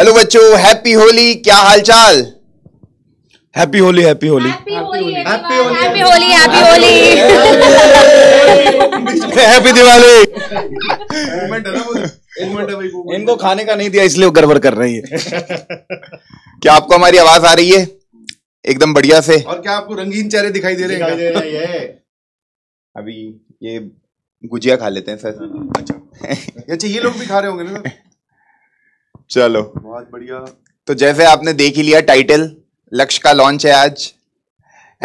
Hello बच्चों happy Holi क्या हालचाल happy Holi happy Holi happy Holi happy Holi happy Holi happy Diwali इनको खाने का नहीं दिया इसलिए वो गड़बड़ कर रही है क्या आपको हमारी आवाज आ रही है एकदम बढ़िया से और क्या आपको रंगीन चेहरे दिखाई दे रहे हैं अभी ये गुजिया खा लेते हैं सर अच्छा अच्छा ये लोग भी खा रहे होंगे ना चलो बहुत बढ़िया तो जैसे आपने देख ही लिया टाइटल लक्ष्य का लॉन्च है आज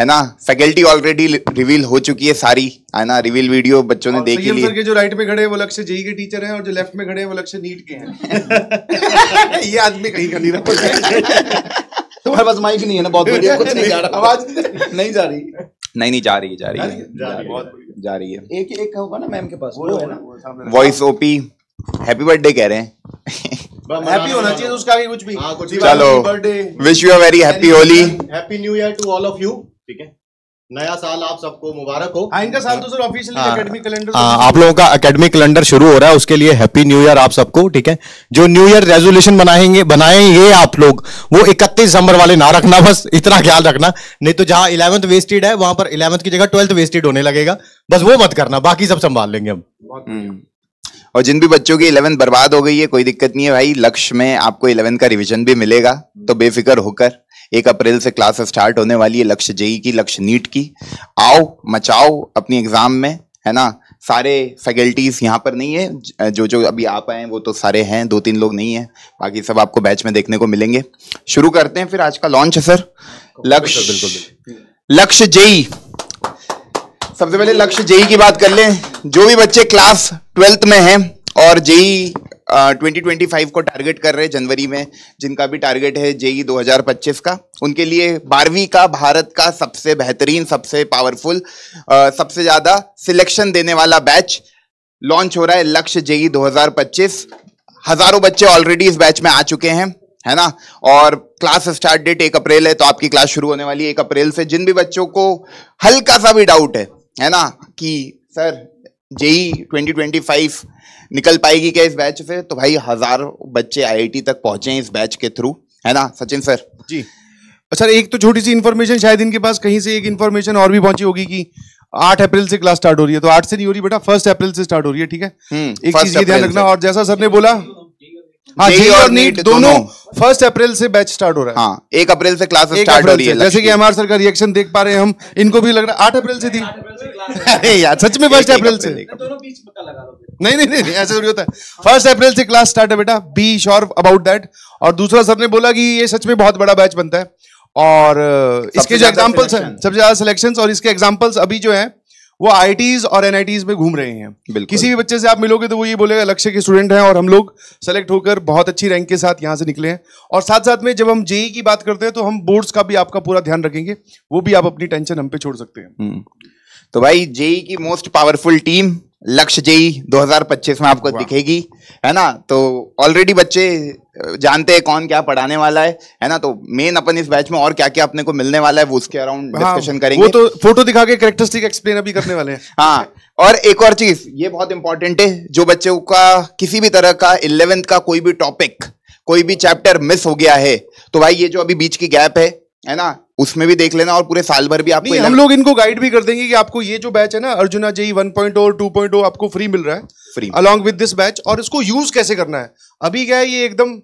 है ना फैकल्टी ऑलरेडी रिवील हो चुकी है सारी है ना रिवील वीडियो बच्चों ने देख ली जो राइट में खड़े हैं वो लक्ष्य जेई के टीचर हैं और जो लेफ्ट में खड़े हैं वो लक्ष्य नीट के हैं ये आदमी कहीं का नहीं रहा तुम्हारे पास माइक नहीं है ना बहुत बढ़िया कुछ नहीं जा रहा आवाज नहीं जा रही नहीं नहीं जा रही है जा रही है जा रही है एक एक होगा ना मैम के पास वॉइस ओपी हैप्पी बर्थडे कह रहे हैं हैप्पी होना चाहिए तो उसका भी कुछ भी आ, हाँ, कुछ चलो birthday wish you a very happy Holi happy new year to all of you ठीक है नया साल आप सबको मुबारक हो आइंदा हाँ, साल तो सर ऑफिशियली एकेडमिक कैलेंडर हाँ, हाँ आप लोगों का एकेडमिक कैलेंडर शुरू हो रहा है उसके लिए हैप्पी न्यू ईयर आप सबको ठीक है जो न्यू ईयर रेजोल्यूशन बनाएंगे बनाएंगे आप लोग वो इकतीस दिसंबर वाले ना रखना बस इतना ख्याल रखना नहीं तो जहां इलेवंथ वेस्टेड है वहां पर इलेवंथ की जगह ट्वेल्थ वेस्टेड होने लगेगा बस वो मत करना बाकी सब संभाल लेंगे हम और जिन भी बच्चों की इलेवेंथ बर्बाद हो गई है कोई दिक्कत नहीं है भाई लक्ष्य में आपको इलेवेंथ का रिविजन भी मिलेगा तो बेफिक्र होकर एक अप्रैल से क्लास स्टार्ट होने वाली है लक्ष्य जेई की लक्ष्य नीट की आओ मचाओ अपनी एग्जाम में है ना सारे फैकल्टीज यहाँ पर नहीं है जो जो अभी आप आए हैं वो तो सारे हैं दो तीन लोग नहीं है बाकी सब आपको बैच में देखने को मिलेंगे शुरू करते हैं फिर आज का लॉन्च है सर लक्ष्य लक्ष्य जेई सबसे पहले लक्ष्य जेई की बात कर लें जो भी बच्चे क्लास ट्वेल्थ में हैं और जेई ट्वेंटी ट्वेंटी फाइव को टारगेट कर रहे हैं जनवरी में जिनका भी टारगेट है जेई 2025 का उनके लिए बारहवीं का भारत का सबसे बेहतरीन सबसे पावरफुल सबसे ज़्यादा सिलेक्शन देने वाला बैच लॉन्च हो रहा है लक्ष्य जेई 2025 हज़ारों बच्चे ऑलरेडी इस बैच में आ चुके हैं है ना और क्लास स्टार्ट डेट एक अप्रैल है तो आपकी क्लास शुरू होने वाली है एक अप्रैल से जिन भी बच्चों को हल्का सा भी डाउट है है ना कि सर जेई 2025 निकल पाएगी क्या इस बैच से तो भाई हजार बच्चे आईआईटी तक पहुंचे इस बैच के थ्रू है ना सचिन सर जी सर अच्छा, एक तो छोटी सी इन्फॉर्मेशन शायद इनके पास कहीं से एक इन्फॉर्मेशन और भी पहुंची होगी कि आठ अप्रैल से क्लास स्टार्ट हो रही है तो आठ से नहीं हो रही बेटा फर्स्ट अप्रैल से स्टार्ट हो रही है ठीक है हम्म, एक चीज ध्यान रखना और जैसा सर ने बोला हाँ जेई और नीट दोनों फर्स्ट अप्रैल से बैच स्टार्ट हो रहा है हाँ एक अप्रैल से क्लास स्टार्ट हो रही है जैसे कि एमआर सर का रिएक्शन देख पा रहे हैं हम इनको भी लग रहा है आठ अप्रैल से थी यार सच में फर्स्ट अप्रैल से तो नहीं नहीं नहीं ऐसा जरूरी होता है फर्स्ट अप्रैल से क्लास स्टार्ट है बेटा बी श्योर अबाउट दैट और दूसरा सर ने बोला कि ये सच में बहुत बड़ा बैच बनता है और इसके जो एग्जाम्पल्स हैं सबसे ज्यादा सिलेक्शन और इसके एग्जाम्पल्स अभी जो है वो आई और एन में घूम रहे हैं किसी भी बच्चे से आप मिलोगे तो वो ये बोलेगा लक्ष्य के स्टूडेंट हैं और हम लोग सेलेक्ट होकर बहुत अच्छी रैंक के साथ यहाँ से निकले हैं और साथ साथ में जब हम जेई e की बात करते हैं तो हम बोर्ड्स का भी आपका पूरा ध्यान रखेंगे वो भी आप अपनी टेंशन हम पे छोड़ सकते हैं हम्म। तो भाई जेई e की most powerful team Lakshya JEE 2025 में आपको दिखेगी है ना तो ऑलरेडी बच्चे जानते हैं कौन क्या पढ़ाने वाला है है ना तो मेन अपन इस बैच में और क्या क्या अपने को मिलने वाला है वो उसके अराउंड हाँ, डिस्कशन करेंगे वो तो फोटो दिखा के करेक्टरिस्टिक एक्सप्लेन अभी करने वाले हैं हाँ और एक और चीज ये बहुत इंपॉर्टेंट है जो बच्चों का किसी भी तरह का इलेवेंथ का कोई भी टॉपिक कोई भी चैप्टर मिस हो गया है तो भाई ये जो अभी बीच की गैप है है ना उसमें भी देख लेना और पूरे साल भर भी आपको हम लोग इनको गाइड भी कर देंगे कि आपको ये जो बैच है ना अर्जुना जेई पॉइंट और पॉइंट आपको फ्री मिल रहा है free along with this batch और इसको यूज कैसे करना है अभी क्या है ये एकदम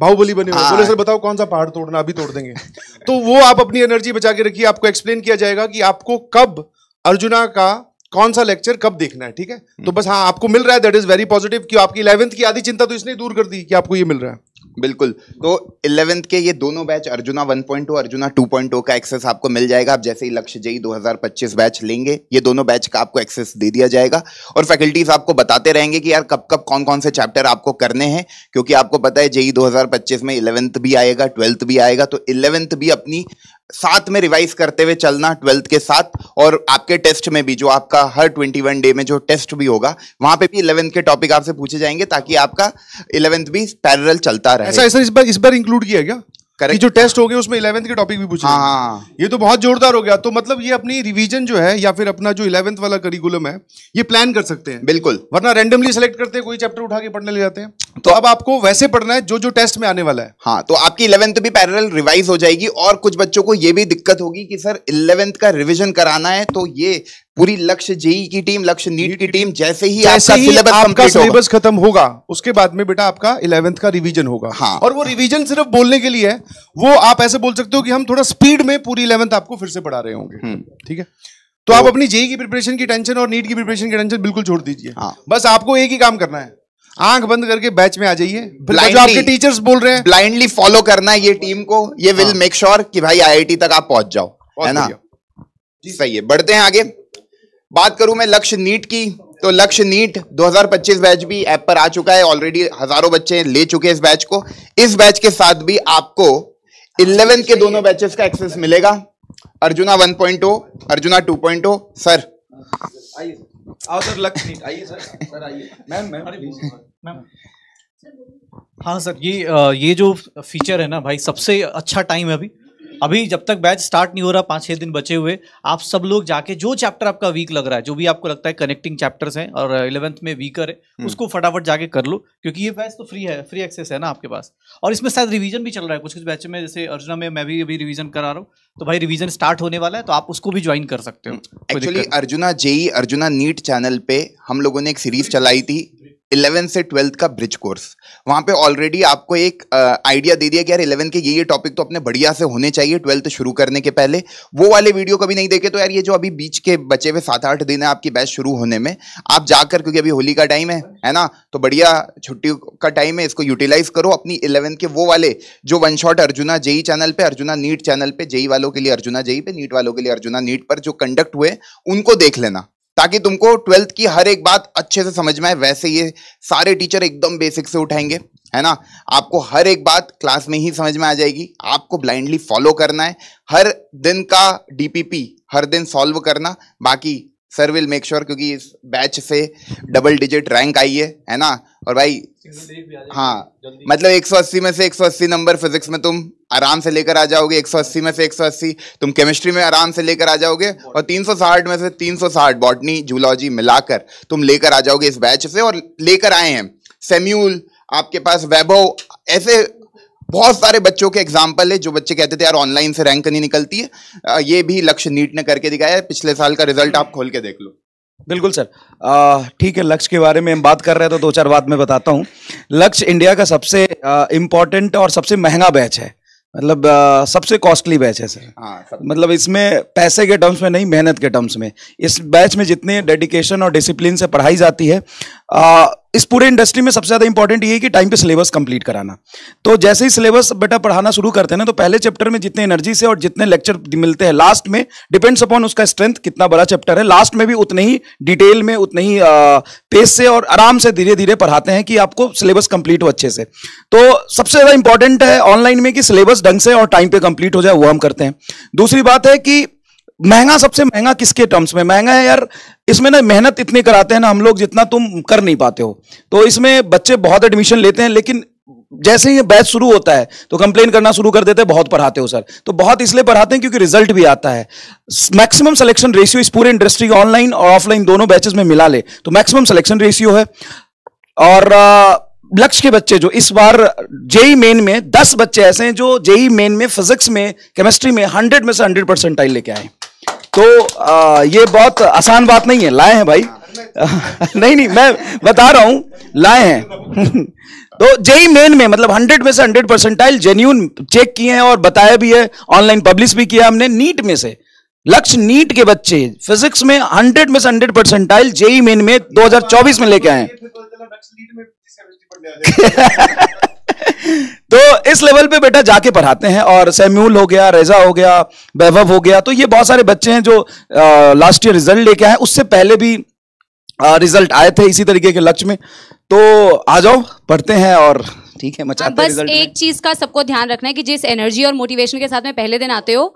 बाहुबली बने हुए हाँ। बोले सर बताओ कौन सा पहाड़ तोड़ना अभी तोड़ देंगे तो वो आप अपनी एनर्जी बचा के रखिए आपको एक्सप्लेन किया जाएगा कि आपको कब अर्जुना का कौन सा लेक्चर कब देखना है ठीक है तो हम्म। बस हाँ आपको मिल रहा है दैट इज वेरी पॉजिटिव कि आपकी इलेवंथ की आधी चिंता तो इसने दूर कर दी कि आपको ये मिल रहा है बिल्कुल तो इलेवेंथ के ये दोनों बैच अर्जुना 1.0 अर्जुना 2.0 का एक्सेस आपको मिल जाएगा आप जैसे ही लक्ष्य जयी 2025 बैच लेंगे ये दोनों बैच का आपको एक्सेस दे दिया जाएगा और फैकल्टीज आपको बताते रहेंगे कि यार कब कब कौन कौन से चैप्टर आपको करने हैं क्योंकि आपको पता है जेई 2025 में इलेवेंथ भी आएगा ट्वेल्थ भी आएगा तो इलेवेंथ भी अपनी साथ में रिवाइज करते हुए चलना ट्वेल्थ के साथ और आपके टेस्ट में भी जो आपका हर ट्वेंटी वन डे में जो टेस्ट भी होगा वहां पे भी इलेवेंथ के टॉपिक आपसे पूछे जाएंगे ताकि आपका इलेवेंथ भी पैरल चलता रहे ऐसा अच्छा, इस बार इस बार इंक्लूड किया गया करेक्ट जो टेस्ट हो गए उसमें इलेवेंथ के टॉपिक भी पूछा हाँ, हाँ, हाँ ये तो बहुत जोरदार हो गया तो मतलब ये अपनी रिवीजन जो है या फिर अपना जो इलेवेंथ वाला करिकुलम है ये प्लान कर सकते हैं बिल्कुल वरना रैंडमली सेलेक्ट करते हैं कोई चैप्टर उठा के पढ़ने ले जाते हैं तो, तो अब आपको वैसे पढ़ना है जो जो टेस्ट में आने वाला है हाँ तो आपकी इलेवेंथ भी पैरल रिवाइज हो जाएगी और कुछ बच्चों को ये भी दिक्कत होगी कि सर इलेवेंथ का रिविजन कराना है तो ये पूरी लक्ष्य जेई की टीम लक्ष्य नीट की टीम जैसे ही जैसे आपका सिलेबस खत्म होगा उसके बाद में बेटा आपका इलेवेंथ का रिवीजन होगा हाँ और वो रिवीजन सिर्फ बोलने के लिए है वो आप ऐसे बोल सकते हो कि हम थोड़ा स्पीड में पूरी इलेवंथ आपको फिर से पढ़ा रहे होंगे हम्म। ठीक है तो, आप अपनी जेई की प्रिपरेशन की टेंशन और नीट की प्रिपरेशन की टेंशन बिल्कुल छोड़ दीजिए हाँ। बस आपको एक ही काम करना है आंख बंद करके बैच में आ जाइए तो जो आपके टीचर्स बोल रहे हैं ब्लाइंडली फॉलो करना है ये टीम को ये विल मेक श्योर कि भाई आईआईटी तक आप पहुंच जाओ है ना जी सही है बढ़ते हैं आगे बात करूं मैं लक्ष्य नीट की तो लक्ष्य नीट 2025 बैच भी ऐप पर आ चुका है ऑलरेडी हजारों बच्चे ले चुके हैं इस बैच को इस बैच के साथ भी आपको इलेवेंथ के दोनों बैचेस का एक्सेस मिलेगा अर्जुना 1.0 अर्जुना हो सर आओ सर लक्ष्य नीट आइए सर आइए मैम मैम हाँ सर ये ये जो फीचर है ना भाई सबसे अच्छा टाइम है अभी अभी जब तक बैच स्टार्ट नहीं हो रहा पाँच छः दिन बचे हुए आप सब लोग जाके जो चैप्टर आपका वीक लग रहा है जो भी आपको लगता है कनेक्टिंग चैप्टर्स हैं और इलेवंथ में वीकर है उसको हम्म। फटाफट जाके कर लो क्योंकि ये बैच तो फ्री है फ्री एक्सेस है ना आपके पास और इसमें शायद रिविजन भी चल रहा है कुछ कुछ बैच में जैसे अर्जुना में मैं भी अभी रिविजन करा रहा हूँ तो भाई रिविजन स्टार्ट होने वाला है तो आप उसको भी ज्वाइन कर सकते हो actually Arjuna JEE Arjuna NEET channel पे हम लोगों ने एक सीरीज चलाई थी इलेवन से ट्वेल्थ का ब्रिज कोर्स वहाँ पे ऑलरेडी आपको एक आइडिया दे दिया कि यार इलेवन के ये ये टॉपिक तो अपने बढ़िया से होने चाहिए ट्वेल्थ शुरू करने के पहले वो वाले वीडियो कभी नहीं देखे तो यार ये जो अभी बीच के बचे हुए सात आठ दिन है आपकी बैच शुरू होने में आप जाकर क्योंकि अभी होली का टाइम है है ना तो बढ़िया छुट्टी का टाइम है इसको यूटिलाइज करो अपनी इलेवन के वो वाले जो one shot Arjuna JEE channel पर अर्जुना नीट चैनल पर जेई वालों के लिए अर्जुना जेई पे नीट वालों के लिए अर्जुना नीट पर जो कंडक्ट हुए उनको देख लेना ताकि तुमको ट्वेल्थ की हर एक बात अच्छे से समझ में आए वैसे ये सारे टीचर एकदम बेसिक से उठाएंगे है ना आपको हर एक बात क्लास में ही समझ में आ जाएगी आपको ब्लाइंडली फॉलो करना है हर दिन का डीपीपी हर दिन सॉल्व करना बाकी सर विल मेक श्योर क्योंकि इस बैच से डबल डिजिट रैंक आई है है ना और भाई हाँ मतलब 180 में से 180 नंबर फिजिक्स में तुम आराम से लेकर आ जाओगे 180 में से 180 तुम केमिस्ट्री में आराम से लेकर आ जाओगे और 360 में से 360 बॉटनी जूलॉजी मिलाकर तुम लेकर आ जाओगे इस बैच से और लेकर आए हैं सेम्यूल आपके पास वैभव ऐसे बहुत सारे बच्चों के एग्जाम्पल है जो बच्चे कहते थे यार ऑनलाइन से रैंक नहीं निकलती है ये भी लक्ष्य नीट ने करके दिखाया है पिछले साल का रिजल्ट आप खोल के देख लो बिल्कुल सर ठीक है लक्ष्य के बारे में हम बात कर रहे हैं तो दो चार बात मैं बताता हूँ लक्ष्य इंडिया का सबसे इम्पोर्टेंट और सबसे महंगा बैच है मतलब आ, सबसे कॉस्टली बैच है सर हाँ, मतलब इसमें पैसे के टर्म्स में नहीं मेहनत के टर्म्स में इस बैच में जितने डेडिकेशन और डिसिप्लिन से पढ़ाई जाती है आ, इस पूरे इंडस्ट्री में सबसे ज़्यादा इंपॉर्टेंट ये है कि टाइम पे सिलेबस कंप्लीट कराना तो जैसे ही सिलेबस बेटा पढ़ाना शुरू करते हैं ना तो पहले चैप्टर में जितने एनर्जी से और जितने लेक्चर मिलते हैं लास्ट में डिपेंड्स अपॉन उसका स्ट्रेंथ कितना बड़ा चैप्टर है लास्ट में भी उतने ही डिटेल में उतने ही पेस से और आराम से धीरे धीरे पढ़ाते हैं कि आपको सिलेबस कंप्लीट हो अच्छे से तो सबसे ज़्यादा इंपॉर्टेंट है ऑनलाइन में कि सिलेबस ढंग से और टाइम पे कंप्लीट हो जाए वो हम करते हैं दूसरी बात है कि महंगा सबसे महंगा किसके टर्म्स में महंगा है यार इसमें ना मेहनत इतनी कराते हैं ना हम लोग जितना तुम कर नहीं पाते हो तो इसमें बच्चे बहुत एडमिशन लेते हैं लेकिन जैसे ही बैच शुरू होता है तो कंप्लेन करना शुरू कर देते हैं बहुत पढ़ाते हो सर तो बहुत इसलिए पढ़ाते हैं क्योंकि रिजल्ट भी आता है मैक्सिमम सिलेक्शन रेशियो इस पूरे इंडस्ट्री ऑनलाइन और ऑफलाइन दोनों बैचेस में मिला ले तो मैक्सिमम सिलेक्शन रेशियो है और लक्ष्य के बच्चे जो इस बार जेई मेन में दस बच्चे ऐसे हैं जो जेई मेन में फिजिक्स में केमिस्ट्री में हंड्रेड में से हंड्रेड परसेंटाइल लेके आए तो आ, ये बहुत आसान बात नहीं है लाए हैं भाई नहीं नहीं मैं बता रहा हूं लाए हैं तो जेई मेन में मतलब 100 में से 100 परसेंटाइल जेन्यून चेक किए हैं और बताया भी है ऑनलाइन पब्लिश भी किया हमने नीट में से लक्ष्य नीट के बच्चे फिजिक्स में 100 में से 100 परसेंटाइल जेई मेन में 2024 में लेके आए तो इस लेवल पे बेटा जाके पढ़ाते हैं और सैम्यूल हो गया रेजा हो गया वैभव हो गया तो ये बहुत सारे बच्चे हैं जो लास्ट ईयर रिजल्ट लेके आए उससे पहले भी रिजल्ट आए थे इसी तरीके के लक्ष्य में तो आ जाओ पढ़ते हैं और ठीक है मचाते हाँ, बस एक चीज का सबको ध्यान रखना है कि जिस एनर्जी और मोटिवेशन के साथ में पहले दिन आते हो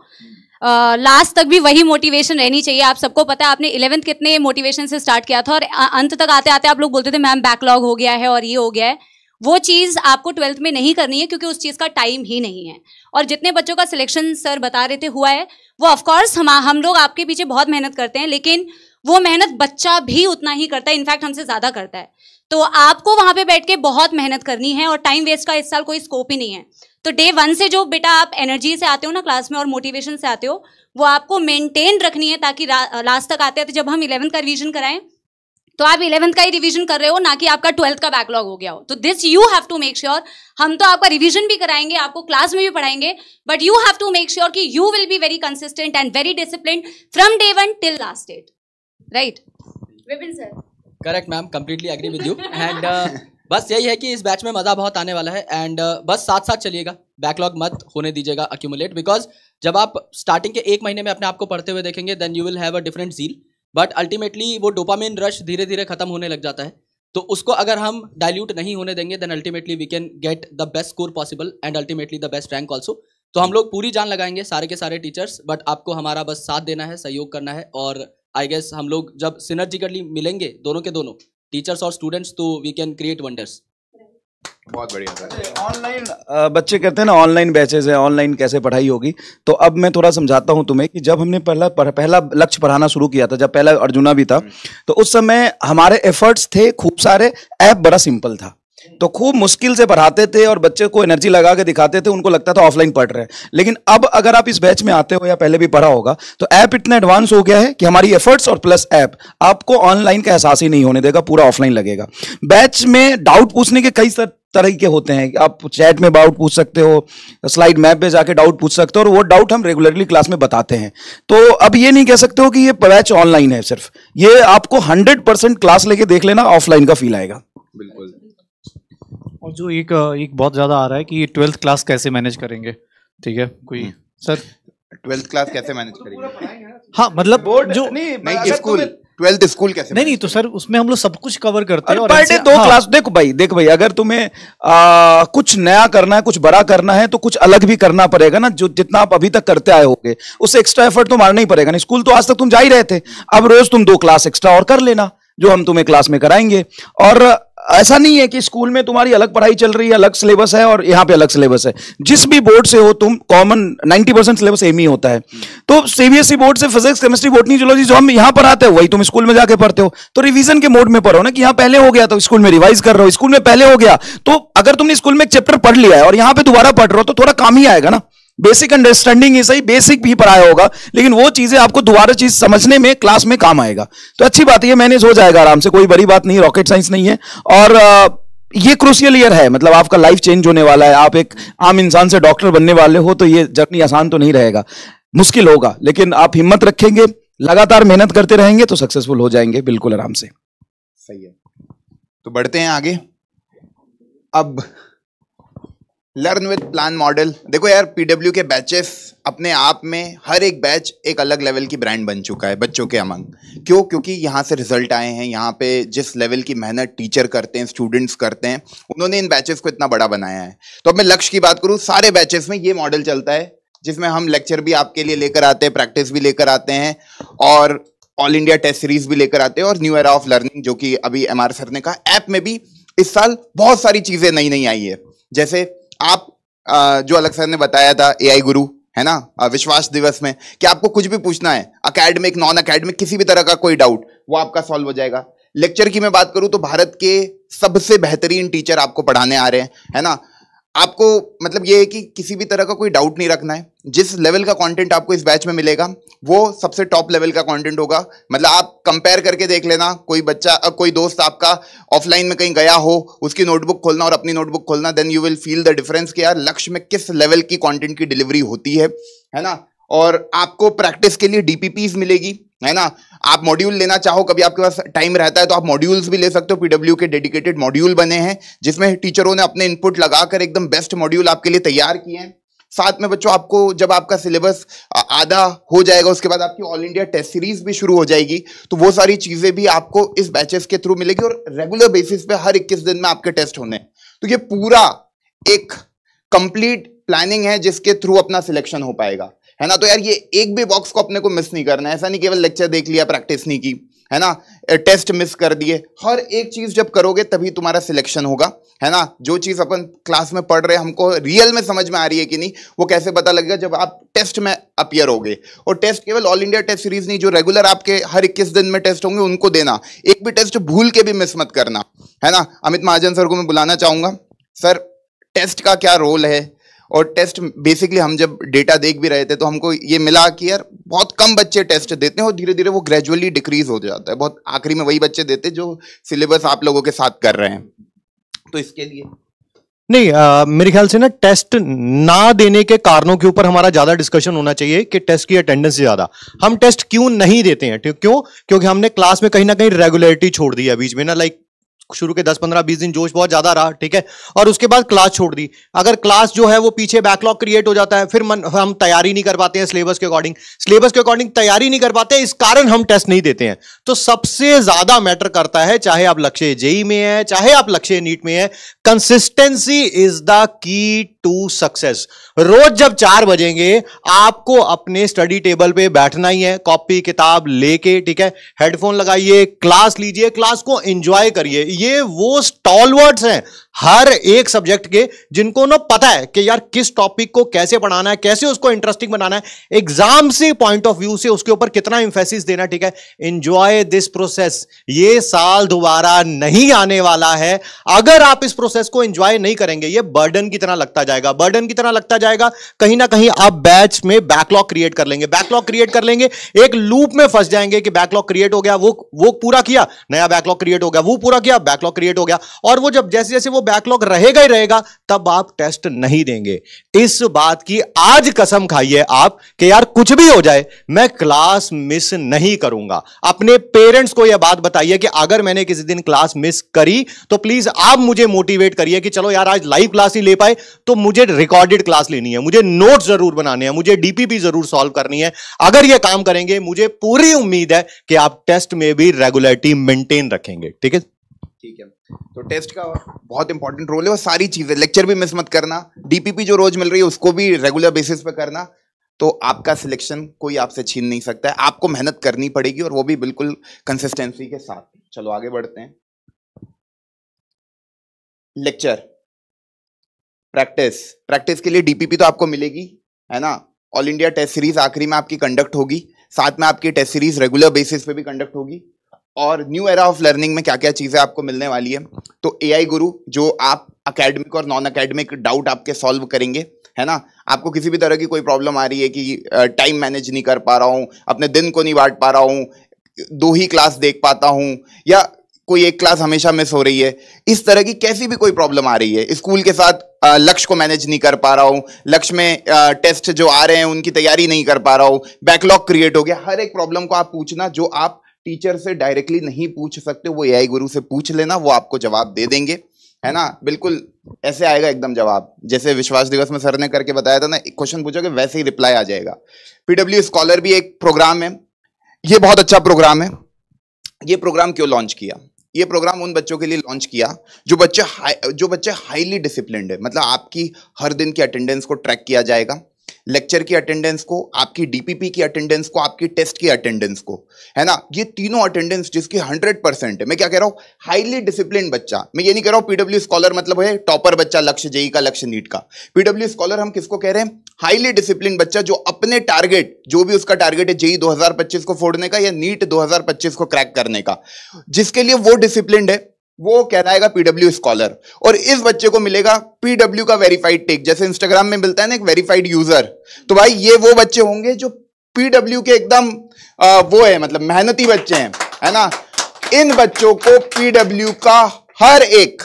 लास्ट तक भी वही मोटिवेशन रहनी चाहिए आप सबको पता है आपने इलेवंथ कितने मोटिवेशन से स्टार्ट किया था और अंत तक आते आते आप लोग बोलते थे मैम बैकलॉग हो गया है और ये हो गया है वो चीज़ आपको ट्वेल्थ में नहीं करनी है क्योंकि उस चीज़ का टाइम ही नहीं है और जितने बच्चों का सिलेक्शन सर बता रहे थे हुआ है वो ऑफकोर्स हम हम लोग आपके पीछे बहुत मेहनत करते हैं लेकिन वो मेहनत बच्चा भी उतना ही करता है इनफैक्ट हमसे ज़्यादा करता है तो आपको वहाँ पे बैठ के बहुत मेहनत करनी है और टाइम वेस्ट का इस साल कोई स्कोप ही नहीं है तो डे वन से जो बेटा आप एनर्जी से आते हो ना क्लास में और मोटिवेशन से आते हो वो आपको मेंटेन रखनी है ताकि लास्ट तक आते आते तो जब हम इलेवंथ का रिविजन कराएं तो आप इलेवंथ का ही रिविजन कर रहे हो ना कि आपका ट्वेल्थ का बैकलॉग हो गया हो तो this you have to make sure हम तो आपका रिविजन भी कराएंगे आपको क्लास में भी पढ़ाएंगे but you have to make sure कि you will be very consistent and very discipline from day one till last date right Vipin sir correct ma'am completely agree with you and बस यही है कि इस बैच में मज़ा बहुत आने वाला है एंड uh, बस साथ साथ चलिएगा बैकलॉग मत होने दीजिएगा अक्यूमुलेट बिकॉज जब आप स्टार्टिंग के एक महीने में अपने आप को पढ़ते हुए देखेंगे then you will have a different zeal but ultimately वो डोपामिन रश धीरे धीरे खत्म होने लग जाता है तो उसको अगर हम डायल्यूट नहीं होने देंगे then ultimately we can get the best score possible and ultimately the best rank also तो हम लोग पूरी जान लगाएंगे सारे के सारे टीचर्स बट आपको हमारा बस साथ देना है सहयोग करना है और आई गेस हम लोग जब सिनर्जिकली मिलेंगे दोनों के दोनों टीचर्स और स्टूडेंट्स तो वी कैन क्रिएट वंडर्स बहुत बढ़िया ऑनलाइन तो बच्चे कहते हैं ना ऑनलाइन बैचेज है ऑनलाइन कैसे पढ़ाई होगी तो अब मैं थोड़ा समझाता हूँ तुम्हें कि जब हमने पहला पहला लक्ष्य पढ़ाना शुरू किया था जब पहला अर्जुना भी था हम्म। तो उस समय हमारे एफर्ट्स थे खूब सारे ऐप बड़ा सिंपल था तो खूब मुश्किल से पढ़ाते थे और बच्चे को एनर्जी लगा के दिखाते थे उनको लगता था ऑफलाइन पढ़ रहे हैं लेकिन अब अगर आप इस बैच में आते हो या पहले भी पढ़ा होगा तो ऐप इतना एडवांस हो गया है कि हमारी एफर्ट्स और प्लस ऐप आपको ऑनलाइन का एहसास ही नहीं होने देगा पूरा ऑफलाइन लगेगा बैच में डाउट पूछने के कई सर तरीके होते हैं आप चैट में डाउट पूछ सकते हो स्लाइड मैप पे जाके डाउट पूछ सकते हो और वो डाउट हम रेगुलरली क्लास में बताते हैं तो अब ये नहीं कह सकते हो कि ये बैच ऑनलाइन है सिर्फ ये आपको 100 परसेंट क्लास लेके देख लेना ऑफलाइन का फील आएगा बिल्कुल और जो एक एक बहुत ज़्यादा आ रहा है कि ट्वेल्थ क्लास कैसे मैनेज करेंगे ठीक है कोई हम्म। सर ट्वेल्थ क्लास कैसे मैनेज करेंगे हाँ मतलब बोर्ड जो नहीं, स्कूल ट्वेल्थ स्कूल कैसे नहीं नहीं तो सर उसमें हम लोग सब कुछ कवर करते हैं और पर दो हाँ। क्लास देखो भाई देख भाई अगर तुम्हें आ, कुछ नया करना है कुछ बड़ा करना है तो कुछ अलग भी करना पड़ेगा ना जो जितना आप अभी तक करते आए होंगे उससे एक्स्ट्रा एफर्ट तो मारना ही पड़ेगा ना स्कूल तो आज तक तुम जा ही रहे थे अब रोज तुम दो क्लास एक्स्ट्रा और कर लेना जो हम तुम्हें क्लास में कराएंगे और ऐसा नहीं है कि स्कूल में तुम्हारी अलग पढ़ाई चल रही है अलग सिलेबस है और यहाँ पे अलग सिलेबस है जिस भी बोर्ड से हो तुम कॉमन 90 परसेंट सिलेबस एम ही होता है तो सीबीएसई बोर्ड e से फिजिक्स केमिस्ट्री बोटनी जोलॉजी जो हम यहाँ पर आते हो वही तुम स्कूल में जाके पढ़ते हो तो रिविजन के मोड में पढ़ो ना कि यहाँ पहले हो गया तो स्कूल में रिवाइज कर रहे हो स्कूल में पहले हो गया तो अगर तुमने स्कूल में एक चैप्टर पढ़ लिया है और यहाँ पे दोबारा पढ़ रहे हो तो थोड़ा काम ही आएगा ना बेसिक अंडरस्टैंडिंग ही सही बेसिक भी पढ़ाया होगा लेकिन वो चीजें आपको दोबारा चीज समझने में क्लास में काम आएगा तो अच्छी बात यह मैनेज हो जाएगा आराम से कोई बड़ी बात नहीं रॉकेट साइंस नहीं है और ये क्रूशियल ईयर है मतलब आपका लाइफ चेंज होने वाला है आप एक आम इंसान से डॉक्टर बनने वाले हो तो ये जर्नी आसान तो नहीं रहेगा मुश्किल होगा लेकिन आप हिम्मत रखेंगे लगातार मेहनत करते रहेंगे तो सक्सेसफुल हो जाएंगे बिल्कुल आराम से सही है तो बढ़ते हैं आगे अब लर्न विद प्लान मॉडल देखो यार पीडब्ल्यू के बैचेस अपने आप में हर एक बैच एक अलग लेवल की ब्रांड बन चुका है बच्चों के अमंग क्यों क्योंकि यहाँ से रिजल्ट आए हैं यहाँ पे जिस लेवल की मेहनत टीचर करते हैं स्टूडेंट्स करते हैं उन्होंने इन बैचेस को इतना बड़ा बनाया है तो अब मैं लक्ष्य की बात करूँ सारे बैचेस में ये मॉडल चलता है जिसमें हम लेक्चर भी आपके लिए लेकर आते हैं प्रैक्टिस भी लेकर आते हैं और ऑल इंडिया टेस्ट सीरीज भी लेकर आते हैं और न्यू एरा ऑफ लर्निंग जो कि अभी एम सर ने कहा ऐप में भी इस साल बहुत सारी चीज़ें नई नई आई है जैसे आप जो अलग सर ने बताया था एआई गुरु है ना विश्वास दिवस में कि आपको कुछ भी पूछना है अकेडमिक नॉन अकेडमिक किसी भी तरह का कोई डाउट वो आपका सॉल्व हो जाएगा लेक्चर की मैं बात करूं तो भारत के सबसे बेहतरीन टीचर आपको पढ़ाने आ रहे हैं है ना आपको मतलब ये है कि किसी भी तरह का कोई डाउट नहीं रखना है जिस लेवल का कंटेंट आपको इस बैच में मिलेगा वो सबसे टॉप लेवल का कंटेंट होगा मतलब आप कंपेयर करके देख लेना कोई बच्चा कोई दोस्त आपका ऑफलाइन में कहीं गया हो उसकी नोटबुक खोलना और अपनी नोटबुक खोलना then you will feel the difference कि यार लक्ष्य में किस लेवल की कॉन्टेंट की डिलीवरी होती है है ना और आपको प्रैक्टिस के लिए डीपीपीज मिलेगी है ना आप मॉड्यूल लेना चाहो कभी आपके पास टाइम रहता है तो आप मॉड्यूल्स भी ले सकते हो पीडब्ल्यू के डेडिकेटेड मॉड्यूल बने हैं जिसमें टीचरों ने अपने इनपुट लगाकर एकदम बेस्ट मॉड्यूल आपके लिए तैयार किए हैं साथ में बच्चों आपको जब आपका सिलेबस आधा हो जाएगा उसके बाद आपकी ऑल इंडिया टेस्ट सीरीज भी शुरू हो जाएगी तो वो सारी चीज़ें भी आपको इस बैचेस के थ्रू मिलेगी और रेगुलर बेसिस पे हर 21 दिन में आपके टेस्ट होने तो ये पूरा एक कंप्लीट प्लानिंग है जिसके थ्रू अपना सिलेक्शन हो पाएगा है ना तो यार ये एक भी बॉक्स को अपने को मिस नहीं करना है ऐसा नहीं केवल लेक्चर देख लिया प्रैक्टिस नहीं की है ना टेस्ट मिस कर दिए हर एक चीज़ जब करोगे तभी तुम्हारा सिलेक्शन होगा है ना जो चीज़ अपन क्लास में पढ़ रहे हमको रियल में समझ में आ रही है कि नहीं वो कैसे पता लगेगा जब आप टेस्ट में अपियर होगे और टेस्ट केवल ऑल इंडिया टेस्ट सीरीज नहीं जो रेगुलर आपके हर 21 दिन में टेस्ट होंगे उनको देना एक भी टेस्ट भूल के भी मिस मत करना है ना अमित महाजन सर को मैं बुलाना चाहूंगा सर टेस्ट का क्या रोल है और टेस्ट बेसिकली हम जब डेटा देख भी रहे थे तो हमको ये मिला कि यार बहुत कम बच्चे टेस्ट देते हैं और धीरे धीरे वो ग्रेजुअली डिक्रीज हो जाता है बहुत आखिरी में वही बच्चे देते जो सिलेबस आप लोगों के साथ कर रहे हैं तो इसके लिए नहीं आ, मेरे ख्याल से ना टेस्ट ना देने के कारणों के ऊपर हमारा ज्यादा डिस्कशन होना चाहिए कि टेस्ट की अटेंडेंस ज्यादा हम टेस्ट क्यों नहीं देते हैं क्यों क्योंकि हमने क्लास में कहीं ना कहीं रेगुलरिटी छोड़ दी है बीच में ना लाइक शुरू के 10-15 20 दिन जोश बहुत ज्यादा रहा ठीक है और उसके बाद क्लास छोड़ दी अगर क्लास जो है वो पीछे बैकलॉग क्रिएट हो जाता है फिर मन, हम तैयारी नहीं कर पाते हैं सिलेबस के अकॉर्डिंग सिलेबस के अकॉर्डिंग तैयारी नहीं कर पाते इस कारण हम टेस्ट नहीं देते हैं तो सबसे ज्यादा मैटर करता है चाहे आप लक्ष्य जेई में है चाहे आप लक्ष्य नीट में है consistency is the key to success रोज जब चार बजेंगे आपको अपने स्टडी टेबल पे बैठना ही है कॉपी किताब लेके ठीक है हेडफोन लगाइए क्लास लीजिए क्लास को एंजॉय करिए ये वो स्टॉलवर्ड्स हैं हर एक सब्जेक्ट के जिनको ना पता है कि यार किस टॉपिक को कैसे पढ़ाना है कैसे उसको इंटरेस्टिंग बनाना है एग्जाम से पॉइंट ऑफ व्यू से उसके ऊपर कितना इंफेसिस देना ठीक है एंजॉय दिस प्रोसेस ये साल दोबारा नहीं आने वाला है अगर आप इस प्रोसेस को एंजॉय नहीं करेंगे ये बर्डन की तरह लगता जाएगा बर्डन की तरह लगता जाएगा कहीं ना कहीं आप बैच में बैकलॉग क्रिएट कर लेंगे बैकलॉग क्रिएट कर लेंगे एक लूप में फंस जाएंगे कि बैकलॉग क्रिएट हो गया वो वो पूरा किया नया बैकलॉग क्रिएट हो गया वो पूरा किया बैकलॉग क्रिएट हो गया और वो जब जैसे जैसे वो बैकलॉग रहेगा ही रहेगा तब आप टेस्ट नहीं देंगे इस बात की आज कसम खाइए आप कि यार कुछ भी हो जाए मैं क्लास मिस नहीं करूंगा अपने पेरेंट्स को यह बात बताइए कि अगर मैंने किसी दिन क्लास मिस करी तो प्लीज आप मुझे मोटिवेट करिए कि चलो यार आज लाइव क्लास ही ले पाए तो मुझे रिकॉर्डेड क्लास लेनी है मुझे नोट जरूर बनाने हैं मुझे डीपीपी जरूर सॉल्व करनी है अगर यह काम करेंगे मुझे पूरी उम्मीद है कि आप टेस्ट में भी रेगुलरिटी मेंटेन रखेंगे ठीक है ठीक है तो टेस्ट का बहुत इंपॉर्टेंट रोल है और सारी चीज़ें लेक्चर भी मिस मत करना डीपीपी जो रोज मिल रही है उसको भी रेगुलर बेसिस पे करना तो आपका सिलेक्शन कोई आपसे छीन नहीं सकता है आपको मेहनत करनी पड़ेगी और वो भी बिल्कुल कंसिस्टेंसी के साथ चलो आगे बढ़ते हैं लेक्चर प्रैक्टिस प्रैक्टिस के लिए डीपीपी तो आपको मिलेगी है ना ऑल इंडिया टेस्ट सीरीज आखिरी में आपकी कंडक्ट होगी साथ में आपकी टेस्ट सीरीज रेगुलर बेसिस पे भी कंडक्ट होगी और न्यू एरा ऑफ लर्निंग में क्या क्या चीज़ें आपको मिलने वाली है तो ए गुरु जो आप अकेडमिक और नॉन अकेडमिक डाउट आपके सॉल्व करेंगे है ना आपको किसी भी तरह की कोई प्रॉब्लम आ रही है कि टाइम मैनेज नहीं कर पा रहा हूँ अपने दिन को नहीं बांट पा रहा हूँ दो ही क्लास देख पाता हूँ या कोई एक क्लास हमेशा मिस हो रही है इस तरह की कैसी भी कोई प्रॉब्लम आ रही है स्कूल के साथ लक्ष्य को मैनेज नहीं कर पा रहा हूँ लक्ष्य में टेस्ट जो आ रहे हैं उनकी तैयारी नहीं कर पा रहा हूँ बैकलॉग क्रिएट हो गया हर एक प्रॉब्लम को आप पूछना जो आप टीचर से डायरेक्टली नहीं पूछ सकते वो ए गुरु से पूछ लेना वो आपको जवाब दे देंगे है ना बिल्कुल ऐसे आएगा एकदम जवाब जैसे विश्वास दिवस में सर ने करके बताया था ना क्वेश्चन पूछोगे वैसे ही रिप्लाई आ जाएगा पीडब्ल्यू स्कॉलर भी एक प्रोग्राम है ये बहुत अच्छा प्रोग्राम है ये प्रोग्राम क्यों लॉन्च किया ये प्रोग्राम उन बच्चों के लिए लॉन्च किया जो बच्चे जो बच्चे हाईली डिसिप्लिन है मतलब आपकी हर दिन की अटेंडेंस को ट्रैक किया जाएगा लेक्चर की अटेंडेंस को आपकी डीपीपी की अटेंडेंस को आपकी टेस्ट की अटेंडेंस को है ना ये तीनों अटेंडेंस जिसकी हंड्रेड परसेंट है मैं क्या कह रहा हूँ हाईली डिसिप्लिन बच्चा मैं ये नहीं कह रहा हूँ पीडब्ल्यू स्कॉलर मतलब है टॉपर बच्चा लक्ष्य जेई का लक्ष्य नीट का पीडब्ल्यू स्कॉलर हम किसको कह रहे हैं हाईली डिसिप्लिन बच्चा जो अपने टारगेट जो भी उसका टारगेट है जेई दो को फोड़ने का या नीट दो को क्रैक करने का जिसके लिए वो डिसिप्लिन है वो कहलाएगा पीडब्ल्यू स्कॉलर और इस बच्चे को मिलेगा पीडब्ल्यू का वेरीफाइड टेक जैसे इंस्टाग्राम में मिलता है ना एक वेरीफाइड यूजर तो भाई ये वो बच्चे होंगे जो पीडब्ल्यू के एकदम वो है मतलब मेहनती बच्चे हैं है ना इन बच्चों को पीडब्ल्यू का हर एक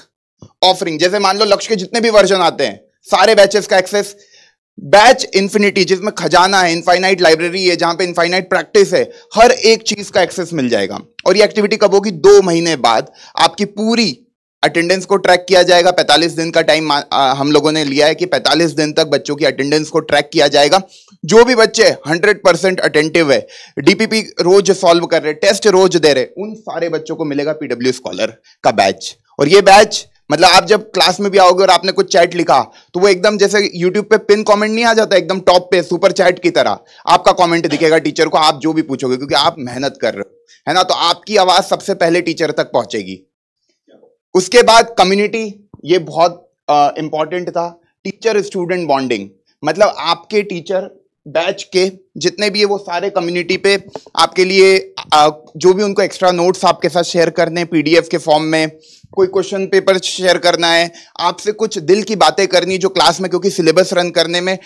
ऑफरिंग जैसे मान लो लक्ष्य के जितने भी वर्जन आते हैं सारे बैचेस का एक्सेस बैच इंफिनिटी जिसमें खजाना है इनफाइनाइट लाइब्रेरी है जहां पे इनफाइनाइट प्रैक्टिस है हर एक चीज का एक्सेस मिल जाएगा और ये एक्टिविटी कब होगी दो महीने बाद आपकी पूरी अटेंडेंस को ट्रैक किया जाएगा 45 दिन का टाइम हम लोगों ने लिया है कि 45 दिन तक बच्चों की अटेंडेंस को ट्रैक किया जाएगा जो भी बच्चे 100 परसेंट अटेंटिव है डीपीपी रोज सॉल्व कर रहे टेस्ट रोज दे रहे उन सारे बच्चों को मिलेगा पीडब्ल्यू स्कॉलर का बैच और ये बैच मतलब आप जब क्लास में भी आओगे और आपने कुछ चैट लिखा तो वो एकदम जैसे यूट्यूब पे पिन कमेंट नहीं आ जाता एकदम टॉप पे सुपर चैट की तरह आपका कमेंट दिखेगा टीचर को आप जो भी पूछोगे क्योंकि आप मेहनत कर रहे हो है ना तो आपकी आवाज सबसे पहले टीचर तक पहुंचेगी उसके बाद कम्युनिटी ये बहुत इंपॉर्टेंट था टीचर स्टूडेंट बॉन्डिंग मतलब आपके टीचर बैच के जितने भी है वो सारे कम्युनिटी पे आपके लिए जो भी उनको एक्स्ट्रा नोट्स आपके साथ शेयर करने हैं पीडीएफ के फॉर्म में कोई क्वेश्चन पेपर शेयर करना है आपसे कुछ दिल की बातें करनी जो क्लास में क्योंकि सिलेबस रन करने में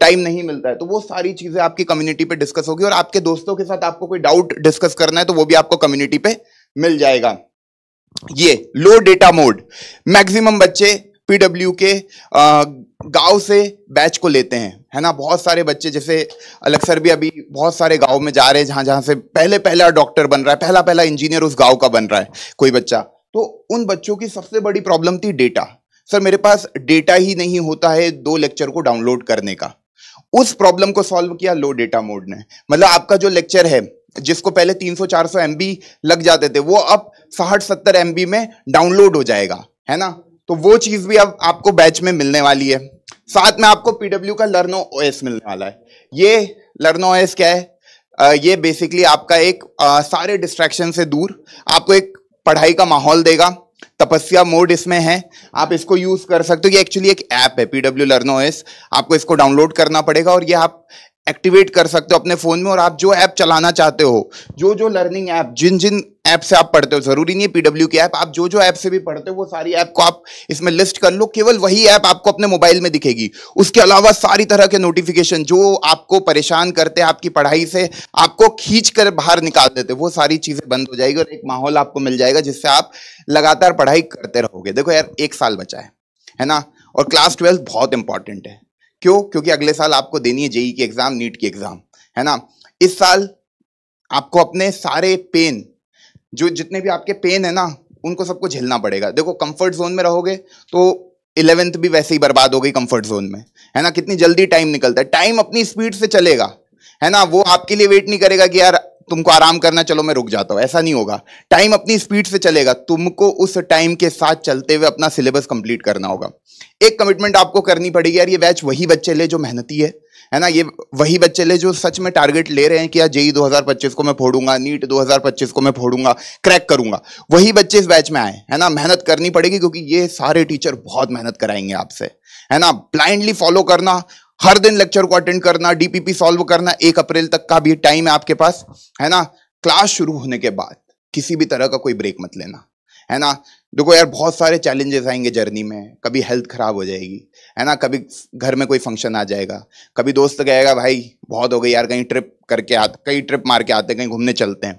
टाइम नहीं मिलता है तो वो सारी चीज़ें आपकी कम्युनिटी पे डिस्कस होगी और आपके दोस्तों के साथ आपको कोई डाउट डिस्कस करना है तो वो भी आपको कम्युनिटी पे मिल जाएगा ये लो डेटा मोड मैक्सिमम बच्चे पीडब्ल्यू के गांव से बैच को लेते हैं है ना बहुत सारे बच्चे जैसे अलग सर भी अभी बहुत सारे गांव में जा रहे हैं जहां जहां से पहले पहला डॉक्टर बन रहा है पहला पहला इंजीनियर उस गांव का बन रहा है कोई बच्चा तो उन बच्चों की सबसे बड़ी प्रॉब्लम थी डेटा सर मेरे पास डेटा ही नहीं होता है दो लेक्चर को डाउनलोड करने का उस प्रॉब्लम को सॉल्व किया लो डेटा मोड ने मतलब आपका जो लेक्चर है जिसको पहले 300-400 सौ लग जाते थे वो अब साठ सत्तर एम में डाउनलोड हो जाएगा है ना तो वो चीज़ भी अब आपको बैच में मिलने वाली है साथ में आपको पीडब्ल्यू का लर्नो ओएस मिलने वाला है ये लर्नो ओएस क्या है आ, ये बेसिकली आपका एक आ, सारे डिस्ट्रैक्शन से दूर आपको एक पढ़ाई का माहौल देगा तपस्या मोड इसमें है आप इसको यूज कर सकते हो ये एक्चुअली एक ऐप है पीडब्ल्यू लर्नो एस आपको इसको डाउनलोड करना पड़ेगा और ये आप एक्टिवेट कर सकते हो अपने फ़ोन में और आप जो ऐप चलाना चाहते हो जो जो लर्निंग ऐप जिन जिन ऐप से आप पढ़ते हो ज़रूरी नहीं है पीडब्ल्यू की ऐप आप जो जो ऐप से भी पढ़ते हो वो सारी ऐप को आप इसमें लिस्ट कर लो केवल वही ऐप आपको अपने मोबाइल में दिखेगी उसके अलावा सारी तरह के नोटिफिकेशन जो आपको परेशान करते हैं आपकी पढ़ाई से आपको खींच कर बाहर निकाल देते वो सारी चीज़ें बंद हो जाएगी और एक माहौल आपको मिल जाएगा जिससे आप लगातार पढ़ाई करते रहोगे देखो यार एक साल बचा है है ना और क्लास ट्वेल्थ बहुत इंपॉर्टेंट है क्यों क्योंकि अगले साल आपको देनी है जेई की एग्जाम नीट की एग्जाम है ना इस साल आपको अपने सारे पेन जो जितने भी आपके पेन है ना उनको सबको झेलना पड़ेगा देखो कंफर्ट जोन में रहोगे तो इलेवेंथ भी वैसे ही बर्बाद हो गई कंफर्ट जोन में है ना कितनी जल्दी टाइम निकलता है टाइम अपनी स्पीड से चलेगा है ना वो आपके लिए वेट नहीं करेगा कि यार तुमको आराम करना चलो मैं रुक जाता हूँ ऐसा नहीं होगा टाइम अपनी स्पीड से चलेगा तुमको उस टाइम के साथ चलते हुए अपना सिलेबस कंप्लीट करना होगा एक कमिटमेंट आपको करनी पड़ेगी यार ये बैच वही बच्चे ले जो मेहनती है है ना ये वही बच्चे ले जो सच में टारगेट ले रहे हैं कि यार जेई दो को मैं फोड़ूंगा नीट दो को मैं फोड़ूंगा क्रैक करूंगा वही बच्चे इस बैच में आए है ना मेहनत करनी पड़ेगी क्योंकि ये सारे टीचर बहुत मेहनत कराएंगे आपसे है ना ब्लाइंडली फॉलो करना हर दिन लेक्चर को अटेंड करना डीपीपी सॉल्व करना एक अप्रैल तक का भी टाइम है आपके पास है ना क्लास शुरू होने के बाद किसी भी तरह का कोई ब्रेक मत लेना है ना देखो यार बहुत सारे चैलेंजेस आएंगे जर्नी में कभी हेल्थ खराब हो जाएगी है ना कभी घर में कोई फंक्शन आ जाएगा कभी दोस्त कहेगा भाई बहुत हो गई यार कहीं ट्रिप करके आते कहीं ट्रिप मार के आते कहीं घूमने चलते हैं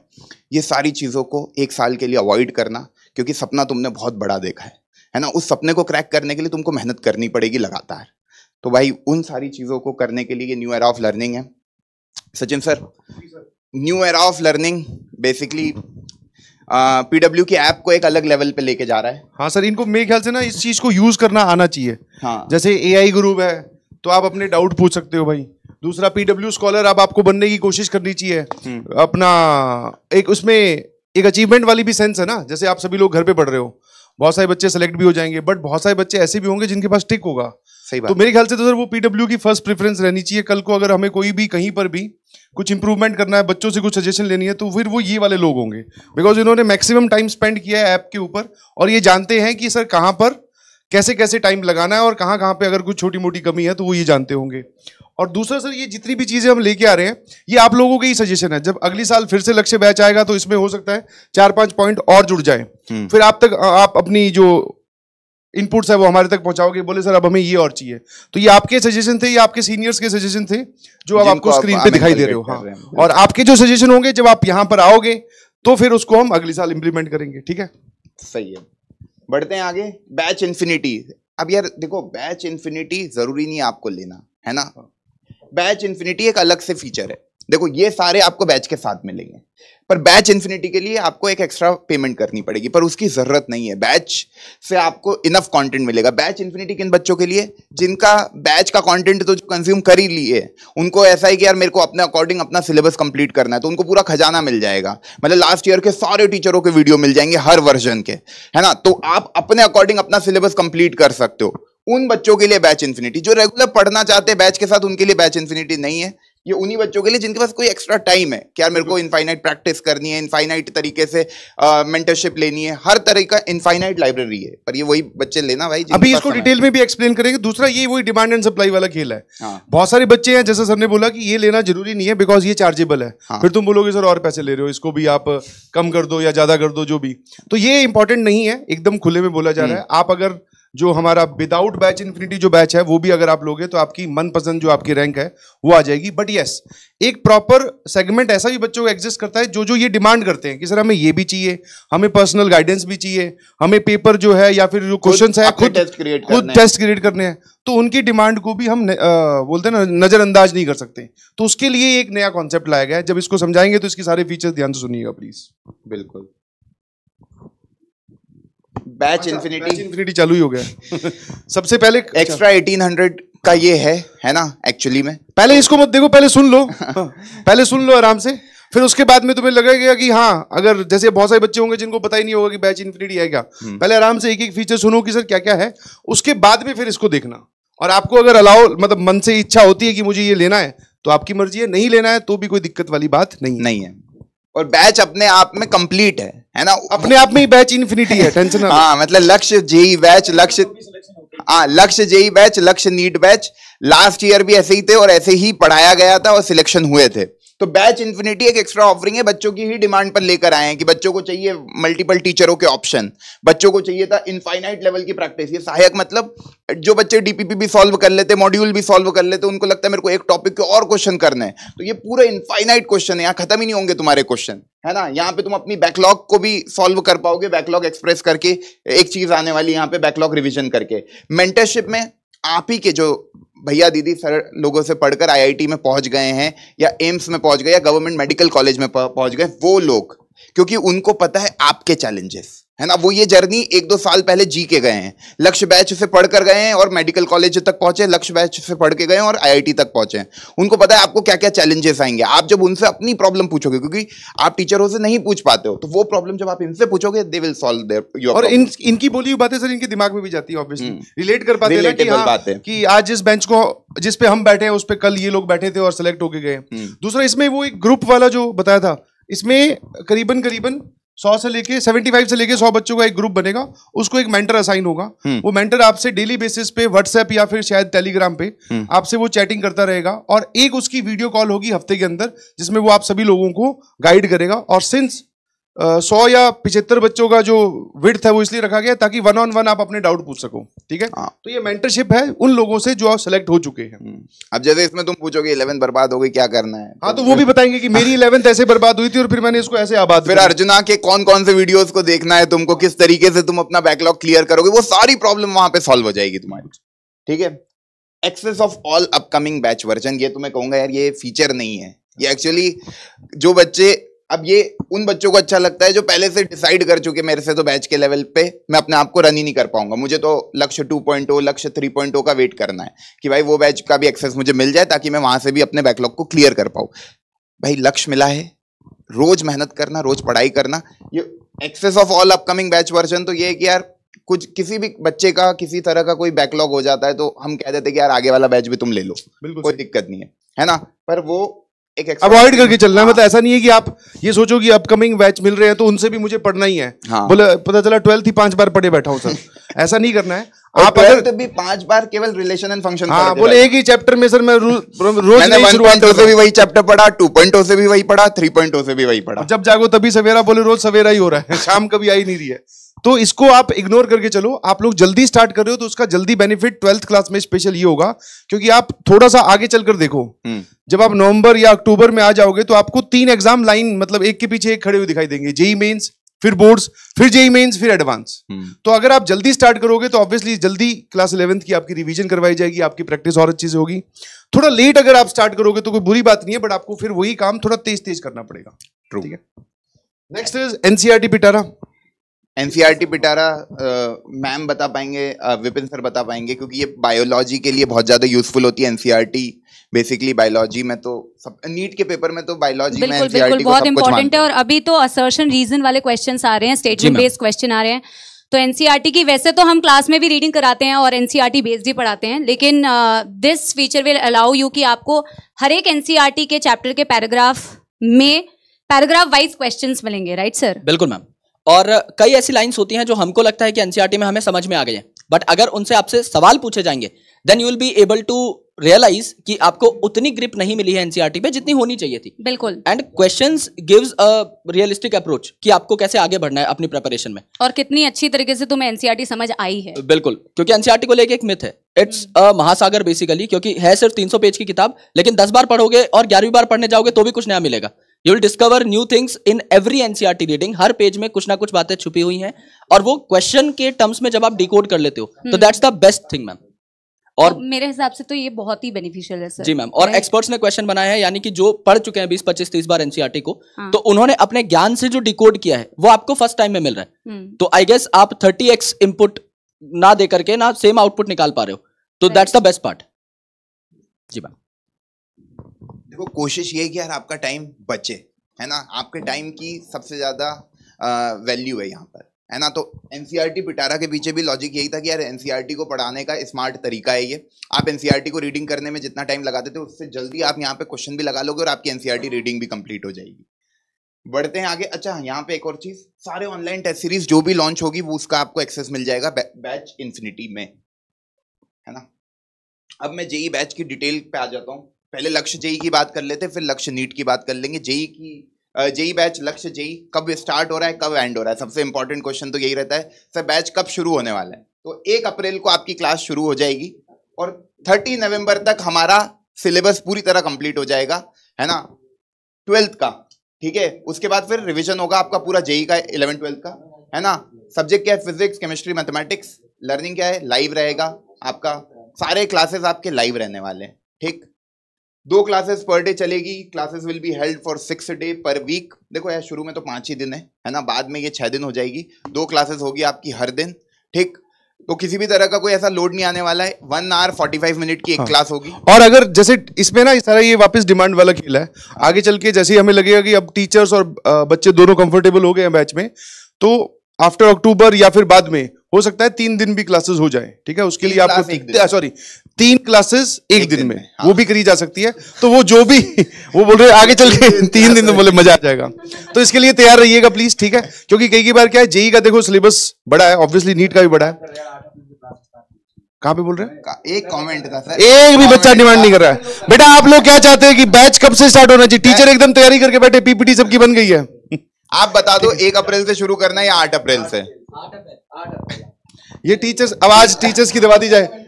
ये सारी चीज़ों को एक साल के लिए अवॉइड करना क्योंकि सपना तुमने बहुत बड़ा देखा है है ना उस सपने को क्रैक करने के लिए तुमको मेहनत करनी पड़ेगी लगातार तो भाई उन सारी चीज़ों को करने के लिए न्यू एरा ऑफ लर्निंग है Sachin sir new era of learning basically PW की ऐप को एक अलग लेवल पे लेके जा रहा है हाँ सर इनको मेरे ख्याल से ना इस चीज़ को यूज़ करना आना चाहिए हाँ जैसे ए ग्रुप है तो आप अपने डाउट पूछ सकते हो भाई दूसरा पीडब्ल्यू स्कॉलर अब आपको बनने की कोशिश करनी चाहिए हम्म। अपना एक उसमें एक अचीवमेंट वाली भी सेंस है ना जैसे आप सभी लोग घर पे पढ़ रहे हो बहुत सारे बच्चे सेलेक्ट भी हो जाएंगे बट बहुत सारे बच्चे ऐसे भी होंगे जिनके पास टिक होगा सही तो बात तो मेरे ख्याल से तो सर वो पीडब्ल्यू की फर्स्ट प्रेफरेंस रहनी चाहिए कल को अगर हमें कोई भी कहीं पर भी कुछ इंप्रूवमेंट करना है बच्चों से कुछ सजेशन लेनी है तो फिर वो ये वाले लोग होंगे बिकॉज इन्होंने मैक्सिमम टाइम स्पेंड किया है ऐप के ऊपर और ये जानते हैं कि सर कहाँ पर कैसे कैसे टाइम लगाना है और कहाँ कहाँ पे अगर कुछ छोटी मोटी कमी है तो वो ये जानते होंगे और दूसरा सर ये जितनी भी चीज़ें हम लेके आ रहे हैं ये आप लोगों की ही सजेशन है जब अगली साल फिर से लक्ष्य बैच आएगा तो इसमें हो सकता है चार पांच पॉइंट और जुड़ जाए हम्म। फिर आप तक आप अपनी जो इनपुट्स है वो हमारे तक पहुंचाओगे बोले सर अब हमें ये और चाहिए तो ये आपके सजेशन थे ये आपके सीनियर्स के सजेशन थे जो अब आपको स्क्रीन पे दिखाई दे रहे हो हाँ और आपके जो सजेशन होंगे जब आप यहाँ पर आओगे तो फिर उसको हम अगले साल इम्प्लीमेंट करेंगे ठीक है सही है बढ़ते हैं आगे बैच इन्फिनिटी अब यार देखो बैच इन्फिनिटी जरूरी नहीं आपको लेना है ना बैच इन्फिनिटी एक अलग से फीचर है देखो ये सारे आपको बैच के साथ मिलेंगे पर बैच इन्फिनिटी के लिए आपको एक एक्स्ट्रा पेमेंट करनी पड़ेगी पर उसकी ज़रूरत नहीं है बैच से आपको इनफ कंटेंट मिलेगा बैच इन्फिनिटी किन बच्चों के लिए जिनका बैच का कंटेंट तो जो कंज्यूम कर ही लिए उनको ऐसा ही कि यार मेरे को अपने अकॉर्डिंग अपना सिलेबस कंप्लीट करना है तो उनको पूरा खजाना मिल जाएगा मतलब लास्ट ईयर के सारे टीचरों के वीडियो मिल जाएंगे हर वर्जन के है ना तो आप अपने अकॉर्डिंग अपना सिलेबस कंप्लीट कर सकते हो उन बच्चों के लिए बैच इन्फिनिटी जो रेगुलर पढ़ना चाहते हैं बैच के साथ उनके लिए बैच इन्फिनिटी नहीं है ये उन्हीं बच्चों के लिए जिनके पास कोई एक्स्ट्रा टाइम है कि यार मेरे को इनफाइनाइट प्रैक्टिस करनी है इनफाइनाइट तरीके से मेंटरशिप लेनी है हर तरह का इनफाइनाइट लाइब्रेरी है पर ये वही बच्चे लेना भाई अभी इसको डिटेल में भी एक्सप्लेन करेंगे दूसरा ये वही डिमांड एंड सप्लाई वाला खेल है हाँ। बहुत सारे बच्चे हैं जैसे सर ने बोला कि ये लेना जरूरी नहीं है बिकॉज ये चार्जेबल है हाँ। फिर तुम बोलोगे सर और पैसे ले रहे हो इसको भी आप कम कर दो या ज्यादा कर दो जो भी तो ये इंपॉर्टेंट नहीं है एकदम खुले में बोला जा रहा है हम्म। आप अगर जो हमारा विदाउट बैच इन्फिनिटी जो बैच है वो भी अगर आप लोगे तो आपकी मनपसंद जो आपकी रैंक है वो आ जाएगी बट येस एक प्रॉपर सेगमेंट ऐसा भी बच्चों को एग्जिस्ट करता है जो जो ये डिमांड करते हैं कि सर हमें ये भी चाहिए हमें पर्सनल गाइडेंस भी चाहिए हमें पेपर जो है या फिर जो क्वेश्चन है खुद टेस्ट क्रिएट खुद टेस्ट क्रिएट करने हैं तो उनकी डिमांड को भी हम न, आ, बोलते हैं ना नज़रअंदाज नहीं कर सकते तो उसके लिए एक नया कॉन्सेप्ट लाया गया है जब इसको समझाएंगे तो इसकी सारे फीचर्स ध्यान से सुनिएगा प्लीज़ बिल्कुल बैच इन्फिनिटी इन्फिनिटी चालू ही हो गया सबसे पहले एक्स्ट्रा एटीन हंड्रेड का ये है है ना एक्चुअली में पहले इसको मत देखो पहले सुन लो हाँ, पहले सुन लो आराम से फिर उसके बाद में तुम्हें लगेगा कि हाँ अगर जैसे बहुत सारे बच्चे होंगे जिनको पता ही नहीं होगा कि बैच इन्फिनिटी है क्या हम्म। पहले आराम से एक एक फीचर सुनो कि सर क्या क्या है उसके बाद में फिर इसको देखना और आपको अगर अलाउ मतलब मन से इच्छा होती है कि मुझे ये लेना है तो आपकी मर्जी है नहीं लेना है तो भी कोई दिक्कत वाली बात नहीं है और बैच अपने आप में कंप्लीट है है ना अपने आप में ही बैच इन्फिनिटी है टेंशन हाँ मतलब लक्ष्य जेई बैच लक्ष्य हाँ Lakshya JEE batch Lakshya NEET batch last year भी ऐसे ही थे और ऐसे ही पढ़ाया गया था और सिलेक्शन हुए थे तो बैच इन्फिनिटी एक एक्स्ट्रा ऑफरिंग है बच्चों की ही डिमांड पर लेकर आए हैं कि बच्चों को चाहिए मल्टीपल टीचरों के ऑप्शन बच्चों को चाहिए था इनफाइनाइट लेवल की प्रैक्टिस ये सहायक मतलब जो बच्चे डीपीपी भी सॉल्व कर लेते मॉड्यूल भी सॉल्व कर लेते उनको लगता है मेरे को एक टॉपिक के और क्वेश्चन करने हैं तो ये पूरे इनफाइनाइट क्वेश्चन है यहाँ खत्म ही नहीं होंगे तुम्हारे क्वेश्चन है ना यहाँ पे तुम अपनी बैकलॉग को भी सॉल्व कर पाओगे बैकलॉग एक्सप्रेस करके एक चीज आने वाली यहाँ पे बैकलॉग रिविजन करके मेंटरशिप में आप ही के जो भैया दीदी सर लोगों से पढ़कर आईआईटी में पहुंच गए हैं या एम्स में पहुंच गए या गवर्नमेंट मेडिकल कॉलेज में पहुंच गए वो लोग क्योंकि उनको पता है आपके चैलेंजेस है ना वो ये जर्नी एक दो साल पहले जी के गए हैं लक्ष्य बैच से पढ़ कर गए हैं और मेडिकल कॉलेज तक पहुंचे लक्ष्य बैच से पढ़ के गए और आईआईटी तक पहुंचे उनको पता है आपको क्या क्या चैलेंजेस आएंगे आप जब उनसे अपनी प्रॉब्लम पूछोगे क्योंकि आप टीचरों से नहीं पूछ पाते हो तो वो प्रॉब्लम जब आप इनसे पूछोगे दे विल सॉल्व देयर और इन, इनकी बोली हुई बातें सर इनके दिमाग में भी जाती है ऑब्वियसली रिलेट कर पाते हैं कि, हाँ, कि आज जिस बेंच को जिस पे हम बैठे हैं उस पर कल ये लोग बैठे थे और सिलेक्ट होके गए हम्म। दूसरा इसमें वो एक ग्रुप वाला जो बताया था इसमें करीबन करीबन सौ से लेके सेवेंटी फाइव से लेके सौ बच्चों का एक ग्रुप बनेगा उसको एक मेंटर असाइन होगा हम्म। वो मेंटर आपसे डेली बेसिस पे व्हाट्सएप या फिर शायद टेलीग्राम पे हम्म। आपसे वो चैटिंग करता रहेगा और एक उसकी वीडियो कॉल होगी हफ्ते के अंदर जिसमें वो आप सभी लोगों को गाइड करेगा और सिंस सौ या पिछहत्तर बच्चों का जो विड्थ है वो इसलिए रखा गया ताकि वन ऑन वन आप अपने डाउट पूछ सको ठीक है हाँ। तो ये मेंटरशिप है उन लोगों से जो आप सेलेक्ट हो चुके हैं हम्म। अब जैसे इसमें तुम पूछोगे इलेवंथ बर्बाद हो गई क्या करना है हाँ तो, तो वो भी बताएंगे कि मेरी इलेवंथ ऐसे बर्बाद हुई थी और फिर मैंने इसको ऐसे आबाद फिर अर्जुना के कौन कौन से वीडियोज को देखना है तुमको किस तरीके से तुम अपना बैकलॉग क्लियर करोगे वो सारी प्रॉब्लम वहां पर सॉल्व हो जाएगी तुम्हारी ठीक है access of all upcoming batch version ये तुम्हें तो कहूंगा यार ये फीचर नहीं है ये एक्चुअली जो बच्चे अब ये उन बच्चों को अच्छा लगता है जो पहले से डिसाइड कर चुके मेरे से तो बैच के लेवल पे मैं अपने आप को रन ही नहीं कर पाऊंगा मुझे तो Lakshya two point oh, Lakshya three point oh का वेट करना है कि भाई वो बैच का भी एक्सेस मुझे मिल जाए ताकि मैं वहां से भी अपने बैकलॉग को क्लियर कर पाऊँ भाई लक्ष्य मिला है रोज मेहनत करना रोज पढ़ाई करना ये access of all upcoming batch version तो ये है कि यार कुछ किसी भी बच्चे का किसी तरह का कोई बैकलॉग हो जाता है तो हम कह देते कि यार आगे वाला बैच भी तुम ले लो बिल्कुल कोई दिक्कत नहीं है है ना पर वो एक अवॉइड करके चलना है हाँ। मतलब ऐसा नहीं है कि आप ये सोचो कि अपकमिंग बैच मिल रहे हैं तो उनसे भी मुझे पढ़ना ही है हाँ। बोले पता चला ट्वेल्थ ही पांच बार पढ़े बैठा हूँ सर ऐसा नहीं करना है आप अगर तो भी पांच बार केवल रिलेशन एंड फंक्शन हाँ, बोले एक ही चैप्टर में सर मैं रोज मैंने से भी वही चैप्टर पढ़ा टू पॉइंट से भी वही पढ़ा थ्री पॉइंट से भी वही पढ़ा जब जागो तभी सवेरा बोले रोज सवेरा ही हो रहा है शाम कभी आई नहीं रही है तो इसको आप इग्नोर करके चलो आप लोग जल्दी स्टार्ट कर रहे हो तो उसका जल्दी बेनिफिट ट्वेल्थ क्लास में स्पेशल ये होगा क्योंकि आप थोड़ा सा आगे चलकर देखो हम्म। जब आप नवंबर या अक्टूबर में आ जाओगे तो आपको तीन एग्जाम लाइन मतलब एक के पीछे एक खड़े हुए दिखाई देंगे जेई मेन्स फिर बोर्ड्स फिर जेई मेन्स फिर एडवांस हम्म। तो अगर आप जल्दी स्टार्ट करोगे तो ऑब्वियसली जल्दी क्लास इलेवंथ की आपकी रिविजन करवाई जाएगी आपकी प्रैक्टिस और अच्छी से होगी थोड़ा लेट अगर आप स्टार्ट करोगे तो कोई बुरी बात नहीं है बट आपको फिर वही काम थोड़ा तेज तेज करना पड़ेगा ठीक है next is NCERT Pitara NCERT e Pitara ma'am बता पाएंगे विपिन सर बता पाएंगे क्योंकि ये बायोलॉजी के लिए बहुत ज़्यादा यूजफुल होती है एनसीईआरटी बेसिकली बायोलॉजी में तो सब नीट के पेपर में तो बायोलॉजी में बिल्कुल e बहुत इंपॉर्टेंट है और अभी तो असर्शन रीजन वाले क्वेश्चन आ रहे हैं स्टेटमेंट बेस्ड क्वेश्चन आ रहे हैं तो एनसीईआरटी e की वैसे तो हम क्लास में भी रीडिंग कराते हैं और एनसीईआरटी बेस्ड ही पढ़ाते हैं लेकिन this feature will allow you कि आपको हर एक एनसीईआरटी के चैप्टर के पैराग्राफ में पैराग्राफ वाइज क्वेश्चंस मिलेंगे राइट सर बिल्कुल मैम और कई ऐसी लाइन्स होती हैं जो हमको लगता है कि एनसीआरटी e में हमें समझ में आ गए हैं बट अगर उनसे आपसे सवाल पूछे जाएंगे then you will be able to realise कि आपको उतनी ग्रिप नहीं मिली है एनसीआरटी पे e जितनी होनी चाहिए थी बिल्कुल and question gives a realistic approach कि आपको कैसे आगे बढ़ना है अपनी प्रिपरेशन में और कितनी अच्छी तरीके से तुम्हें एनसीआरटी e समझ आई है बिल्कुल क्योंकि एनसीआरटी को लेके एक मिथ है इट्स हम्म। अ महासागर बेसिकली क्योंकि है सिर्फ 300 पेज की किताब लेकिन 10 बार पढ़ोगे और 11वीं बार पढ़ने जाओगे तो भी कुछ नया मिलेगा you will discover new things in every NCERT reading हर पेज में कुछ ना कुछ बातें छुपी हुई हैं और वो क्वेश्चन के टर्म्स में जब आप डिकोड कर लेते हो तो that's the best thing ma'am और तो मेरे हिसाब से तो ये बहुत ही बेनिफिशियल है सर जी मैम और एक्सपर्ट्स ने क्वेश्चन बनाया है यानी कि जो पढ़ चुके हैं बीस पच्चीस तीस बार एनसीआरटी e को हाँ. तो उन्होंने अपने ज्ञान से जो डिकोड किया है वो आपको फर्स्ट टाइम में मिल रहा है हम्म। तो आई गेस आप थर्टी एक्स इनपुट ना दे करके ना सेम आउटपुट निकाल पा रहे हो तो दैट्स द बेस्ट पार्ट जी मैम देखो कोशिश ये कि यार आपका टाइम बचे है ना आपके टाइम की सबसे ज़्यादा वैल्यू है यहाँ पर है ना तो एन e पिटारा के पीछे भी लॉजिक यही था कि यार एन e को पढ़ाने का स्मार्ट तरीका है ये आप एन e को रीडिंग करने में जितना टाइम लगाते थे उससे जल्दी आप यहाँ पे क्वेश्चन भी लगा लोगे और आपकी एन रीडिंग भी कंप्लीट हो जाएगी बढ़ते हैं आगे अच्छा यहाँ पे एक और चीज़ सारे ऑनलाइन टेस्ट सीरीज जो भी लॉन्च होगी वो उसका आपको एक्सेस मिल जाएगा बै, बैच इन्फिनिटी में है ना अब मैं जेई बैच की डिटेल पे आ जाता हूँ पहले लक्ष्य जेई की बात कर लेते फिर लक्ष्य नीट की बात कर लेंगे जेई की जेई बैच लक्ष्य जेई कब स्टार्ट हो रहा है कब एंड हो रहा है सबसे इंपॉर्टेंट क्वेश्चन तो यही रहता है सर बैच कब शुरू होने वाला है तो एक अप्रैल को आपकी क्लास शुरू हो जाएगी और थर्टी नवंबर तक हमारा सिलेबस पूरी तरह कंप्लीट हो जाएगा है ना ट्वेल्थ का ठीक है उसके बाद फिर रिविजन होगा आपका पूरा जेई का इलेवन ट्वेल्थ का है ना सब्जेक्ट क्या है फिजिक्स केमिस्ट्री मैथमेटिक्स लर्निंग क्या है लाइव रहेगा आपका सारे क्लासेस आपके लाइव रहने वाले हैं ठीक दो क्लासेस पर डे चलेगी classes will be held for six day per week देखो यार शुरू में तो पांच ही दिन है है ना बाद में ये छह दिन हो जाएगी दो क्लासेस होगी आपकी हर दिन ठीक तो किसी भी तरह का कोई ऐसा लोड नहीं आने वाला है one hour forty five minute की एक हाँ। क्लास होगी और अगर जैसे इसमें ना इस तरह ये वापस डिमांड वाला खेला है आगे चल के जैसे हमें लगेगा कि अब टीचर्स और बच्चे दोनों कंफर्टेबल हो गए हैं बैच में तो आफ्टर अक्टूबर या फिर बाद में हो सकता है तीन दिन भी क्लासेस हो जाए ठीक है उसके लिए आपको सॉरी तीन क्लासेस एक, एक दिन, दिन में हाँ। वो भी करी जा सकती है तो वो जो भी वो बोल रहे आगे चल के तीन दिन में बोले मजा आ जाएगा तो इसके लिए तैयार रहिएगा प्लीज ठीक है क्योंकि कई कई बार क्या है जेई का देखो सिलेबस बड़ा है ऑब्वियसली नीट का भी बड़ा है कहां पे बोल रहे एक कमेंट था सर एक भी बच्चा डिमांड नहीं कर रहा है बेटा आप लोग क्या चाहते हैं कि बैच कब से स्टार्ट होना चाहिए टीचर एकदम तैयारी करके बैठे पीपीटी सबकी बन गई है आप बता दो एक अप्रैल से शुरू करना है या आठ अप्रैल से ये टीचर्स अब आज टीचर्स की दबा दी जाए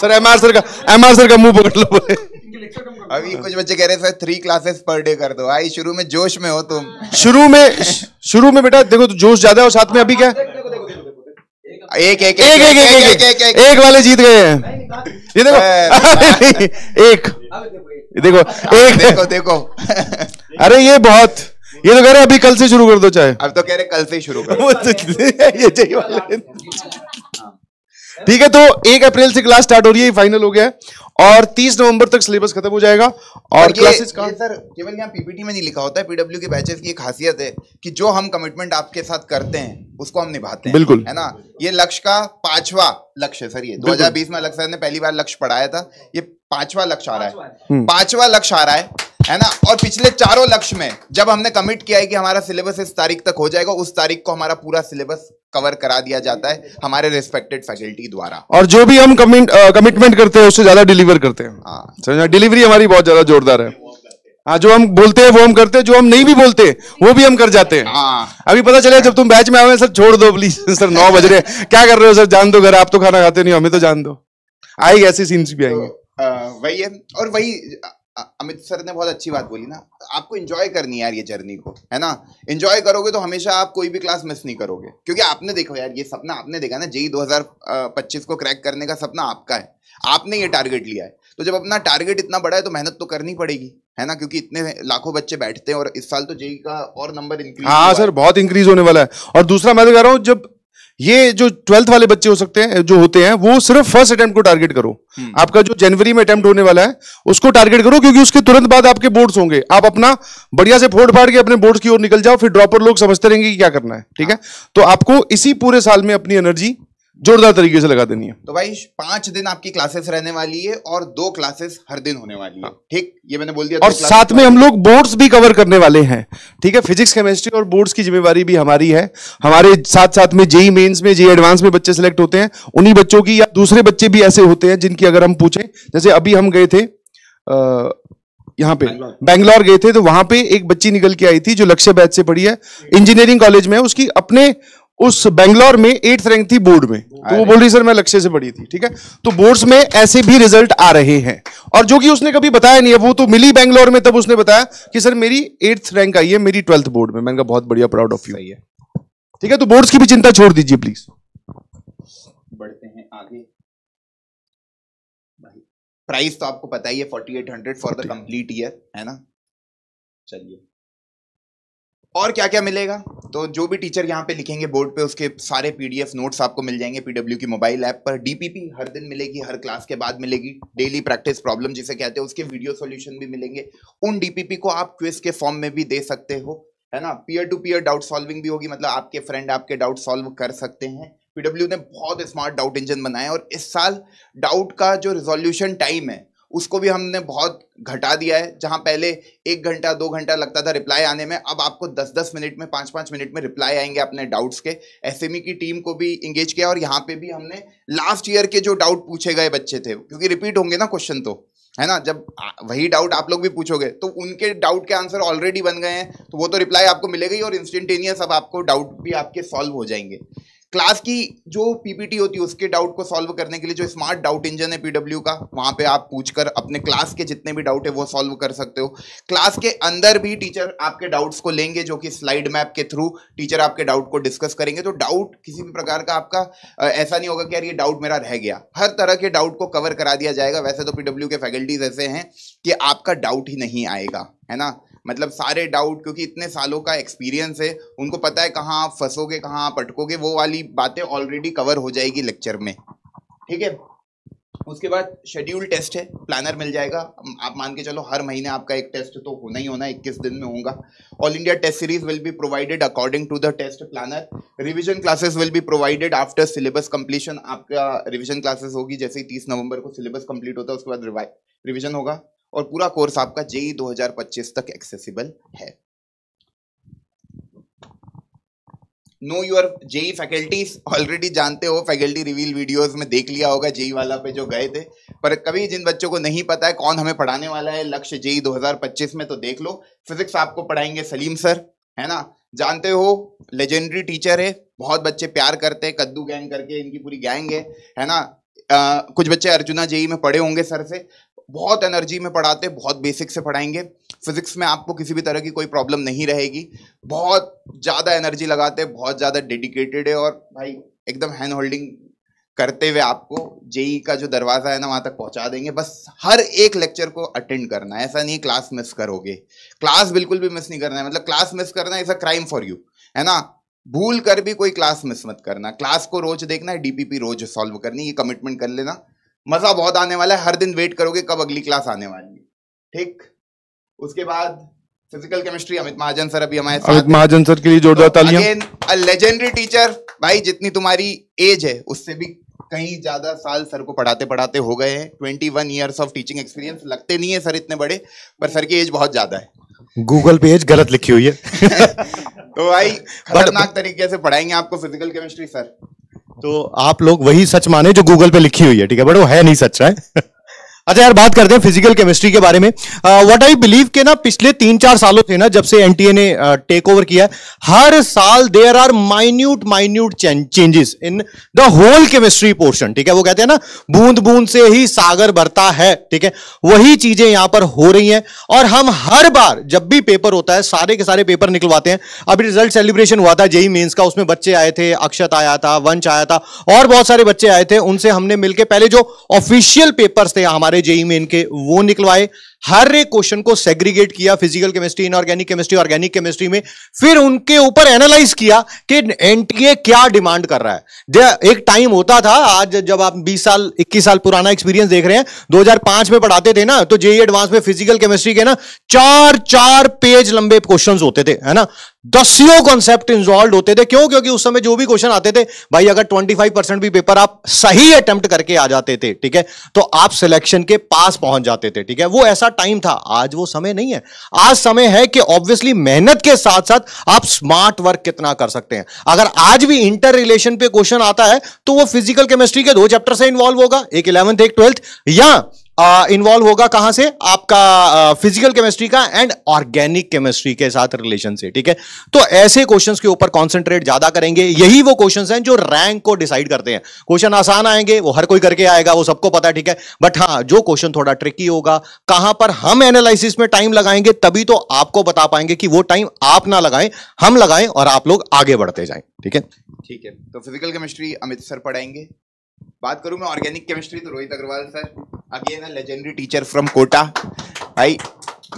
सर एम आर सर का एम आर सर का मुंह पकड़ लो अभी कुछ बच्चे कह रहे sir three classes per day कर दो आई शुरू में जोश में हो तुम शुरू में शुरू में बेटा देखो तो जोश ज्यादा है और साथ में अभी क्या एक एक एक एक एक एक एक एक वाले जीत गए हैं ये देखो एक देखो एक देखो देखो अरे ये बहुत ये तो कह रहे अभी कल से शुरू कर दो चाहे अब तो कह रहे कल से ही शुरू करो तो ये ठीक है तो एक अप्रैल से क्लास स्टार्ट हो रही है फाइनल हो गया है और 30 नवंबर तक सिलेबस खत्म हो जाएगा और क्लासेस का सर केवल यहाँ पीपीटी में नहीं लिखा होता है पीडब्ल्यू के बैचेस की खासियत है कि जो हम कमिटमेंट आपके साथ करते हैं उसको हम निभाते हैं बिल्कुल है ना ये लक्ष्य का पांचवा लक्ष्य है सर ये 2020 में अलग सर ने पहली बार लक्ष्य पढ़ाया था ये पांचवा लक्ष्य आ रहा है हम्म। पांचवा लक्ष्य आ रहा है है ना और पिछले चारों लक्ष्य में जब हमने कमिट किया है कि हमारा सिलेबस इस तारीख तक हो जाएगा उस तारीख को हमारा पूरा सिलेबस कवर करा दिया जाता है हमारे रिस्पेक्टेड फैकल्टी द्वारा और जो भी हम कमिट कमिटमेंट करते हैं उससे ज्यादा डिलीवर करते हैं डिलीवरी हाँ। हमारी बहुत ज्यादा जोरदार है हाँ जो हम बोलते हैं वो हम करते हैं जो हम नहीं भी बोलते वो भी हम कर जाते हैं हाँ। अभी पता चले जब तुम बैच में आओ सर छोड़ दो प्लीज सर नौ बज रहे क्या कर रहे हो सर जान दो घर आप तो खाना खाते नहीं हमें तो जान दो आएगी ऐसी सीन्स भी आएंगे वही है और वही अमित सर ने बहुत अच्छी बात बोली ना आपको इंजॉय करनी यार ये जर्नी को है ना इंजॉय करोगे तो हमेशा आप कोई भी क्लास मिस नहीं करोगे क्योंकि आपने देखो यार ये सपना आपने देखा ना जेई 2025 को क्रैक करने का सपना आपका है आपने ये टारगेट लिया है तो जब अपना टारगेट इतना बड़ा है तो मेहनत तो करनी पड़ेगी है ना क्योंकि इतने लाखों बच्चे बैठते हैं और इस साल तो जेई का और नंबर इंक्रीज हाँ सर बहुत इंक्रीज होने वाला है और दूसरा मैं तो कह रहा हूँ जब ये जो ट्वेल्थ वाले बच्चे हो सकते हैं जो होते हैं वो सिर्फ फर्स्ट अटेम्प्ट को टारगेट करो हम्म। आपका जो जनवरी में अटेम्प्ट होने वाला है उसको टारगेट करो क्योंकि उसके तुरंत बाद आपके बोर्ड्स होंगे आप अपना बढ़िया से फोड़ फाड़ के अपने बोर्ड्स की ओर निकल जाओ फिर ड्रॉपर लोग समझते रहेंगे कि क्या करना है ठीक है हाँ। तो आपको इसी पूरे साल में अपनी एनर्जी जोरदार तरीके से लगा देनी है तो भाई पांच दिन आपकी क्लासेस रहने वाली है और दो क्लासेस हर दिन होने वाली है हाँ। ठीक ये मैंने बोल दिया और साथ में हम लोग बोर्ड्स भी कवर करने वाले हैं ठीक है फिजिक्स केमिस्ट्री और बोर्ड्स की जिम्मेवारी भी हमारी है हमारे साथ साथ में जेई मेन्स e में जेई एडवांस e में बच्चे सिलेक्ट होते हैं उन्हीं बच्चों की या दूसरे बच्चे भी ऐसे होते हैं जिनकी अगर हम पूछे जैसे अभी हम गए थे यहाँ पे बैंगलोर गए थे तो वहां पे एक बच्ची निकल के आई थी जो लक्ष्य बैच से पढ़ी है इंजीनियरिंग कॉलेज में उसकी अपने उस बेंगलोर में एट्थ रैंक थी बोर्ड में तो वो बोल रही सर मैं लक्ष्य से बड़ी थी ठीक है तो बोर्ड्स में ऐसे भी रिजल्ट आ रहे हैं और जो कि उसने कभी बताया नहीं है वो तो मिली बेंगलोर में तब उसने बताया कि सर मेरी एट्थ रैंक आई है मेरी ट्वेल्थ बोर्ड में मैंने कहा बहुत बढ़िया प्राउड ऑफ यू है ठीक है तो बोर्ड्स की भी चिंता छोड़ दीजिए प्लीज बढ़ते हैं आगे प्राइस तो आपको पता ही है forty eight hundred for the complete year है ना चलिए और क्या क्या मिलेगा तो जो भी टीचर यहाँ पे लिखेंगे बोर्ड पे उसके सारे पीडीएफ नोट्स आपको मिल जाएंगे पीडब्ल्यू की मोबाइल ऐप पर डीपीपी हर दिन मिलेगी हर क्लास के बाद मिलेगी डेली प्रैक्टिस प्रॉब्लम जिसे कहते हैं उसके वीडियो सॉल्यूशन भी मिलेंगे उन डीपीपी को आप क्विज के फॉर्म में भी दे सकते हो है ना peer to peer doubt solving भी होगी मतलब आपके फ्रेंड आपके डाउट सॉल्व कर सकते हैं पीडब्ल्यू ने बहुत स्मार्ट डाउट इंजन बनाया और इस साल डाउट का जो रिजोल्यूशन टाइम है उसको भी हमने बहुत घटा दिया है जहाँ पहले एक घंटा दो घंटा लगता था रिप्लाई आने में अब आपको दस दस मिनट में पाँच पाँच मिनट में रिप्लाई आएंगे अपने डाउट्स के एस की टीम को भी इंगेज किया और यहाँ पे भी हमने लास्ट ईयर के जो डाउट पूछे गए बच्चे थे क्योंकि रिपीट होंगे ना क्वेश्चन तो है ना जब वही डाउट आप लोग भी पूछोगे तो उनके डाउट के आंसर ऑलरेडी बन गए हैं तो वो तो रिप्लाई आपको मिलेगी और इंस्टेंटेनियस अब आपको डाउट भी आपके सॉल्व हो जाएंगे क्लास की जो पीपीटी होती है उसके डाउट को सॉल्व करने के लिए जो स्मार्ट डाउट इंजन है पीडब्ल्यू का वहाँ पे आप पूछकर अपने क्लास के जितने भी डाउट है वो सॉल्व कर सकते हो क्लास के अंदर भी टीचर आपके डाउट्स को लेंगे जो कि स्लाइड मैप के थ्रू टीचर आपके डाउट को डिस्कस करेंगे तो डाउट किसी भी प्रकार का आपका ऐसा नहीं होगा कि यार ये डाउट मेरा रह गया हर तरह के डाउट को कवर करा दिया जाएगा वैसे तो पीडब्ल्यू के फैकल्टीज ऐसे हैं कि आपका डाउट ही नहीं आएगा है ना मतलब सारे डाउट क्योंकि इतने सालों का एक्सपीरियंस है उनको पता है कहाँ आप फंसोगे कहाँ आप अटकोगे वो वाली बातें ऑलरेडी कवर हो जाएगी लेक्चर में ठीक है उसके बाद शेड्यूल टेस्ट है प्लानर मिल जाएगा आप मान के चलो हर महीने आपका एक टेस्ट तो होना ही होना 21 दिन में होगा all India test series will be provided according to the test planner revision classes will be provided after syllabus completion आपका रिवीजन क्लासेस होगी जैसे ही 30 नवंबर को सिलेबस कंप्लीट होता है उसके बाद रिवाइ होगा और पूरा कोर्स आपका जेई 2025 तक एक्सेसिबल है know your JEE faculties already जानते हो फैकल्टी रिवील वीडियोस में देख लिया होगा जेई वाला पे जो गए थे पर कभी जिन बच्चों को नहीं पता है कौन हमें पढ़ाने वाला है लक्ष्य जेई 2025 में तो देख लो फिजिक्स आपको पढ़ाएंगे सलीम सर है ना जानते हो लेजेंडरी टीचर है बहुत बच्चे प्यार करते हैं कद्दू गैंग करके इनकी पूरी गैंग है है ना आ, कुछ बच्चे अर्जुना जेई में पढ़े होंगे सर से बहुत एनर्जी में पढ़ाते बहुत बेसिक से पढ़ाएंगे फिजिक्स में आपको किसी भी तरह की कोई प्रॉब्लम नहीं रहेगी बहुत ज़्यादा एनर्जी लगाते बहुत ज़्यादा डेडिकेटेड है और भाई एकदम हैंड होल्डिंग करते हुए आपको जेई का जो दरवाज़ा है ना वहाँ तक पहुँचा देंगे बस हर एक लेक्चर को अटेंड करना है ऐसा नहीं क्लास मिस करोगे क्लास बिल्कुल भी मिस नहीं करना है मतलब क्लास मिस करना is a crime for you है ना भूल कर भी कोई क्लास मिस मत करना क्लास को रोज देखना है डीपीपी रोज सॉल्व करनी ये कमिटमेंट कर लेना मज़ा बहुत आने वाला है हर दिन वेट करोगे कब अगली क्लास आने वाली है ठीक उसके बाद physical chemistry Amit Mahajan sir अभी हमारे अमित महाजन सर के लिए जोरदार तो तालियां अगेन अ लेजेंडरी टीचर भाई जितनी तुम्हारी एज है उससे भी कहीं ज्यादा साल सर को पढ़ाते पढ़ाते हो गए हैं twenty one years of teaching experience लगते नहीं है सर इतने बड़े पर सर की एज बहुत ज्यादा है गूगल पे एज गलत लिखी हुई है तो भाई खतरनाक तरीके से पढ़ाएंगे आपको फिजिकल केमिस्ट्री सर तो आप लोग वही सच माने जो गूगल पे लिखी हुई है ठीक है बट वो है नहीं सच है अच्छा यार बात करते हैं फिजिकल केमिस्ट्री के बारे में व्हाट आई बिलीव के ना पिछले तीन चार सालों से ना जब से एनटीए ने टेक ओवर किया हर साल there are minute minute changes in the whole chemistry portion ठीक है वो कहते हैं ना बूंद बूंद से ही सागर भरता है ठीक है वही चीजें यहां पर हो रही हैं और हम हर बार जब भी पेपर होता है सारे के सारे पेपर निकलवाते हैं अभी रिजल्ट सेलिब्रेशन हुआ था जेई मेन्स का उसमें बच्चे आए थे अक्षत आया था वंश आया था और बहुत सारे बच्चे आए थे उनसे हमने मिलकर पहले जो ऑफिशियल पेपर थे हमारे सारे जेई मेन के वो निकलवाए हर एक क्वेश्चन को सेग्रीगेट किया physical chemistry inorganic chemistry organic chemistry में फिर उनके ऊपर एनालाइज किया कि एनटीए क्या डिमांड कर रहा है एक टाइम होता था आज जब आप 20 साल 21 साल पुराना एक्सपीरियंस देख रहे हैं 2005 में पढ़ाते थे ना तो जेई एडवांस e में फिजिकल केमिस्ट्री के ना चार चार पेज लंबे क्वेश्चन होते थे है ना दसियों कॉन्सेप्ट इन्वॉल्व होते थे क्यों क्योंकि उस समय जो भी क्वेश्चन आते थे भाई अगर 25 परसेंट भी पेपर आप सही अटेम्प्ट करके आ जाते थे ठीक है तो आप सिलेक्शन के पास पहुंच जाते थे ठीक है वो ऐसा टाइम था आज वो समय नहीं है आज समय है कि ऑब्वियसली मेहनत के साथ साथ आप स्मार्ट वर्क कितना कर सकते हैं अगर आज भी इंटर रिलेशन पे क्वेश्चन आता है तो वो फिजिकल केमिस्ट्री के दो चैप्टर से इन्वॉल्व होगा एक इलेवंथ एक ट्वेल्थ या इन्वॉल्व होगा कहां से आपका फिजिकल uh, केमिस्ट्री का एंड ऑर्गेनिक केमिस्ट्री के साथ रिलेशन से ठीक है तो ऐसे क्वेश्चंस के ऊपर कंसंट्रेट ज्यादा करेंगे यही वो क्वेश्चंस हैं जो रैंक को डिसाइड करते हैं क्वेश्चन आसान आएंगे वो हर कोई करके आएगा वो सबको पता है ठीक है बट हाँ जो क्वेश्चन थोड़ा ट्रिकी होगा कहां पर हम एनालिसिस में टाइम लगाएंगे तभी तो आपको बता पाएंगे कि वो टाइम आप ना लगाएं हम लगाएं और आप लोग आगे बढ़ते जाए ठीक है ठीक है तो फिजिकल केमिस्ट्री अमित सर पढ़ाएंगे बात करूं मैं ऑर्गेनिक केमिस्ट्री तो Rohit Agarwal sir again a legendary teacher from Kota भाई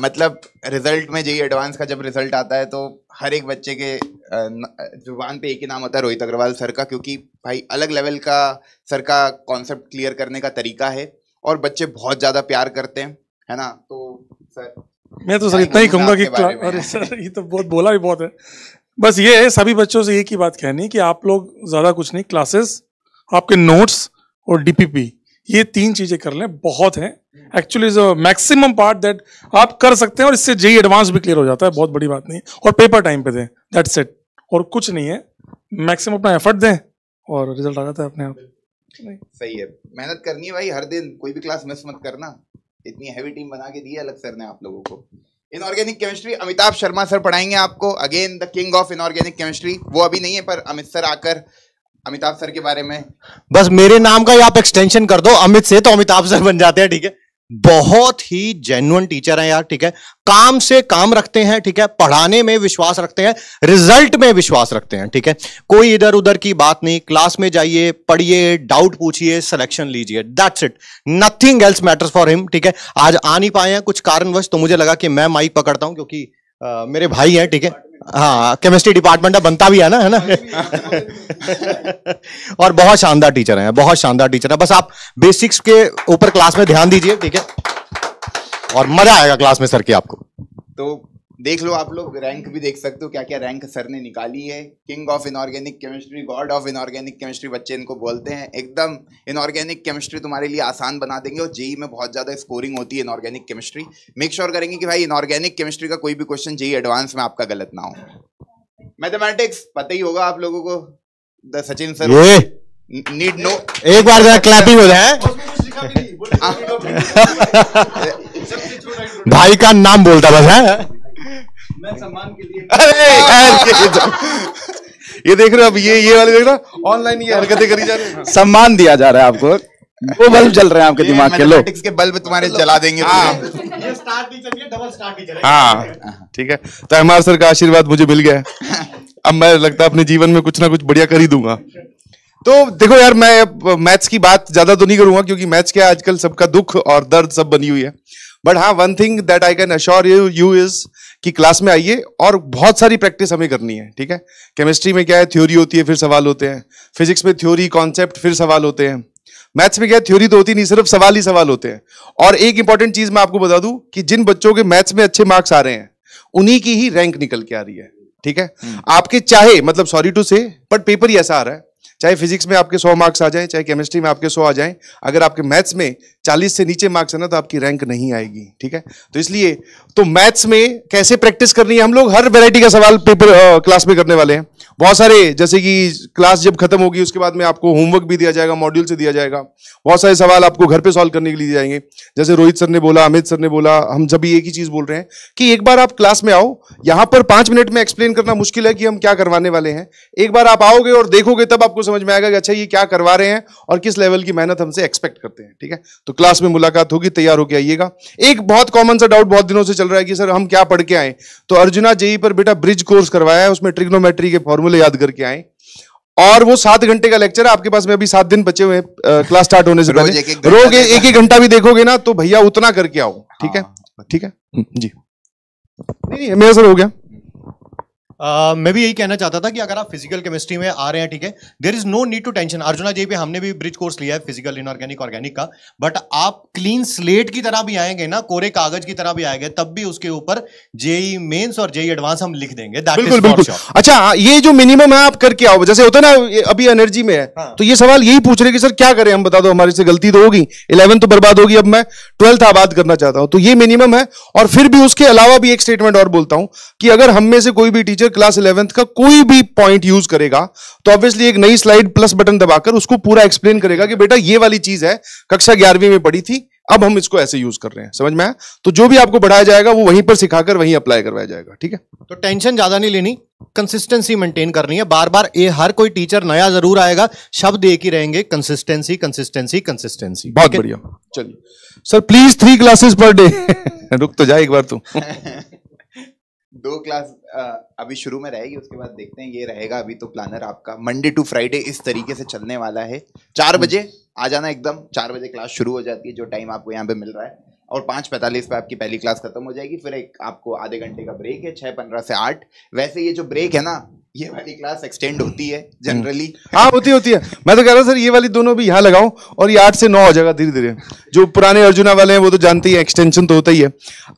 मतलब रिजल्ट में जी एडवांस का जब रिजल्ट आता है तो हर एक बच्चे के जुबान पे एक ही नाम होता है रोहित अग्रवाल सर का क्योंकि भाई अलग लेवल का सर का कॉन्सेप्ट क्लियर करने का तरीका है और बच्चे बहुत ज़्यादा प्यार करते हैं है ना तो सर मैं तो सर इतना ही कहूँगा कि अरे सर ये तो बहुत बोला भी बहुत है बस ये है सभी बच्चों से एक ही बात कहनी कि आप लोग ज़्यादा कुछ नहीं क्लासेस आपके नोट्स और डीपीपी ये तीन चीजें कर लें बहुत है एक्चुअली मैक्सिमम पार्ट दैट आप कर सकते हैं और इससे जेई एडवांस e भी क्लियर हो जाता है बहुत बड़ी बात नहीं और पेपर टाइम पे दें दैट्स इट और कुछ नहीं है मैक्सिमम अपना एफर्ट दें और रिजल्ट आ जाता है अपने आप सही है मेहनत करनी है भाई हर दिन कोई भी क्लास मिस मत करना इतनी हैवी टीम बना के दी है अलग सर ने आप लोगों को inorganic chemistry Amitabh Sharma sir पढ़ाएंगे आपको again the king of inorganic chemistry वो अभी नहीं है पर अमित सर आकर अमिताभ सर के बारे में बस मेरे नाम का आप एक्सटेंशन कर दो अमित से तो अमिताभ सर बन जाते हैं ठीक है बहुत ही जेन्युन टीचर हैं यार ठीक है काम से काम रखते हैं ठीक है पढ़ाने में विश्वास रखते हैं रिजल्ट में विश्वास रखते हैं ठीक है कोई इधर उधर की बात नहीं क्लास में जाइए पढ़िए डाउट पूछिए सिलेक्शन लीजिए that's it nothing else matters for him ठीक है आज आ नहीं पाए हैं कुछ कारणवश तो मुझे लगा कि मैं माइक पकड़ता हूं क्योंकि आ, मेरे भाई हैं ठीक है हाँ केमिस्ट्री डिपार्टमेंट बनता भी है ना है ना और बहुत शानदार टीचर हैं बहुत शानदार टीचर है बस आप बेसिक्स के ऊपर क्लास में ध्यान दीजिए ठीक है और मजा आएगा क्लास में सर के आपको तो देख लो आप लोग रैंक भी देख सकते हो क्या क्या रैंक सर ने निकाली है king of inorganic chemistry god of inorganic chemistry बच्चे इनको बोलते हैं एकदम इनऑर्गेनिक केमिस्ट्री तुम्हारे लिए आसान बना देंगे और जेई में बहुत ज़्यादा स्कोरिंग होती है इनऑर्गेनिक केमिस्ट्री मेक श्योर करेंगे कि भाई इनऑर्गेनिक केमिस्ट्री का कोई भी क्वेश्चन जेई एडवांस में आपका गलत ना हो मैथमेटिक्स पता ही होगा आप लोगों को the Sachin sir need no एक बार जरा क्लैपिंग हो जाए भाई का नाम बोलता बस है मैं के लिए अरे ये देख रहे हो अब ये ये वाली देख रहा ऑनलाइन ये हरकतें करी जा रही है सम्मान दिया जा रहा है आपको वो बल्ब जल रहे हैं आपके दिमाग के लोग के बल्ब तुम्हारे जला देंगे हाँ। ये स्टार्ट स्टार्ट चलिए डबल चलेगा हाँ ठीक है तो एम सर का आशीर्वाद मुझे मिल गया अब मैं लगता है अपने जीवन में कुछ ना कुछ बढ़िया कर ही दूंगा तो देखो यार मैं मैथ्स की बात ज्यादा तो नहीं करूंगा क्योंकि मैथ्स क्या आजकल सबका दुख और दर्द सब बनी हुई है बट हाँ one thing that I can assure you you is कि क्लास में आइए और बहुत सारी प्रैक्टिस हमें करनी है ठीक है केमिस्ट्री में क्या है थ्योरी होती है फिर सवाल होते हैं फिजिक्स में थ्योरी कॉन्सेप्ट फिर सवाल होते हैं मैथ्स में क्या है थ्योरी तो होती नहीं सिर्फ सवाल ही सवाल होते हैं और एक इंपॉर्टेंट चीज मैं आपको बता दूं कि जिन बच्चों के मैथ्स में अच्छे मार्क्स आ रहे हैं उन्हीं की ही रैंक निकल के आ रही है ठीक है हम्म। आपके चाहे मतलब sorry to say but paper ही ऐसा आ रहा है चाहे फिजिक्स में आपके सौ मार्क्स आ जाए चाहे केमिस्ट्री में आपके सौ आ जाए अगर आपके मैथ्स में चालीस से नीचे मार्क्स है ना तो आपकी रैंक नहीं आएगी ठीक है तो इसलिए तो मैथ्स में कैसे प्रैक्टिस करनी है हम लोग हर वेरायटी का सवाल पेपर क्लास में करने वाले हैं बहुत सारे जैसे कि क्लास जब खत्म होगी उसके बाद में आपको होमवर्क भी दिया जाएगा मॉड्यूल से दिया जाएगा बहुत सारे सवाल आपको घर पे सॉल्व करने के लिए जाएंगे जैसे रोहित सर ने बोला अमित सर ने बोला हम सभी एक ही चीज बोल रहे हैं कि एक बार आप क्लास में आओ यहां पर पांच मिनट में एक्सप्लेन करना मुश्किल है कि हम क्या करवाने वाले हैं एक बार आप आओगे और देखोगे तब आपको समझ में आएगा कि अच्छा ये क्या करवा रहे हैं और किस लेवल की मेहनत हमसे एक्सपेक्ट करते हैं ठीक है तो क्लास में मुलाकात होगी तैयार होकर आइएगा एक बहुत कॉमन सा डाउट बहुत दिनों से चल रहा है कि सर हम क्या पढ़ के आए तो अर्जुना जेई पर बेटा ब्रिज कोर्स करवाया है उसमें ट्रिग्नोमेट्री के फॉर्मूले याद करके आए और वो सात घंटे का लेक्चर है आपके पास में अभी सात दिन बचे हुए हैं क्लास स्टार्ट होने से पहले रोज एक ही घंटा भी देखोगे ना तो भैया उतना करके आओ ठीक है हाँ। ठीक है जी नहीं नहीं मेरा सर हो गया मैं भी यही कहना चाहता था कि अगर आप फिजिकल केमिस्ट्री में आ रहे हैं ठीक है there is no need to tension Arjuna ji पे हमने भी ब्रिज कोर्स लिया है फिजिकल इनऑर्गेनिक ऑर्गेनिक का बट आप क्लीन स्लेट की तरह भी आएंगे ना कोरे कागज की तरह भी आएंगे तब भी उसके ऊपर जेई मेन्स और जेई एडवांस हम लिख देंगे बिल्कुल बिल्कुल अच्छा ये जो मिनिमम है आप करके आओ जैसे होता है ना अभी एनर्जी में है हाँ। तो ये सवाल यही पूछ रहे कि सर क्या करें हम बता दो हमारे से गलती तो होगी इलेवन तो बर्बाद होगी अब मैं ट्वेल्थ आबाद करना चाहता हूँ तो ये मिनिमम है और फिर भी उसके अलावा भी एक स्टेटमेंट और बोलता हूं कि अगर हम में से कोई भी टीचर ईयर क्लास इलेवेंथ का कोई भी पॉइंट यूज करेगा तो ऑब्वियसली एक नई स्लाइड प्लस बटन दबाकर उसको पूरा एक्सप्लेन करेगा कि बेटा ये वाली चीज है कक्षा ग्यारहवीं में पढ़ी थी अब हम इसको ऐसे यूज कर रहे हैं समझ में आया तो जो भी आपको बढ़ाया जाएगा वो वहीं पर सिखाकर वहीं अप्लाई करवाया जाएगा ठीक है तो टेंशन ज्यादा नहीं लेनी कंसिस्टेंसी मेंटेन करनी है बार बार ये हर कोई टीचर नया जरूर आएगा शब्द एक ही रहेंगे कंसिस्टेंसी कंसिस्टेंसी कंसिस्टेंसी बहुत बढ़िया चलिए sir please three classes per day रुक तो जाए एक बार तू दो क्लास अभी शुरू में रहेगी उसके बाद देखते हैं ये रहेगा अभी तो प्लानर आपका मंडे टू फ्राइडे इस तरीके से चलने वाला है चार हम्म। बजे आ जाना एकदम चार बजे क्लास शुरू हो जाती है जो टाइम आपको यहाँ पे मिल रहा है और पाँच पैंतालीस पे आपकी पहली क्लास खत्म हो जाएगी फिर एक आपको आधे घंटे का ब्रेक है छः पंद्रह से आठ वैसे ये जो ब्रेक है ना ये वाली क्लास एक्सटेंड होती है जनरली हम्म। हाँ होती होती है मैं तो कह रहा हूँ सर ये वाली दोनों भी यहाँ लगाओ और ये आठ से नौ हो जाएगा धीरे धीरे जो पुराने अर्जुना वाले हैं वो तो जानते हैं एक्सटेंशन तो होता ही है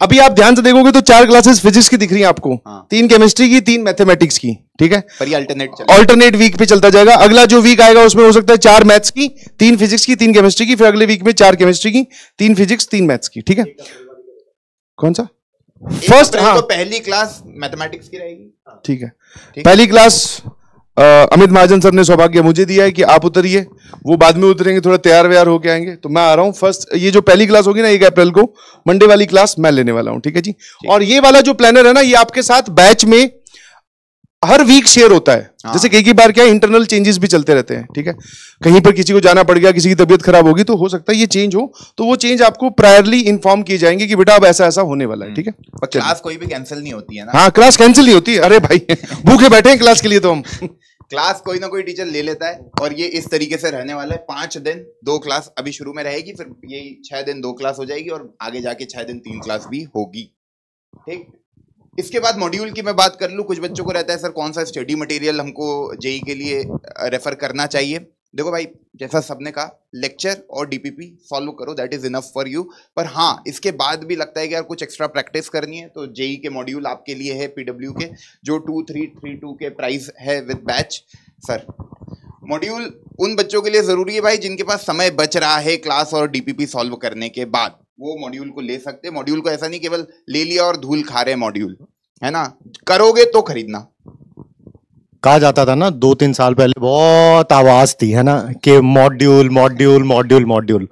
अभी आप ध्यान से देखोगे तो चार क्लासेस फिजिक्स की दिख रही है आपको हाँ। तीन केमिस्ट्री की तीन मैथमेटिक्स की ठीक है पर अल्टरनेट अल्टरनेट वीक पे चलता जाएगा अगला जो वीक आएगा उसमें हो सकता है चार मैथ्स की तीन फिजिक्स की तीन केमिस्ट्री की फिर अगले वीक में चार केमिस्ट्री की तीन फिजिक्स तीन मैथ्स की ठीक है कौन सा फर्स्ट हाँ तो पहली क्लास मैथमेटिक्स की रहेगी हाँ। ठीक है ठीक पहली क्लास आ, अमित महाजन सर ने सौभाग्य मुझे दिया है कि आप उतरिए वो बाद में उतरेंगे थोड़ा तैयार व्यार होके आएंगे तो मैं आ रहा हूँ फर्स्ट ये जो पहली क्लास होगी ना एक अप्रैल को मंडे वाली क्लास मैं लेने वाला हूँ ठीक है जी और ये वाला जो प्लानर है ना ये आपके साथ बैच में हर वीक शेयर होता है हाँ। जैसे कई कई बार क्या इंटरनल चेंजेस भी चलते रहते हैं ठीक है कहीं पर किसी को जाना पड़ गया किसी की तबियत खराब होगी तो हो सकता है ये चेंज हो तो वो चेंज आपको प्रायरली इन्फॉर्म किए जाएंगे कि बेटा अब ऐसा ऐसा होने वाला है हम्म। ठीक है क्लास कोई भी कैंसिल नहीं होती है ना हाँ क्लास कैंसिल नहीं होती अरे भाई भूखे बैठे हैं क्लास के लिए तो हम क्लास कोई ना कोई टीचर ले लेता है और ये इस तरीके से रहने वाला है पांच दिन दो क्लास अभी शुरू में रहेगी फिर यही छह दिन दो क्लास हो जाएगी और आगे जाके छह दिन तीन क्लास भी होगी ठीक इसके बाद मॉड्यूल की मैं बात कर लूँ कुछ बच्चों को रहता है सर कौन सा स्टडी मटेरियल हमको जेई e के लिए रेफर करना चाहिए देखो भाई जैसा सबने कहा लेक्चर और डीपीपी सॉल्व करो that is enough for you पर हाँ इसके बाद भी लगता है कि यार कुछ एक्स्ट्रा प्रैक्टिस करनी है तो जेई e के मॉड्यूल आपके लिए है पीडब्ल्यू के जो टू थ्री थ्री टू के प्राइस है विद बैच सर मॉड्यूल उन बच्चों के लिए ज़रूरी है भाई जिनके पास समय बच रहा है क्लास और डीपीपी सॉल्व करने के बाद वो मॉड्यूल को ले सकते हैं मॉड्यूल को ऐसा नहीं केवल ले लिया और धूल खा रहे मॉड्यूल है ना करोगे तो खरीदना कहा जाता था ना दो तीन साल पहले बहुत आवाज थी है ना कि मॉड्यूल मॉड्यूल मॉड्यूल मॉड्यूल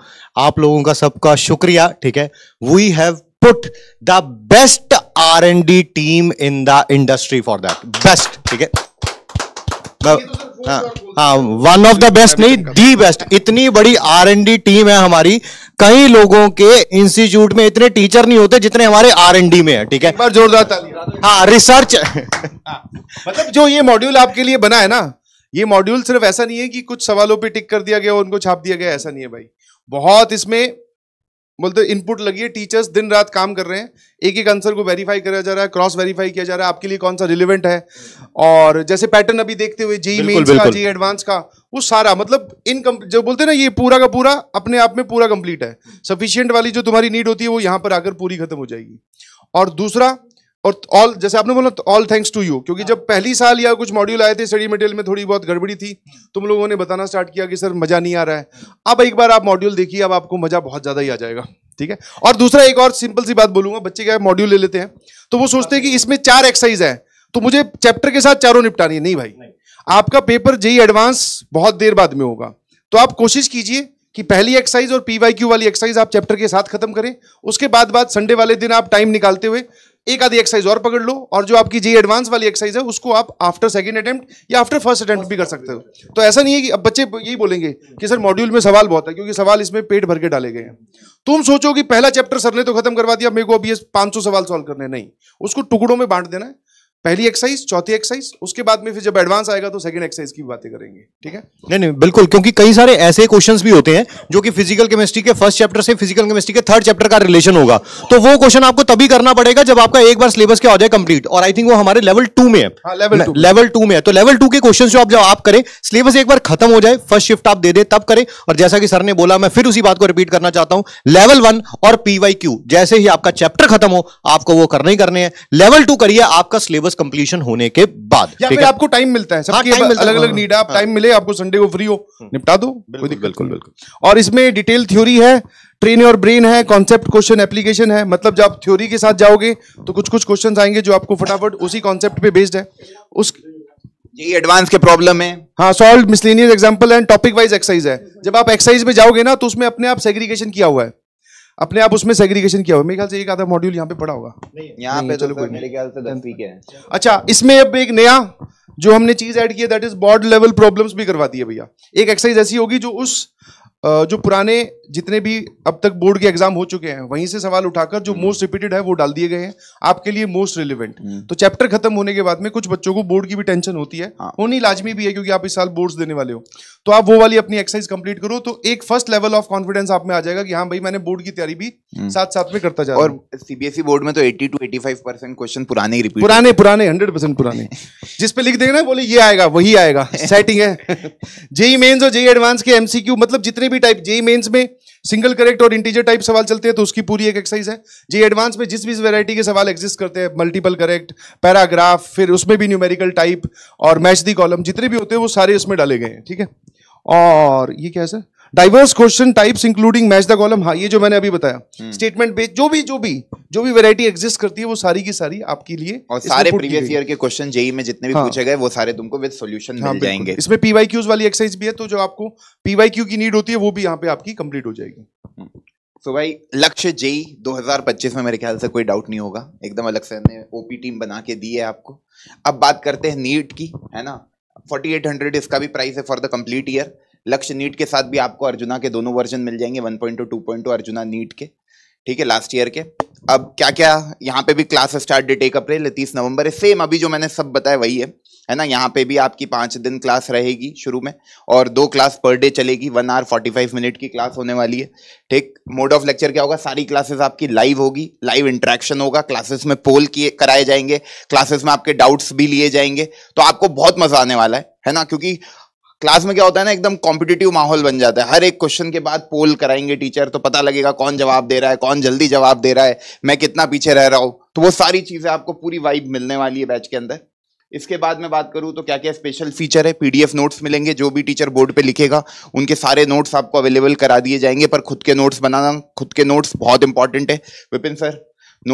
आप लोगों का सबका शुक्रिया ठीक है we have put the best R and D team in the industry for that best ठीक है तो वन ऑफ द बेस्ट नहीं दी बेस्ट इतनी बड़ी आर एन डी टीम है हमारी कई लोगों के इंस्टीट्यूट में इतने टीचर नहीं होते जितने हमारे आर एन डी में है ठीक है जोरदार हाँ रिसर्च हाँ, मतलब जो ये मॉड्यूल आपके लिए बना है ना ये मॉड्यूल सिर्फ ऐसा नहीं है कि कुछ सवालों पे टिक कर दिया गया और उनको छाप दिया गया ऐसा नहीं है भाई बहुत इसमें बोलते इनपुट लगी है टीचर्स दिन रात काम कर रहे हैं एक एक आंसर को वेरीफाई करा जा रहा है क्रॉस वेरीफाई किया जा रहा है आपके लिए कौन सा रिलेवेंट है और जैसे पैटर्न अभी देखते हुए जी मेन्स का जी एडवांस का वो सारा मतलब इन जो बोलते हैं ना ये पूरा का पूरा अपने आप में पूरा कंप्लीट है सफिशियंट वाली जो तुम्हारी नीड होती है वो यहाँ पर आकर पूरी खत्म हो जाएगी और दूसरा और ऑल जैसे आपने बोला ऑल थैंक्स टू यू क्योंकि जब पहली साल या कुछ मॉड्यूल आए थे स्टडी मटेरियल में थोड़ी बहुत गड़बड़ी थी तुम लोगों ने बताना स्टार्ट किया कि सर मज़ा नहीं आ रहा है अब एक बार आप मॉड्यूल देखिए अब आपको मज़ा बहुत ज़्यादा ही आ जाएगा ठीक है और दूसरा एक और सिंपल सी बात बोलूंगा बच्चे क्या मॉड्यूल ले लेते हैं तो वो सोचते हैं कि इसमें चार एक्सरसाइज है तो मुझे चैप्टर के साथ चारों निपटानी है नहीं भाई आपका पेपर जेई एडवांस बहुत देर बाद में होगा तो आप कोशिश कीजिए कि पहली एक्सरसाइज और पीवाईक्यू वाली एक्सरसाइज आप चैप्टर के साथ खत्म करें उसके बाद बाद संडे वाले दिन आप टाइम निकालते हुए एक आधी एक्सरसाइज और पकड़ लो और जो आपकी जी एडवांस वाली एक्सरसाइज है उसको आप आफ्टर सेकेंड अटेम्प्ट या आफ्टर फर्स्ट अटेम्प्ट भी कर सकते हो तो ऐसा नहीं है कि अब बच्चे यही बोलेंगे कि सर मॉड्यूल में सवाल बहुत है क्योंकि सवाल इसमें पेट भर के डाले गए हैं तुम सोचो कि पहला चैप्टर सर ने तो खत्म करवा दिया मेरे को अब ये सौ सवाल सॉल्व करने नहीं उसको टुकड़ों में बांट देना है पहली एक्सरसाइज चौथी एक्सरसाइज उसके बाद में फिर जब एडवांस आएगा तो सेकंड एक्सरसाइज की बातें करेंगे ठीक है नहीं नहीं बिल्कुल क्योंकि कई सारे ऐसे क्वेश्चंस भी होते हैं जो कि फिजिकल केमिस्ट्री के फर्स्ट चैप्टर से फिजिकल केमिस्ट्री के थर्ड चैप्टर का रिलेशन होगा तो वो क्वेश्चन आपको तभी करना पड़ेगा जब आपका एक बार सिलेबस क्या हो जाए कंप्लीट और आई थिंक वो हमारे लेवल टू में है हाँ, लेवल टू लेवल टू में है तो लेवल टू के क्वेश्चन जो आप जब आप करें सिलेबस एक बार खत्म हो जाए फर्स्ट शिफ्ट आप दे दे तब करें और जैसा कि सर ने बोला मैं फिर उसी बात को रिपीट करना चाहता हूँ लेवल वन और पीवाई जैसे ही आपका चैप्टर खत्म हो आपको वो करने ही करने हैं लेवल टू करिए आपका सिलेबस सिलेबस कंप्लीशन होने के बाद या फिर आपको टाइम मिलता है हाँ, सबके हाँ, अलग अलग नीड है आप टाइम हाँ। मिले आपको संडे को फ्री हो हम्म। निपटा दो बिल्कुल बिल्कुल और इसमें डिटेल थ्योरी है ट्रेन और ब्रेन है कॉन्सेप्ट क्वेश्चन एप्लीकेशन है मतलब जब आप थ्योरी के साथ जाओगे तो कुछ कुछ क्वेश्चन आएंगे जो आपको फटाफट उसी कॉन्सेप्ट पे बेस्ड है उस जी एडवांस के प्रॉब्लम है हाँ solve miscellaneous example and topic wise exercise है जब आप एक्सरसाइज में जाओगे ना तो उसमें अपने आप सेग्रीगेशन किया हुआ है अपने आप उसमें सेग्रीगेशन किया हुआ मेरे ख्याल से एक आधा मॉड्यूल यहाँ पे पड़ा होगा यहाँ पे तो चलो मेरे ख्याल से है अच्छा इसमें अब एक नया जो हमने चीज ऐड की है that is board level problems भी करवाती है भैया एक एक्सरसाइज ऐसी होगी जो उस जो पुराने जितने भी अब तक बोर्ड के एग्जाम हो चुके हैं वहीं से सवाल उठाकर जो मोस्ट हम्म। रिपीटेड है वो डाल दिए गए हैं आपके लिए मोस्ट हम्म। रिलेवेंट तो चैप्टर खत्म होने के बाद में कुछ बच्चों को बोर्ड की भी टेंशन होती है होनी हाँ। लाजमी भी है क्योंकि आप इस साल बोर्ड्स देने वाले हो तो आप वो वाली अपनी एक्सरसाइज कंप्लीट करो तो एक फर्स्ट लेवल ऑफ कॉन्फिडेंस आप में आ जाएगा कि हाँ भाई मैंने बोर्ड की तैयारी भी हम्म। साथ साथ में करता जा और सीबीएसई बोर्ड e में तो eighty two eighty five percent question पुराने रिपीट पुराने पुराने हंड्रेड परसेंट पुराने जिसपे लिख देंगे ना बोले ये आएगा वही आएगा सेटिंग है जेई मेन्स और जेई एडवांस के एमसीक्यू मतलब जितने भी टाइप जेई मेन्स में सिंगल करेक्ट और इंटीजर टाइप सवाल चलते हैं तो उसकी पूरी एक एक्सरसाइज है जी एडवांस में जिस भी वैरायटी के सवाल एग्जिस्ट करते हैं मल्टीपल करेक्ट पैराग्राफ फिर उसमें भी न्यूमेरिकल टाइप और मैच दी कॉलम जितने भी होते हैं वो सारे उसमें डाले गए हैं ठीक है और ये क्या है sir diverse question types including match the column हाँ ये जो मैंने अभी बताया स्टेटमेंट हम्म। बेस जो भी जो भी जो भी वैरायटी एग्जिस्ट करती है वो सारी की सारी आपके लिए और सारे प्रीवियस ईयर के क्वेश्चन जेई में जितने भी हाँ, पूछे गए वो सारे तुमको विद सॉल्यूशन हाँ, मिल जाएंगे इसमें पीवाई क्यूज वाली एक्सरसाइज भी है तो जो आपको पीवाई क्यू की नीड होती है वो भी यहाँ पे आपकी कंप्लीट हो जाएगी सो हम्म। भाई लक्ष्य जेई 2025 में मेरे ख्याल से कोई डाउट नहीं होगा एकदम अलग से हमने ओपी टीम बना के दी है आपको अब बात करते हैं नीट की है ना 4800 इसका भी प्राइस है for the complete year Lakshya NEET के साथ भी आपको अर्जुना के दोनों वर्जन मिल जाएंगे 1.2 2.2 अर्जुना नीट के ठीक है लास्ट ईयर के अब क्या क्या यहाँ पे भी क्लास स्टार्ट डेट एक अप्रैल तीस नवंबर है सेम अभी जो मैंने सब बताया वही है है ना यहाँ पे भी आपकी पाँच दिन क्लास रहेगी शुरू में और दो क्लास पर डे चलेगी one hour forty five minute की क्लास होने वाली है ठीक मोड ऑफ लेक्चर क्या होगा सारी क्लासेस आपकी लाइव होगी लाइव इंटरेक्शन होगा क्लासेस में पोल किए कराए जाएंगे क्लासेस में आपके डाउट्स भी लिए जाएंगे तो आपको बहुत मजा आने वाला है है ना क्योंकि क्लास में क्या होता है ना एकदम कॉम्पिटिटिव माहौल बन जाता है हर एक क्वेश्चन के बाद पोल कराएंगे टीचर तो पता लगेगा कौन जवाब दे रहा है कौन जल्दी जवाब दे रहा है मैं कितना पीछे रह रहा हूँ तो वो सारी चीज़ें आपको पूरी वाइब मिलने वाली है बैच के अंदर इसके बाद मैं बात करूँ तो क्या क्या स्पेशल फीचर है पीडीएफ नोट्स मिलेंगे जो भी टीचर बोर्ड पे लिखेगा उनके सारे नोट्स आपको अवेलेबल करा दिए जाएंगे पर खुद के नोट्स बनाना खुद के नोट्स बहुत इंपॉर्टेंट है विपिन सर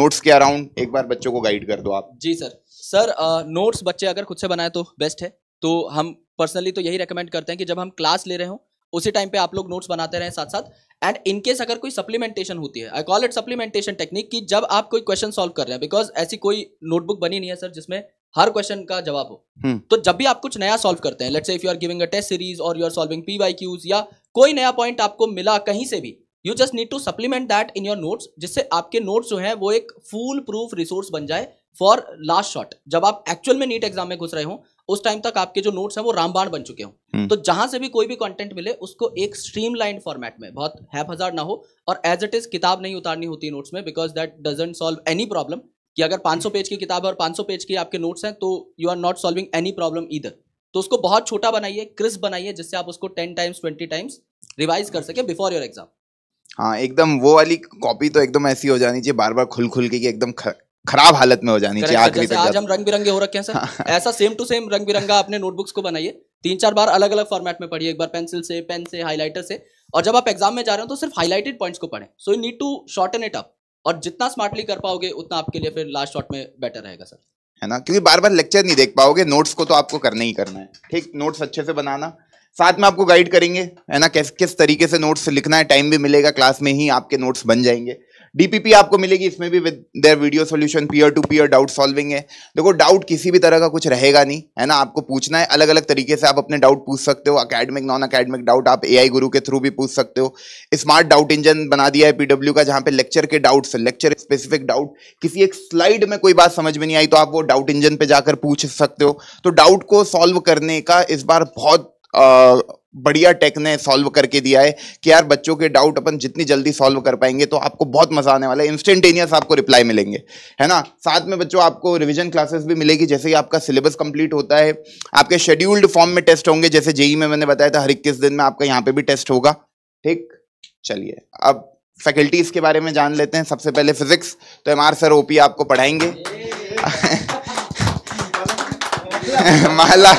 नोट्स के अराउंड एक बार बच्चों को गाइड कर दो आप जी सर सर नोट्स बच्चे अगर खुद से बनाए तो बेस्ट है तो हम पर्सनली तो यही रिकमेंड करते हैं कि जब हम क्लास ले रहे हो उसी टाइम पे आप लोग नोट्स बनाते रहें साथ साथ एंड इनकेस अगर कोई सप्लीमेंटेशन होती है I call it supplementation technique कि जब आप कोई क्वेश्चन सॉल्व कर रहे हैं बिकॉज ऐसी कोई नोटबुक बनी नहीं है सर जिसमें हर क्वेश्चन का जवाब हो हम्म। तो जब भी आप कुछ नया सॉल्व करते हैं let's say if you are giving a test series और you are solving P Y Qs या कोई नया पॉइंट आपको मिला कहीं से भी you just need to supplement that in your notes जिससे आपके नोट्स जो हैं वो एक फुल प्रूफ रिसोर्स बन जाए फॉर लास्ट शॉट जब आप एक्चुअल में नीट एग्जाम में घुस रहे हो उस टाइम तक आपके जो नोट्स हैं वो रामबाण बन चुके हों हम्म। तो जहां से भी कोई भी कंटेंट मिले उसको एक स्ट्रीमलाइन फॉर्मेट में बहुत हैप हजार ना हो और एज इट इज किताब नहीं उतारनी होती नोट्स में because that doesn't solve any problem कि अगर 500 पेज की किताब है और 500 पेज की आपके नोट्स हैं तो you are not solving any problem इधर तो उसको बहुत छोटा बनाइए क्रिस्प बनाइए जिससे आप उसको ten times twenty times revise कर सके बिफोर योर एग्जाम हाँ एकदम वो वाली कॉपी तो एकदम ऐसी हो जानी चाहिए बार बार खुल खुल के कि एकदम खराब हालत में हो जानी चाहिए आखिरी तक आज हम रंग बिरंगे हो रखे हैं सर हाँ, हाँ। ऐसा सेम टू सेम रंग बिरंगा अपने नोटबुक्स को बनाइए तीन चार बार अलग अलग फॉर्मेट में पढ़िए एक बार पेंसिल से पेन से हाईलाइटर से और जब आप एग्जाम में जा रहे हो तो सिर्फ हाईलाइटेड पॉइंट्स को पढ़ें so you need to shorten it up और जितना स्मार्टली कर पाओगे उतना आपके लिए फिर लास्ट शॉट में बेटर रहेगा सर है ना क्योंकि बार बार लेक्चर नहीं देख पाओगे नोट्स को तो आपको करना ही करना है ठीक नोट्स अच्छे से बनाना साथ में आपको गाइड करेंगे है ना किस किस तरीके से नोट्स लिखना है टाइम भी मिलेगा क्लास में ही आपके नोट्स बन जाएंगे डीपीपी आपको मिलेगी इसमें भी with their video solution peer to peer doubt solving है देखो डाउट किसी भी तरह का कुछ रहेगा नहीं है ना आपको पूछना है अलग अलग तरीके से आप अपने डाउट पूछ सकते हो अकेडमिक नॉन अकेडमिक डाउट आप ए गुरु के थ्रू भी पूछ सकते हो स्मार्ट डाउट इंजन बना दिया है पीडब्ल्यू का जहाँ पे लेक्चर के डाउट्स लेक्चर स्पेसिफिक डाउट किसी एक स्लाइड में कोई बात समझ में नहीं आई तो आप वो डाउट इंजन पे जाकर पूछ सकते हो तो डाउट को सॉल्व करने का इस बार बहुत बढ़िया टेक ने सॉल्व करके दिया है कि यार बच्चों के डाउट अपन जितनी जल्दी सॉल्व कर पाएंगे तो आपको बहुत मजा आने वाला है इंस्टेंटेनियस आपको रिप्लाई मिलेंगे है ना साथ में बच्चों आपको रिवीजन क्लासेस भी मिलेगी जैसे ही आपका सिलेबस कंप्लीट होता है आपके शेड्यूल्ड फॉर्म में टेस्ट होंगे जैसे जेई में मैंने बताया था हर इक्कीस दिन में आपका यहाँ पे भी टेस्ट होगा ठीक चलिए अब फैकल्टीज के बारे में जान लेते हैं सबसे पहले फिजिक्स तो एम सर ओपी आपको पढ़ाएंगे माला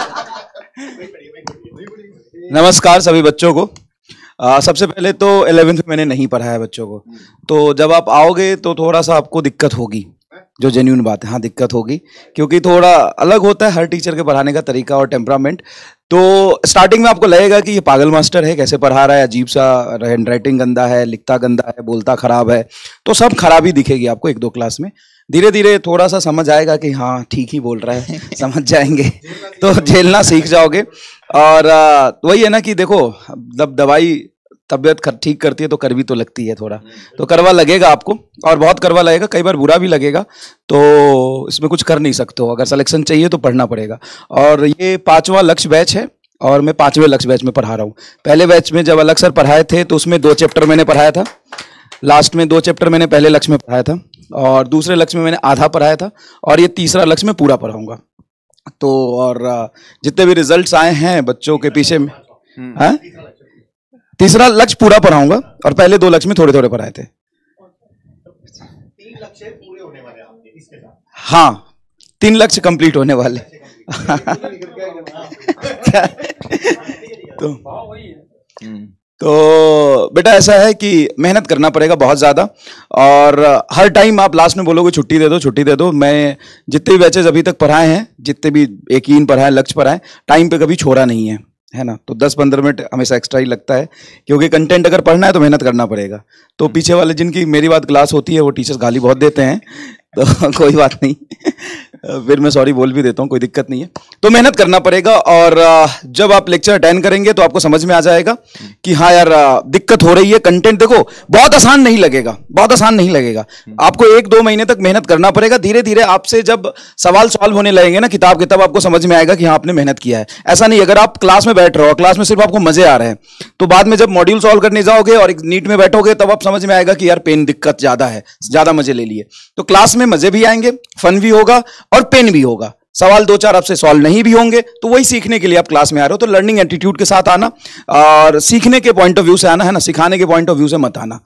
नमस्कार सभी बच्चों को आ, सबसे पहले तो एलेवेंथ में मैंने नहीं पढ़ाया है बच्चों को तो जब आप आओगे तो थोड़ा सा आपको दिक्कत होगी जो जेन्यून बात है हाँ दिक्कत होगी क्योंकि थोड़ा अलग होता है हर टीचर के पढ़ाने का तरीका और टेम्परामेंट तो स्टार्टिंग में आपको लगेगा कि ये पागल मास्टर है कैसे पढ़ा रहा है अजीब सा हैंड राइटिंग गंदा है लिखता गंदा है बोलता खराब है तो सब खराबी दिखेगी आपको एक दो क्लास में धीरे धीरे थोड़ा सा समझ आएगा कि हाँ ठीक ही बोल रहा है समझ जाएंगे तो झेलना सीख जाओगे और तो वही है ना कि देखो जब दवाई तबियत कर, ठीक करती है तो करवी तो लगती है थोड़ा तो करवा लगेगा आपको और बहुत करवा लगेगा कई बार बुरा भी लगेगा तो इसमें कुछ कर नहीं सकते हो अगर सिलेक्शन चाहिए तो पढ़ना पड़ेगा और ये पांचवा लक्ष्य बैच है और मैं पांचवें लक्ष्य बैच में पढ़ा रहा हूँ पहले बैच में जब अलग सर पढ़ाए थे तो उसमें दो चैप्टर मैंने पढ़ाया था लास्ट में दो चैप्टर मैंने पहले लक्ष्य में पढ़ाया था और दूसरे लक्ष्य में मैंने आधा पढ़ाया था और ये तीसरा लक्ष्य में पूरा पढ़ाऊंगा तो और जितने भी रिजल्ट्स आए हैं बच्चों के पीछे में है? हम्म। हाँ? तीसरा लक्ष्य पूरा पढ़ाऊंगा और पहले दो लक्ष्य में थोड़े थोड़े पढ़ाए थे हाँ तीन लक्ष्य कंप्लीट होने वाले हाँ, तो तो बेटा ऐसा है कि मेहनत करना पड़ेगा बहुत ज़्यादा और हर टाइम आप लास्ट में बोलोगे छुट्टी दे दो छुट्टी दे दो मैं जितने भी बैचेज अभी तक पढ़ाए हैं जितने भी एक इन पढ़ाए लक्ष्य पढ़ाए टाइम पे कभी छोड़ा नहीं है है ना तो 10-15 मिनट हमेशा एक्स्ट्रा ही लगता है क्योंकि कंटेंट अगर पढ़ना है तो मेहनत करना पड़ेगा तो हम्म। पीछे वाले जिनकी मेरी बात क्लास होती है वो टीचर्स गाली बहुत देते हैं तो कोई बात नहीं फिर मैं सॉरी बोल भी देता हूँ कोई दिक्कत नहीं है तो मेहनत करना पड़ेगा और जब आप लेक्चर अटेंड करेंगे तो आपको समझ में आ जाएगा कि हाँ यार दिक्कत हो रही है कंटेंट देखो बहुत आसान नहीं लगेगा बहुत आसान नहीं लगेगा आपको एक दो महीने तक मेहनत करना पड़ेगा धीरे धीरे आपसे जब सवाल सॉल्व होने लगेंगे ना किताब किताब आपको समझ में आएगा कि हाँ आपने मेहनत किया है ऐसा नहीं अगर आप क्लास में बैठ रहे हो क्लास में सिर्फ आपको मजे आ रहे हैं तो बाद में जब मॉड्यूल सॉल्व करने जाओगे और एक नीट में बैठोगे तब आप समझ में आएगा कि यार पेन दिक्कत ज्यादा है ज्यादा मजे ले लिए तो क्लास में मजे भी आएंगे फन भी होगा और पेन भी होगा सवाल दो चार आपसे सॉल्व नहीं भी होंगे तो वही सीखने के लिए आप क्लास में आ रहे हो तो लर्निंग एटीट्यूड के साथ आना और सीखने के पॉइंट ऑफ व्यू से आना है ना सिखाने के पॉइंट ऑफ व्यू से मत आना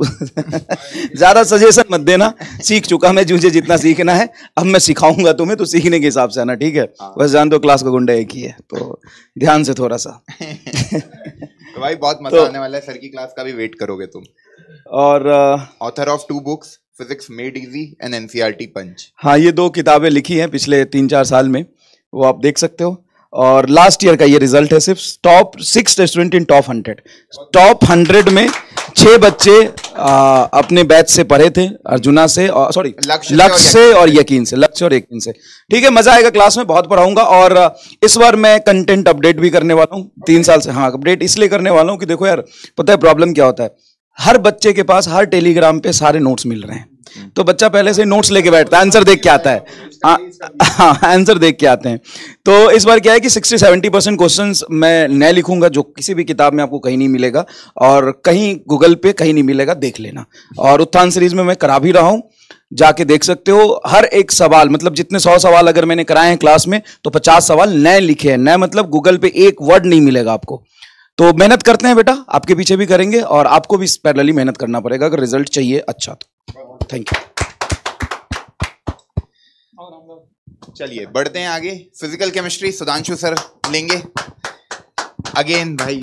ज्यादा सजेशन मत देना सीख चुका मैं जूझे जितना सीखना है अब मैं सिखाऊंगा तुम्हें तो सीखने के हिसाब से आना ठीक है हाँ। बस जान दो क्लास का गुंडा एक ही है तो ध्यान से थोड़ा सा तो भाई बहुत मजा तो, आने वाला है सर की क्लास का भी वेट करोगे तुम और author of two books physics made easy and NCERT punch हाँ ये दो किताबें लिखी हैं पिछले तीन चार साल में वो आप देख सकते हो और लास्ट ईयर का ये रिजल्ट है सिर्फ top six student in top hundred top hundred में छह बच्चे आ, अपने बैच से पढ़े थे अर्जुना से सॉरी लक्ष्य लक्ष से और यकीन से लक्ष्य और यकीन से ठीक है मजा आएगा क्लास में बहुत पढ़ाऊंगा और इस बार मैं कंटेंट अपडेट भी करने वाला हूँ तीन साल से हाँ अपडेट इसलिए करने वाला हूँ कि देखो यार पता है प्रॉब्लम क्या होता है हर बच्चे के पास हर टेलीग्राम पे सारे नोट्स मिल रहे हैं तो बच्चा पहले से नोट्स लेके बैठता है आंसर देख के आता है आंसर हाँ, हाँ, देख के आते हैं तो इस बार क्या है कि 60 70 परसेंट क्वेश्चन मैं नए लिखूंगा जो किसी भी किताब में आपको कहीं नहीं मिलेगा और कहीं गूगल पे कहीं नहीं मिलेगा देख लेना और उत्थान सीरीज में मैं करा भी रहा हूं जाके देख सकते हो हर एक सवाल मतलब जितने सौ सवाल अगर मैंने कराए हैं क्लास में तो पचास सवाल नए लिखे हैं नए मतलब गूगल पे एक वर्ड नहीं मिलेगा आपको तो मेहनत करते हैं बेटा आपके पीछे भी करेंगे और आपको भी पैरेलली मेहनत करना पड़ेगा अगर रिजल्ट चाहिए अच्छा तो थैंक यू चलिए बढ़ते हैं आगे फिजिकल केमिस्ट्री सुधांशु सर लेंगे अगेन भाई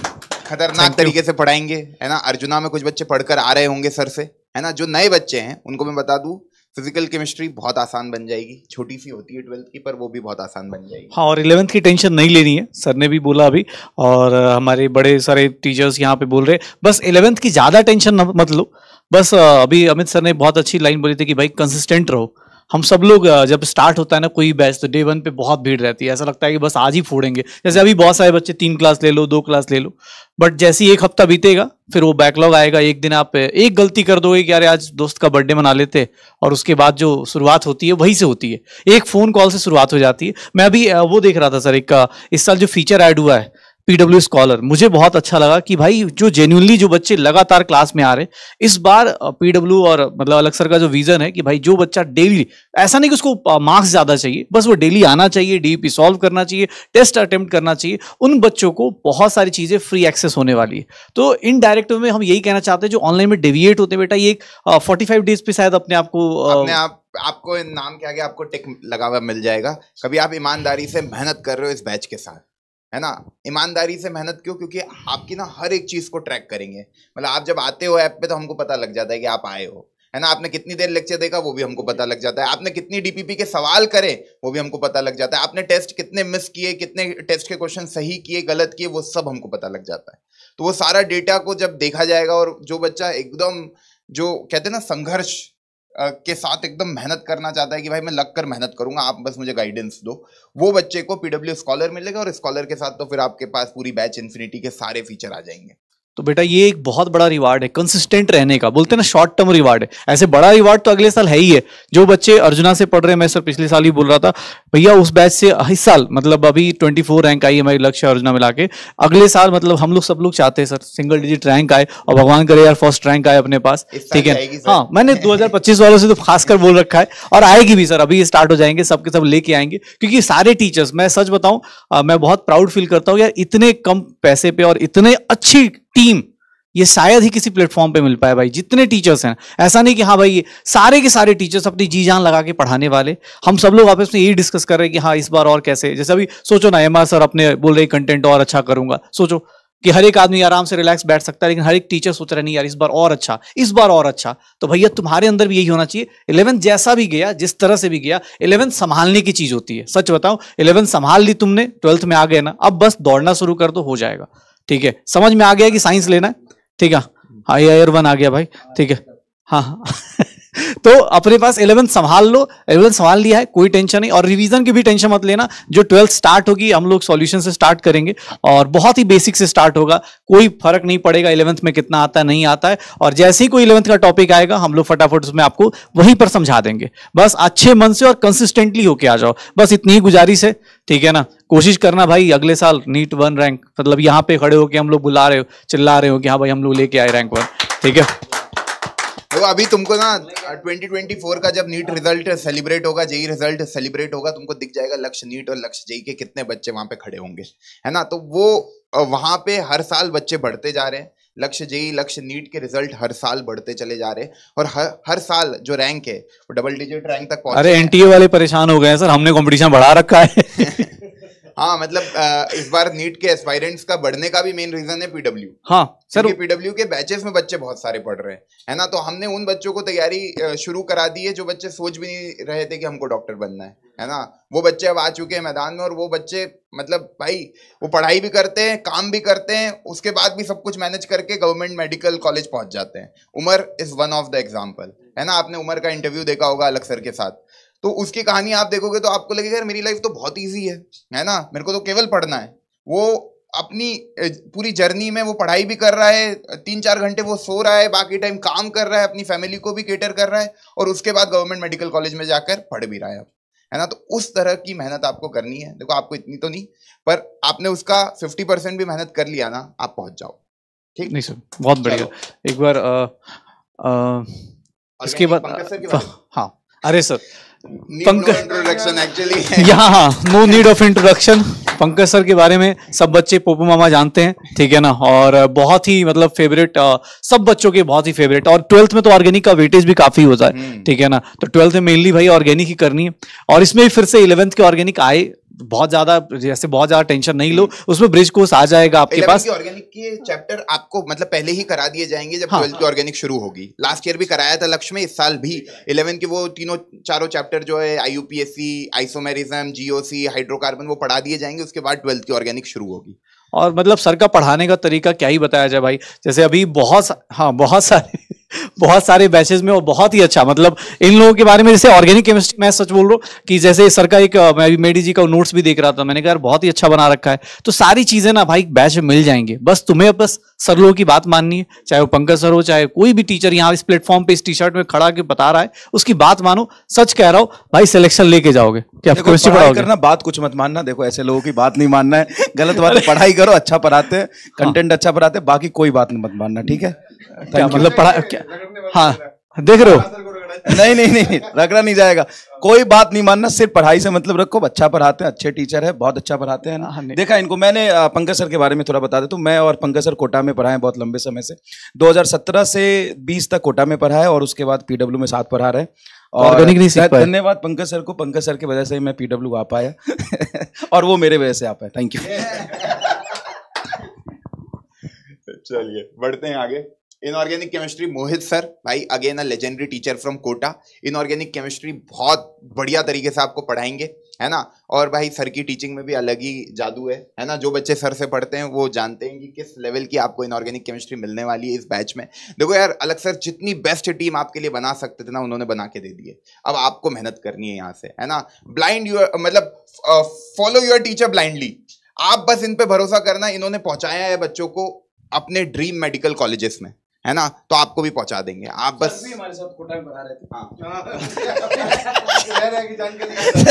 खतरनाक तरीके से पढ़ाएंगे है ना अर्जुना में कुछ बच्चे पढ़कर आ रहे होंगे सर से है ना जो नए बच्चे हैं उनको मैं बता दूं फिजिकल केमिस्ट्री बहुत आसान बन जाएगी छोटी सी होती है ट्वेल्थ की पर वो भी बहुत आसान बन जाएगी हाँ और इलेवंथ की टेंशन नहीं लेनी है सर ने भी बोला अभी और हमारे बड़े सारे टीचर्स यहाँ पे बोल रहे बस इलेवंथ की ज़्यादा टेंशन मत लो बस अभी अमित सर ने बहुत अच्छी लाइन बोली थी कि भाई कंसिस्टेंट रहो हम सब लोग जब स्टार्ट होता है ना कोई बैच तो डे वन पे बहुत भीड़ रहती है ऐसा लगता है कि बस आज ही फोड़ेंगे जैसे अभी बहुत सारे बच्चे तीन क्लास ले लो दो क्लास ले लो बट जैसे ही एक हफ्ता बीतेगा फिर वो बैकलॉग आएगा एक दिन आप एक गलती कर दोगे कि यार आज दोस्त का बर्थडे मना लेते और उसके बाद जो शुरुआत होती है वही से होती है एक फ़ोन कॉल से शुरुआत हो जाती है मैं अभी वो देख रहा था सर एक इस साल जो फीचर ऐड हुआ है पीडब्ल्यू स्कॉलर मुझे बहुत अच्छा लगा कि भाई जो जेन्यूनली जो बच्चे लगातार क्लास में आ रहे इस बार पीडब्ल्यू और मतलब अलग सर का जो विजन है कि भाई जो बच्चा डेली ऐसा नहीं कि उसको मार्क्स ज्यादा चाहिए बस वो डेली आना चाहिए डीपी सॉल्व करना चाहिए टेस्ट अटेम्प्ट करना चाहिए उन बच्चों को बहुत सारी चीजें फ्री एक्सेस होने वाली है तो इन डायरेक्ट में हम यही कहना चाहते हैं जो ऑनलाइन में डेविएट होते हैं बेटा ये फोर्टी फाइव डेज पे शायद अपने आपको आपको नाम के आगे आपको टिक लगा हुआ मिल जाएगा कभी आप ईमानदारी से मेहनत कर रहे हो इस बैच के साथ है ना ईमानदारी से मेहनत क्यों क्योंकि आपकी ना हर एक चीज़ को ट्रैक करेंगे मतलब आप जब आते हो ऐप पे तो हमको पता लग जाता है कि आप आए हो है ना आपने कितनी देर लेक्चर देखा वो भी हमको पता लग जाता है आपने कितनी डीपीपी के सवाल करे वो भी हमको पता लग जाता है आपने टेस्ट कितने मिस किए कितने टेस्ट के क्वेश्चन सही किए गलत किए वो सब हमको पता लग जाता है तो वो सारा डेटा को जब देखा जाएगा और जो बच्चा एकदम जो कहते हैं ना संघर्ष के साथ एकदम मेहनत करना चाहता है कि भाई मैं लगकर मेहनत करूंगा आप बस मुझे गाइडेंस दो वो बच्चे को पीडब्ल्यू स्कॉलर मिलेगा और स्कॉलर के साथ तो फिर आपके पास पूरी बैच इन्फिनिटी के सारे फीचर आ जाएंगे तो बेटा ये एक बहुत बड़ा रिवार्ड है कंसिस्टेंट रहने का बोलते हैं ना शॉर्ट टर्म रिवार्ड है ऐसे बड़ा रिवार्ड तो अगले साल है ही है जो बच्चे अर्जुना से पढ़ रहे हैं मैं सर पिछले साल ही बोल रहा था भैया उस बैच से इस साल मतलब अभी 24 रैंक आई है हमारी लक्ष्य अर्जुना मिला के अगले साल मतलब हम लोग सब लोग चाहते हैं सर सिंगल डिजिट रैंक आए और भगवान करे यार फर्स्ट रैंक आए अपने पास ठीक है हाँ मैंने दो वालों से तो खासकर बोल रखा है और आएगी भी सर अभी स्टार्ट हो जाएंगे सबके सब लेके आएंगे क्योंकि सारे टीचर्स मैं सच बताऊ मैं बहुत प्राउड फील करता हूँ यार इतने कम पैसे पे और इतने अच्छी टीम ये शायद ही किसी प्लेटफॉर्म पे मिल पाए भाई जितने टीचर्स हैं ऐसा नहीं कि हाँ भाई सारे के सारे टीचर्स अपनी जी जान लगा के पढ़ाने वाले हम सब लोग आपस में यही डिस्कस कर रहे हैं कि हाँ इस बार और कैसे जैसे अभी सोचो ना एम सर अपने बोल रहे कंटेंट और अच्छा करूंगा सोचो कि हर एक आदमी आराम से रिलैक्स बैठ सकता है लेकिन हर एक टीचर सोच रहा नहीं यार इस बार और अच्छा इस बार और अच्छा तो भैया तुम्हारे अंदर भी यही होना चाहिए इलेवन जैसा भी गया जिस तरह से भी गया इलेवन संभालने की चीज होती है सच बताओ इलेवन संभाल ली तुमने ट्वेल्थ में आ गए ना अब बस दौड़ना शुरू कर दो हो जाएगा ठीक है समझ में आ गया कि साइंस लेना है ठीक है हाँ एयर वन आ गया भाई ठीक है हाँ, हाँ। तो अपने पास इलेवन संभाल लो इलेवन संभाल लिया है कोई टेंशन नहीं और रिवीजन की भी टेंशन मत लेना जो ट्वेल्थ स्टार्ट होगी हम लोग सॉल्यूशन से स्टार्ट करेंगे और बहुत ही बेसिक से स्टार्ट होगा कोई फर्क नहीं पड़ेगा इलेवंथ में कितना आता है नहीं आता है और जैसे ही कोई इलेवंथ का टॉपिक आएगा हम लोग फटाफट उसमें आपको वहीं पर समझा देंगे बस अच्छे मन से और कंसिस्टेंटली होके आ जाओ बस इतनी ही गुजारिश है ठीक है ना कोशिश करना भाई अगले साल नीट वन रैंक मतलब यहाँ पे खड़े होके हम लोग बुला रहे हो चिल्ला रहे हो कि हाँ भाई हम लोग लेके आए रैंक वन ठीक है तो अभी तुमको ना 2024 का जब नीट रिजल्ट सेलिब्रेट होगा जेई रिजल्ट सेलिब्रेट होगा तुमको दिख जाएगा लक्ष्य नीट और लक्ष्य जेई के कितने बच्चे वहां पे खड़े होंगे है ना तो वो वहां पे हर साल बच्चे बढ़ते जा रहे हैं लक्ष्य जेई लक्ष्य नीट के रिजल्ट हर साल बढ़ते चले जा रहे हैं और हर हर साल जो रैंक है वो डबल डिजिट रैंक तक अरे एनटीए वाले परेशान हो गए हैं सर हमने कंपटीशन बढ़ा रखा है हाँ मतलब इस बार नीट के एस्पायरेंट्स का बढ़ने का भी मेन रीजन है पीडब्ल्यू हाँ सर पीडब्ल्यू के बैचेस में बच्चे बहुत सारे पढ़ रहे हैं है ना तो हमने उन बच्चों को तैयारी शुरू करा दी है जो बच्चे सोच भी नहीं रहे थे कि हमको डॉक्टर बनना है है ना वो बच्चे अब आ चुके हैं मैदान में और वो बच्चे मतलब भाई वो पढ़ाई भी करते हैं काम भी करते हैं उसके बाद भी सब कुछ मैनेज करके गवर्नमेंट मेडिकल कॉलेज पहुंच जाते हैं Umar is one of the example है ना आपने उमर का इंटरव्यू देखा होगा अलग सर के साथ तो उसकी कहानी आप देखोगे तो आपको लगेगा यार मेरी लाइफ तो बहुत ईजी है है ना मेरे को तो केवल पढ़ना है वो अपनी पूरी जर्नी में वो पढ़ाई भी कर रहा है तीन चार घंटे वो सो रहा है बाकी टाइम काम कर रहा है अपनी फैमिली को भी केटर कर रहा है और उसके बाद गवर्नमेंट मेडिकल कॉलेज में जाकर पढ़ भी रहा है अब है ना तो उस तरह की मेहनत आपको करनी है देखो आपको इतनी तो नहीं पर आपने उसका फिफ्टी परसेंट भी मेहनत कर लिया ना आप पहुंच जाओ ठीक नहीं सर बहुत बढ़िया एक बार आ, आ, इसके बाद हाँ अरे सर पंकज यहाँ no need of introduction Pankaj sir के बारे में सब बच्चे पोपो मामा जानते हैं ठीक है ना और बहुत ही मतलब फेवरेट सब बच्चों के बहुत ही फेवरेट और ट्वेल्थ में तो ऑर्गेनिक का वेटेज भी काफी होता है हम्म। ठीक है ना तो ट्वेल्थ में मेनली भाई ऑर्गेनिक ही करनी है और इसमें फिर से इलेवेंथ के ऑर्गेनिक आए बहुत ज्यादा जैसे बहुत ज्यादा टेंशन नहीं लो उसमें ब्रिज कोर्स आ जाएगा आपके पास ऑर्गेनिक के चैप्टर आपको मतलब पहले ही करा दिए जाएंगे जब ट्वेल्थ हाँ, की ऑर्गेनिक हाँ। शुरू होगी लास्ट ईयर भी कराया था लक्ष्य में इस साल भी इलेवन के वो तीनों चारों चैप्टर जो है आईयूपीएससी आइसोमेरिज्म जीओसी हाइड्रोकार्बन वो पढ़ा दिए जाएंगे उसके बाद ट्वेल्थ की ऑर्गेनिक शुरू होगी और मतलब सर का पढ़ाने का तरीका क्या ही बताया जाए भाई जैसे अभी बहुत हाँ बहुत सारे बहुत सारे बैचेस में और बहुत ही अच्छा मतलब इन लोगों के बारे में जैसे ऑर्गेनिक केमिस्ट्री मैं सच बोल रहा हूँ कि जैसे सर का एक मैं मेडी जी का नोट्स भी देख रहा था मैंने कहा यार बहुत ही अच्छा बना रखा है तो सारी चीजें ना भाई बैच में मिल जाएंगे बस तुम्हें बस सर लोगों की बात माननी है चाहे वो पंकज सर हो चाहे कोई भी टीचर यहाँ इस प्लेटफॉर्म पे इस टी शर्ट में खड़ा के बता रहा है उसकी बात मानो सच कह रहा हूँ भाई सिलेक्शन लेके जाओगे करना बात कुछ मत मानना देखो ऐसे लोगों की बात नहीं मानना है गलत बात पढ़ाई करो अच्छा पढ़ाते हैं कंटेंट हाँ। अच्छा पढ़ाते बाकी कोई बात नहीं मत मानना ठीक है मतलब पढ़ा क्या हाँ देख रहे हो नहीं नहीं नहीं रगड़ा नहीं जाएगा कोई बात नहीं मानना सिर्फ पढ़ाई से मतलब रखो अच्छा पढ़ाते हैं अच्छे टीचर है बहुत अच्छा पढ़ाते हैं ना हाँ, देखा इनको मैंने पंकज सर के बारे में थोड़ा बता दे तो मैं और पंकज सर कोटा में पढ़ाए बहुत लंबे समय से 2017 से 20 तक कोटा में पढ़ा है और उसके बाद पीडब्ल्यू में साथ पढ़ा रहे हैं ऑर्गेनिक तो नहीं सीख धन्यवाद पंकज सर को पंकज सर की वजह से मैं पीडब्ल्यू आ पाया और वो मेरे वजह से आ पाया थैंक यू चलिए बढ़ते हैं आगे इनऑर्गेनिक केमिस्ट्री मोहित सर भाई again a legendary teacher from Kota inorganic chemistry बहुत बढ़िया तरीके से आपको पढ़ाएंगे है ना और भाई सर की टीचिंग में भी अलग ही जादू है है ना जो बच्चे सर से पढ़ते हैं वो जानते हैं कि किस लेवल की आपको इनऑर्गेनिक केमिस्ट्री मिलने वाली है इस बैच में देखो यार अलग सर जितनी बेस्ट टीम आपके लिए बना सकते थे ना उन्होंने बना के दे दिए अब आपको मेहनत करनी है यहाँ से है ना ब्लाइंड यूर मतलब फॉलो यूर टीचर ब्लाइंडली आप बस इन पर भरोसा करना इन्होंने पहुंचाया है बच्चों को अपने ड्रीम मेडिकल कॉलेजेस में है ना तो आपको भी पहुंचा देंगे आप बस हमारे साथ कोटा में रहे थे हाँ।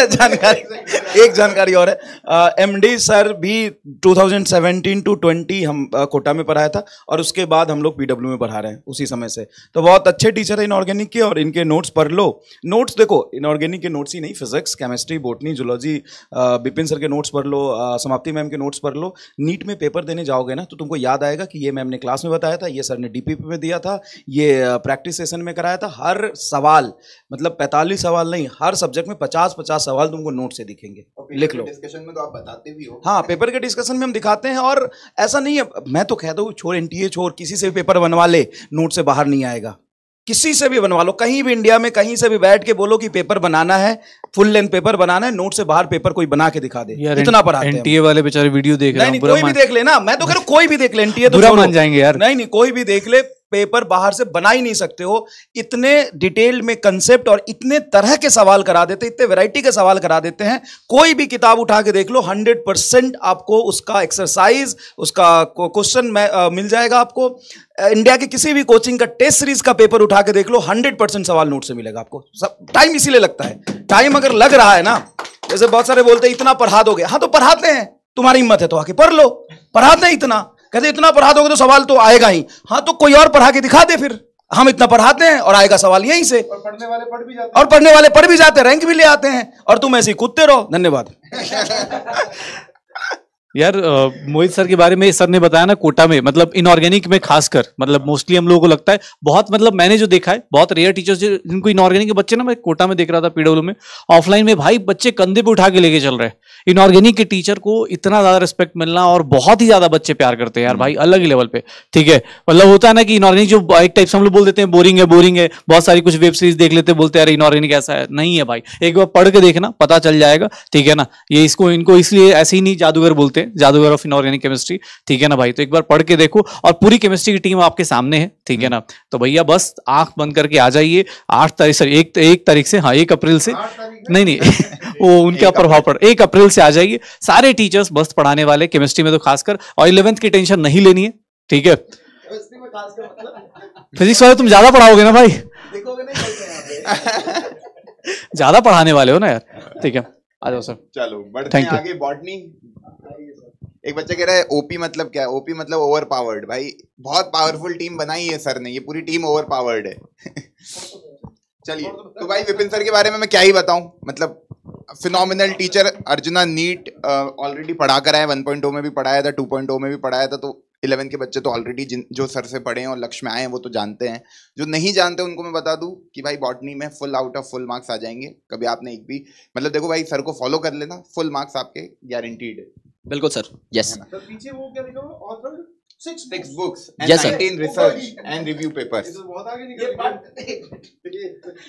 जानकारी एक जानकारी और है एम डी सर भी 2017 टू 20 हम कोटा में पढ़ाया था और उसके बाद हम लोग पीडब्ल्यू में पढ़ा रहे हैं उसी समय से तो बहुत अच्छे टीचर है इनऑर्गेनिक के और इनके नोट्स पढ़ लो नोट्स देखो इनऑर्गेनिक के नोट्स ही नहीं physics chemistry botany zoology Bipin sir के नोट्स पढ़ लो समाप्ति मैम के नोट्स पढ़ लो नीट में पेपर देने जाओगे ना तो तुमको याद आएगा कि ये मैम ने क्लास में बताया था ये सर ने डीपी में दिया था ये प्रैक्टिस सेशन में कराया था हर सवाल मतलब 45 सवाल नहीं हर सब्जेक्ट में 50 50 सवाल तुमको नोट से दिखेंगे लिख लो डिस्कशन में तो आप बताते भी हो हाँ पेपर के डिस्कशन में हम दिखाते हैं और ऐसा नहीं है मैं तो कहता हूँ छोर एन छोर किसी से पेपर बनवा ले नोट से बाहर नहीं आएगा किसी से भी बनवा लो कहीं भी इंडिया में कहीं से भी बैठ के बोलो कि पेपर बनाना है फुल लेंथ पेपर बनाना है नोट से बाहर पेपर कोई बना के दिखा दे इतना पर एनटीए वाले बेचारे वीडियो देख रहे हैं कोई भी देख लेना मैं तो कह रहा हूँ कोई भी देख ले एनटीए तो मान जाएंगे यार नहीं नहीं कोई भी देख ले पेपर बाहर से बना ही नहीं सकते हो इतने डिटेल में कंसेप्ट और इतने तरह के सवाल करा देते इतने वैरायटी के सवाल करा देते हैं कोई भी किताब उठा के देख लो हंड्रेड परसेंट आपको उसका एक्सरसाइज उसका क्वेश्चन मिल जाएगा आपको इंडिया के किसी भी कोचिंग का टेस्ट सीरीज का पेपर उठा के देख लो हंड्रेड परसेंट सवाल नोट से मिलेगा आपको सब टाइम इसीलिए लगता है टाइम अगर लग रहा है ना जैसे बहुत सारे बोलते हैं इतना पढ़ा दोगे हाँ तो पढ़ाते हैं तुम्हारी हिम्मत है तो आके पढ़ लो पढ़ाते हैं इतना कहते इतना पढ़ा दोगे तो सवाल तो आएगा ही हाँ तो कोई और पढ़ा के दिखा दे फिर हम इतना पढ़ाते हैं और आएगा सवाल यहीं से और पढ़ने वाले पढ़ भी जाते हैं और पढ़ने वाले पढ़ भी जाते हैं रैंक भी ले आते हैं और तुम ऐसे कुत्ते कूदते रहो धन्यवाद यार मोहित सर के बारे में सर ने बताया ना कोटा में मतलब इनऑर्गेनिक में खासकर मतलब मोस्टली हम लोगों को लगता है बहुत मतलब मैंने जो देखा है बहुत रेयर टीचर्स जिनको इनऑर्गेनिक के बच्चे ना मैं कोटा में देख रहा था पीडब्ल्यू में ऑफलाइन में भाई बच्चे कंधे पे उठा के लेके चल रहे हैं इनऑर्गेनिक के टीचर को इतना ज्यादा रिस्पेक्ट मिलना और बहुत ही ज्यादा बच्चे प्यार करते हैं यार भाई अलग ही लेवल पे ठीक है मतलब होता है ना कि इनऑर्गेनिक जो एक टाइप से हम लोग बोल देते हैं बोरिंग है बोरिंग है बहुत सारी कुछ वेब सीरीज देख लेते बोलते यार इनऑर्गेनिक ऐसा है नहीं है भाई एक बार पढ़ के देखना पता चल जाएगा ठीक है ना ये इसको इनको इसलिए ऐसे ही नहीं जादूगर बोलते जादूगर ऑफ इनऑर्गेनिक केमिस्ट्री ठीक है ना भाई तो एक बार पढ़ के देखो और पूरी केमिस्ट्री की टीम आपके सामने है ठीक है ना तो भैया बस आंख बंद करके आ जाइए आठ तारीख सर एक एक तारीख से हाँ एक अप्रैल से नहीं नहीं वो उनका प्रभाव पड़ एक अप्रैल से आ जाइए सारे टीचर्स बस पढ़ाने वाले केमिस्ट्री में तो खासकर और इलेवेंथ की टेंशन नहीं लेनी है ठीक है फिजिक्स मतलब- वाले तुम ज्यादा पढ़ाओगे ना भाई ज्यादा पढ़ाने वाले हो ना यार ठीक है आ जाओ सर चलो बढ़ते हैं आगे बॉटनी एक बच्चा कह रहा है ओपी मतलब क्या ओपी मतलब ओवर पावर्ड भाई बहुत पावरफुल टीम बनाई है सर ने ये पूरी टीम ओवर पावर्ड है चलिए तो भाई विपिन सर के बारे में मैं क्या ही बताऊं मतलब phenomenal teacher Arjuna NEET already पढ़ा कर आए पॉइंट oh में भी पढ़ाया था टू पॉइंट oh में भी पढ़ाया था तो इलेवन के बच्चे तो ऑलरेडी जो सर से पढ़े हैं और लक्ष्य में आए हैं वो तो जानते हैं जो नहीं जानते उनको मैं बता दूं कि भाई बॉटनी में full out of full marks आ जाएंगे कभी आपने एक भी मतलब देखो भाई सर को फॉलो कर लेना फुल मार्क्स आपके गारंटीड है बिल्कुल सर यस सर तो पीछे वो क्या लिखा हुआ author six six books and yes, 19 sir. research and review papers तो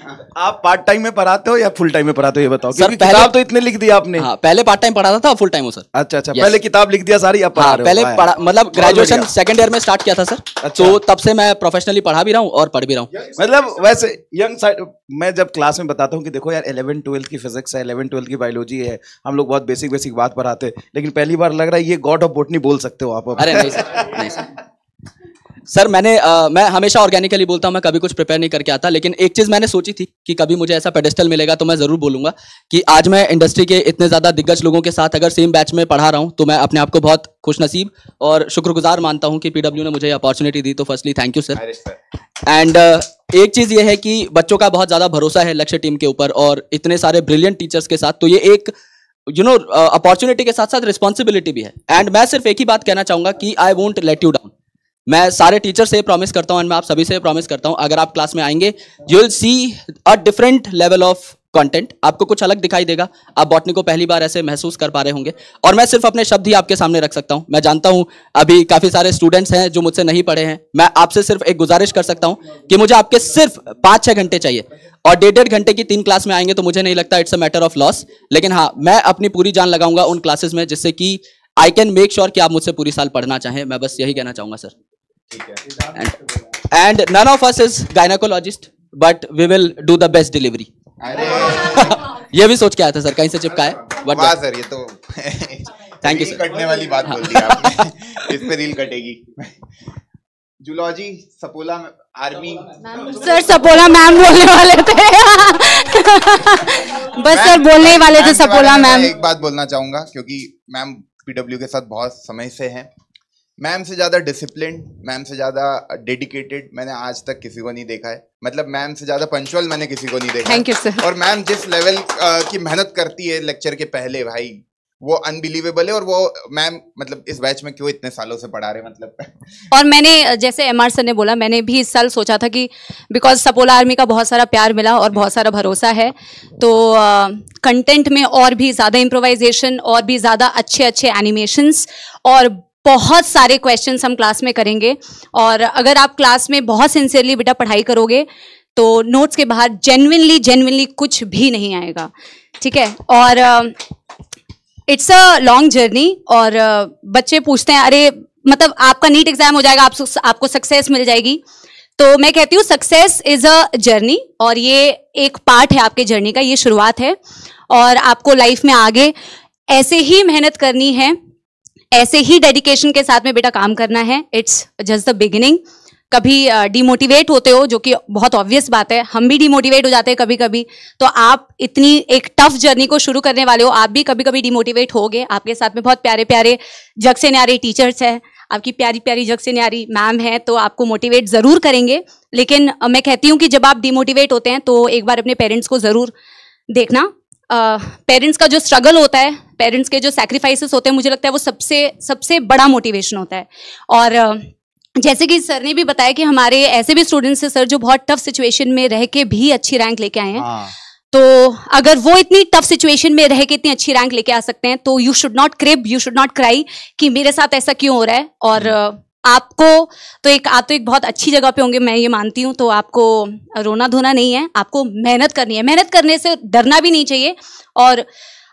हाँ। आप पार्ट टाइम में पढ़ाते हो या फुल टाइम में पढ़ाते हो ये बताओ सर किताब तो इतने लिख दिया आपने हाँ, पहले पार्ट टाइम पढ़ाता था फुल टाइम हो सर अच्छा अच्छा पहले किताब लिख दिया सारी आप हाँ, पहले मतलब ग्रेजुएशन सेकंड ईयर में स्टार्ट किया था सर अच्छा। तो तब से मैं प्रोफेशनली पढ़ा भी रहा हूँ और पढ़ भी रहा हूँ मतलब वैसे यंग साइड मैं जब क्लास में बताता हूँ कि देखो यार इलेवन ट्वेल्थ की फिजिक्स है इलेवन ट्वेल्थ की बायोलॉजी है हम लोग बहुत बेसिक बेसिक बात पढ़ाते लेकिन पहली बार लग रहा है ये गॉड ऑफ बोटनी बोल सकते हो आप अरे नहीं सर नहीं सर सर मैंने आ, मैं हमेशा ऑर्गेनिकली बोलता हूँ मैं कभी कुछ प्रिपेयर नहीं करके आता लेकिन एक चीज़ मैंने सोची थी कि कभी मुझे ऐसा पेडेस्टल मिलेगा तो मैं ज़रूर बोलूंगा कि आज मैं इंडस्ट्री के इतने ज़्यादा दिग्गज लोगों के साथ अगर सेम बैच में पढ़ा रहा हूँ तो मैं अपने आप को बहुत नसीब और शुक्रगुजार मानता हूँ कि पीडब्ल्यू ने मुझे अपॉर्चुनिटी दी तो firstly thank you sir and एक चीज़ ये है कि बच्चों का बहुत ज़्यादा भरोसा है लक्ष्य टीम के ऊपर और इतने सारे ब्रिलियंट टीचर्स के साथ तो ये एक यू नो अपॉर्चुनिटी के साथ साथ रिस्पॉन्सिबिलिटी भी है एंड मैं सिर्फ एक ही बात कहना चाहूंगा कि I won't let you down मैं सारे टीचर से प्रॉमिस करता हूँ एंड मैं आप सभी से प्रॉमिस करता हूँ अगर आप क्लास में आएंगे you will see a different level of content आपको कुछ अलग दिखाई देगा आप बॉटनी को पहली बार ऐसे महसूस कर पा रहे होंगे और मैं सिर्फ अपने शब्द ही आपके सामने रख सकता हूं मैं जानता हूं अभी काफ़ी सारे स्टूडेंट्स हैं जो मुझसे नहीं पढ़े हैं मैं आपसे सिर्फ एक गुजारिश कर सकता हूं कि मुझे आपके सिर्फ पांच छह घंटे चाहिए और डेढ़ डेढ़ घंटे की तीन क्लास में आएंगे तो मुझे नहीं लगता it's a matter of loss लेकिन हाँ मैं अपनी पूरी जान लगाऊंगा उन क्लासेस में जिससे कि आई कैन मेक श्योर कि आप मुझसे पूरी साल पढ़ना चाहें मैं बस यही कहना चाहूंगा sir and none of us is gynaecologist but we will do the best delivery अरे ये भी सोच के आया था सर कहीं से चिपका है वाह सर ये तो थैंक यू सर कटने वाली बात बोल दी हाँ। आपने इस पे रील कटेगी zoology Sapola army sir Sapola ma'am बोलने वाले थे बस सर बोलने वाले थे सपोला मैम एक बात बोलना चाहूंगा क्योंकि मैम पीडब्ल्यू के साथ बहुत समय से हैं मैम से ज़्यादा डिसिप्लिन मैम से ज़्यादा डेडिकेटेड मैंने आज तक किसी को नहीं देखा है मतलब मैम से ज़्यादा पंचुअल मैंने किसी को नहीं देखा थैंक यू सर और मैम जिस लेवल की मेहनत करती है लेक्चर के पहले भाई वो अनबिलीवेबल है और वो मैम मतलब इस बैच में क्यों इतने सालों से पढ़ा रहे मतलब और मैंने जैसे एम आर सर ने बोला मैंने भी इस साल सोचा था कि बिकॉज सपोला आर्मी का बहुत सारा प्यार मिला और बहुत सारा भरोसा है तो कंटेंट uh, में और भी ज़्यादा इम्प्रोवाइजेशन और भी ज़्यादा अच्छे अच्छे एनिमेशंस और बहुत सारे क्वेश्चंस हम क्लास में करेंगे और अगर आप क्लास में बहुत सिंसियरली बेटा पढ़ाई करोगे तो नोट्स के बाहर जेनविनली जेनविनली कुछ भी नहीं आएगा ठीक है और इट्स अ लॉन्ग जर्नी और uh, बच्चे पूछते हैं अरे मतलब आपका नीट एग्जाम हो जाएगा आप, आपको सक्सेस मिल जाएगी तो मैं कहती हूँ सक्सेस इज अ जर्नी और ये एक पार्ट है आपके जर्नी का ये शुरुआत है और आपको लाइफ में आगे ऐसे ही मेहनत करनी है ऐसे ही डेडिकेशन के साथ में बेटा काम करना है इट्स जस्ट द बिगिनिंग कभी डिमोटिवेट होते हो जो कि बहुत ऑब्वियस बात है हम भी डिमोटिवेट हो जाते हैं कभी कभी तो आप इतनी एक टफ जर्नी को शुरू करने वाले हो आप भी कभी कभी डिमोटिवेट हो गए आपके साथ में बहुत प्यारे प्यारे जग से न्यारे टीचर्स हैं आपकी प्यारी प्यारी जग से न्यारी मैम है तो आपको मोटिवेट ज़रूर करेंगे लेकिन मैं कहती हूँ कि जब आप डिमोटिवेट होते हैं तो एक बार अपने पेरेंट्स को ज़रूर देखना पेरेंट्स का जो स्ट्रगल होता है पेरेंट्स के जो सेक्रीफाइसेस होते हैं मुझे लगता है वो सबसे सबसे बड़ा मोटिवेशन होता है और जैसे कि सर ने भी बताया कि हमारे ऐसे भी स्टूडेंट्स हैं सर जो बहुत टफ सिचुएशन में रह के भी अच्छी रैंक लेके आए हैं हाँ। तो अगर वो इतनी टफ सिचुएशन में रह के इतनी अच्छी रैंक लेके आ सकते हैं तो you should not creep you should not cry कि मेरे साथ ऐसा क्यों हो रहा है और हम्म। आपको तो एक आप तो एक बहुत अच्छी जगह पे होंगे मैं ये मानती हूँ तो आपको रोना धोना नहीं है आपको मेहनत करनी है मेहनत करने से डरना भी नहीं चाहिए और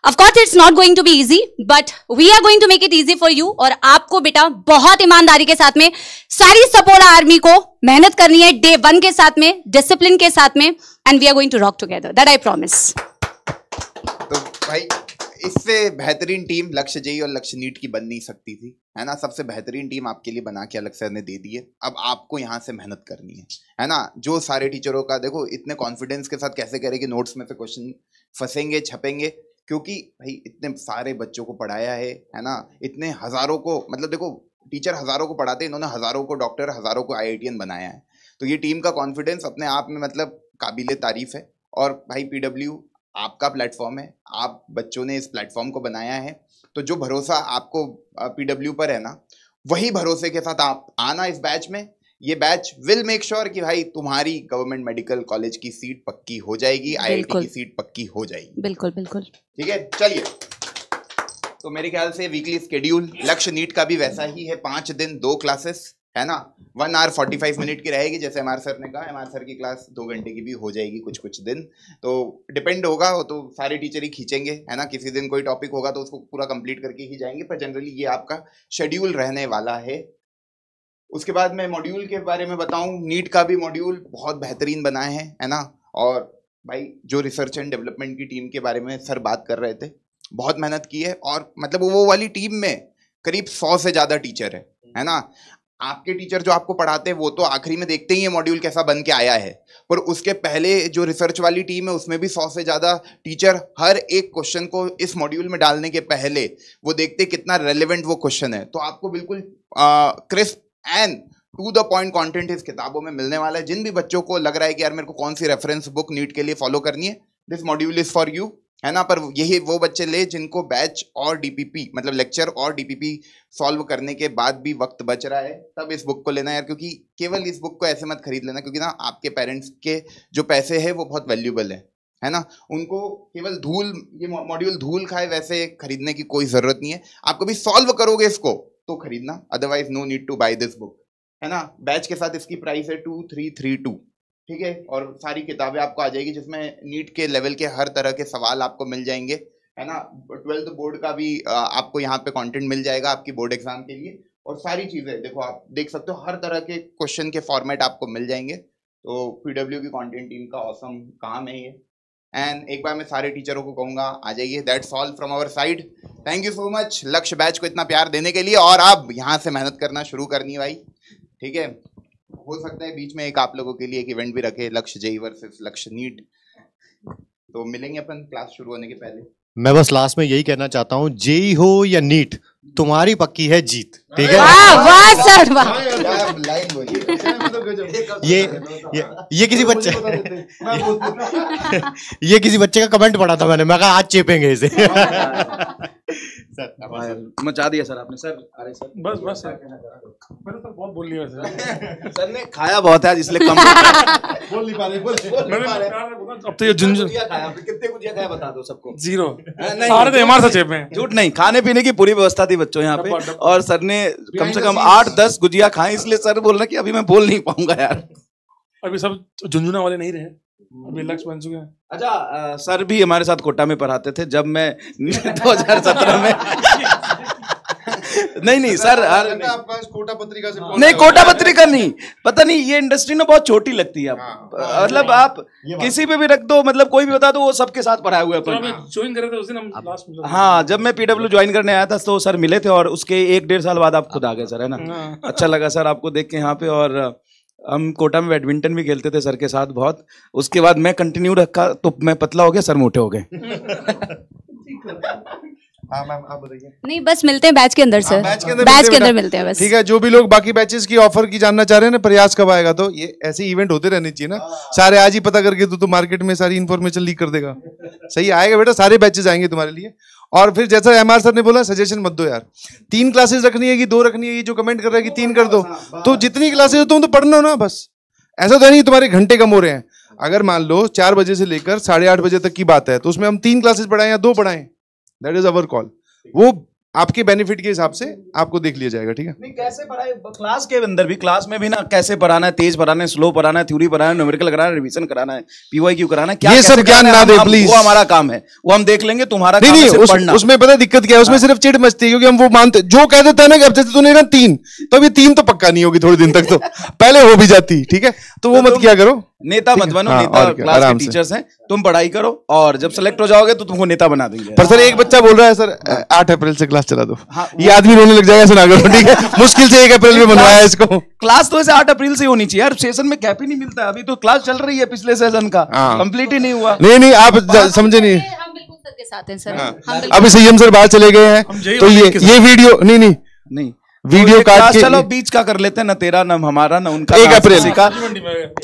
of course it's not going to be easy but we are going to make it easy for you और आपको बेटा बहुत ईमानदारी के साथ में सारी सपोर्ट आर्मी को मेहनत करनी है डे वन के साथ में डिसिप्लिन के साथ में and we are going to rock together that I promise इससे बेहतरीन टीम लक्ष्य जी और लक्ष्य नीट की बन नहीं सकती थी है ना सबसे बेहतरीन टीम आपके लिए बना के अलग सर ने दे दी है अब आपको यहाँ से मेहनत करनी है है ना जो सारे टीचरों का देखो इतने कॉन्फिडेंस के साथ कैसे करें कि नोट्स में से क्वेश्चन फंसेंगे छपेंगे क्योंकि भाई इतने सारे बच्चों को पढ़ाया है है ना इतने हज़ारों को मतलब देखो टीचर हज़ारों को पढ़ाते हैं इन्होंने हज़ारों को डॉक्टर हज़ारों को आई बनाया है तो ये टीम का कॉन्फिडेंस अपने आप में मतलब काबिल तारीफ़ है और भाई पी आपका प्लेटफॉर्म है आप बच्चों ने इस प्लेटफॉर्म को बनाया है तो जो भरोसा आपको पीडब्ल्यू पर है ना वही भरोसे के साथ आप आना इस बैच में ये बैच विल मेक श्योर कि भाई तुम्हारी गवर्नमेंट मेडिकल कॉलेज की सीट पक्की हो जाएगी आईआईटी की सीट पक्की हो जाएगी बिल्कुल बिल्कुल ठीक है चलिए तो मेरे ख्याल से वीकली स्केड्यूल लक्ष्य नीट का भी वैसा ही है पांच दिन दो क्लासेस है ना one hour forty five minute की रहेगी जैसे एम सर ने कहा एम सर की क्लास दो घंटे की भी हो जाएगी कुछ कुछ दिन तो डिपेंड होगा हो तो सारे टीचर ही खींचेंगे है ना किसी दिन कोई टॉपिक होगा तो उसको पूरा कंप्लीट करके ही जाएंगे पर जनरली ये आपका शेड्यूल रहने वाला है उसके बाद मैं मॉड्यूल के बारे में बताऊँ नीट का भी मॉड्यूल बहुत बेहतरीन बनाए हैं है ना और भाई जो रिसर्च एंड डेवलपमेंट की टीम के बारे में सर बात कर रहे थे बहुत मेहनत की है और मतलब वो वाली टीम में करीब सौ से ज़्यादा टीचर है है ना आपके टीचर जो आपको पढ़ाते हैं वो तो आखिरी में देखते ही ये मॉड्यूल कैसा बन के आया है पर उसके पहले जो रिसर्च वाली टीम है उसमें भी सौ से ज़्यादा टीचर हर एक क्वेश्चन को इस मॉड्यूल में डालने के पहले वो देखते कितना रेलिवेंट वो क्वेश्चन है तो आपको बिल्कुल crisp and to the point content इस किताबों में मिलने वाला है जिन भी बच्चों को लग रहा है कि यार मेरे को कौन सी रेफरेंस बुक नीट के लिए फॉलो करनी है this module is for you है ना पर यही वो बच्चे ले जिनको बैच और डीपीपी मतलब लेक्चर और डीपीपी सॉल्व करने के बाद भी वक्त बच रहा है तब इस बुक को लेना यार क्योंकि केवल इस बुक को ऐसे मत खरीद लेना क्योंकि ना आपके पेरेंट्स के जो पैसे है वो बहुत वैल्यूबल है है ना उनको केवल धूल ये मॉड्यूल धूल खाए वैसे खरीदने की कोई ज़रूरत नहीं है आप कभी सॉल्व करोगे इसको तो खरीदना otherwise no need to buy this book है ना बैच के साथ इसकी प्राइस है टू थ्री थ्री टू ठीक है और सारी किताबें आपको आ जाएगी जिसमें नीट के लेवल के हर तरह के सवाल आपको मिल जाएंगे है ना ट्वेल्थ बोर्ड का भी आपको यहाँ पे कंटेंट मिल जाएगा आपकी बोर्ड एग्जाम के लिए और सारी चीज़ें देखो आप देख सकते हो हर तरह के क्वेश्चन के फॉर्मेट आपको मिल जाएंगे तो पी की कॉन्टेंट टीम का औसम काम है ये एंड एक बार मैं सारे टीचरों को कहूँगा आ जाइए that's all from our side thank you so much Lakshya batch को इतना प्यार देने के लिए और आप यहाँ से मेहनत करना शुरू करनी भाई ठीक है हो सकता है बीच में एक आप लोगों के लिए एक इवेंट भी रखे लक्ष्य जय वर्सेस लक्ष्य नीट तो मिलेंगे अपन क्लास शुरू होने के पहले मैं बस लास्ट में यही कहना चाहता हूँ जेई हो या नीट तुम्हारी पक्की है जीत ठीक है वाह सर वाह तो ये ये ये किसी बच्चे ये किसी बच्चे का कमेंट पढ़ा था मैंने मैं कहा आज चेपेंगे इसे मचा दिया सर आपने सर अरे सर बस बस सर मैंने सर तो बहुत बोल लिया सर सर ने खाया बहुत है आज इसलिए कम बोल नहीं पा रहे बोल मैंने अब तो ये खाया कितने कुछ खाया बता दो सबको जीरो नहीं सारे तो हमारे से चेपे झूठ नहीं खाने पीने की पूरी व्यवस्था थी थी बच्चों यहाँ पे और सर ने कम से कम आठ दस गुजिया खाए इसलिए सर बोल रहे की अभी मैं बोल नहीं पाऊंगा यार अभी सब झुंझुना वाले नहीं रहे अभी लक्ष्य बन चुके हैं अच्छा सर भी हमारे साथ कोटा में पढ़ाते थे जब मैं 2017 में नहीं नहीं सर आपका कोटा पत्रिका से नहीं कोटा पत्रिका नहीं पता नहीं ये इंडस्ट्री ना बहुत छोटी लगती है हाँ, मतलब आप किसी पे भी रख दो मतलब कोई भी बता दो वो सबके साथ पढ़ाया हुआ अपन तो हाँ जब मैं पीडब्ल्यू ज्वाइन करने आया था तो सर मिले थे और उसके एक डेढ़ साल बाद आप खुद आ गए सर है ना हाँ। अच्छा लगा सर आपको देख के यहाँ पे और हम कोटा में बैडमिंटन भी खेलते थे सर के साथ बहुत उसके बाद मैं कंटिन्यू रखा तो मैं पतला हो गया सर मोटे हो गए हाँ, नहीं बस मिलते हैं बैच के अंदर हाँ, सर बैच के अंदर मिलते हैं बस ठीक है जो भी लोग बाकी बैचेस की ऑफर की जानना चाह रहे हैं ना प्रयास कब आएगा तो ये ऐसे इवेंट होते रहने चाहिए ना हाँ। सारे आज ही पता करके तो, तो मार्केट में सारी इन्फॉर्मेशन लीक कर देगा सही आएगा बेटा सारे बैचेस आएंगे तुम्हारे लिए और फिर जैसा एम आर सर ने बोला सजेशन मत दो यार तीन क्लासेस रखनी है कि दो रखनी है ये जो कमेंट कर रहा है कि तीन कर दो तो जितनी क्लासेस हो तुम तो पढ़ना हो ना बस ऐसा तो है नहीं तुम्हारे घंटे कम हो रहे हैं अगर मान लो चार बजे से लेकर साढ़े आठ बजे तक की बात है तो उसमें हम तीन क्लासेस पढ़ाएं या दो पढ़ाएं दैट इज अवर कॉल वो आपके बेनिफिट के हिसाब से आपको देख लिया जाएगा ठीक है नहीं कैसे पढ़ाए क्लास के अंदर भी क्लास में भी ना कैसे पढ़ाना है तेज पढ़ाना है स्लो पढ़ाना है थ्योरी पढ़ाना है न्यूमेरिकल कराना है रिवीजन कराना है पीवाई क्यू कराना है क्या ये सब ज्ञान ना दे प्लीज वो हमारा काम है वो हम देख लेंगे तुम्हारा नहीं, नहीं, उस, पढ़ना उसमें पता दिक्कत क्या है उसमें हाँ। सिर्फ चिट मचती है क्योंकि हम वो मानते जो कह देते हैं ना कि अब जैसे तूने ना तीन तो अभी तीन तो पक्का नहीं होगी थोड़े दिन तक तो पहले हो भी जाती ठीक है तो वो मत तो किया करो नेता मत बनो हाँ, नेता क्लास के टीचर्स हैं तुम पढ़ाई करो और जब सेलेक्ट हो जाओगे तो तुमको नेता बना देंगे पर सर एक बच्चा बोल रहा है सर हाँ। आठ अप्रैल से क्लास चला दो हाँ, ये आदमी रोने लग जाएगा सुना करो ठीक है मुश्किल से एक अप्रैल में बनवाया इसको क्लास तो ऐसे आठ अप्रैल से होनी चाहिए यार सेशन में कैप ही नहीं मिलता अभी तो क्लास चल रही है पिछले सेशन का कम्प्लीट ही नहीं हुआ नहीं नहीं आप समझे नहीं के साथ हैं सर हाँ। अभी सीएम सर बाहर चले गए हैं तो ये ये वीडियो नहीं नहीं नहीं वीडियो तो कार्ड चलो बीच का कर लेते हैं ना तेरा ना हमारा ना उनका एक अप्रैल का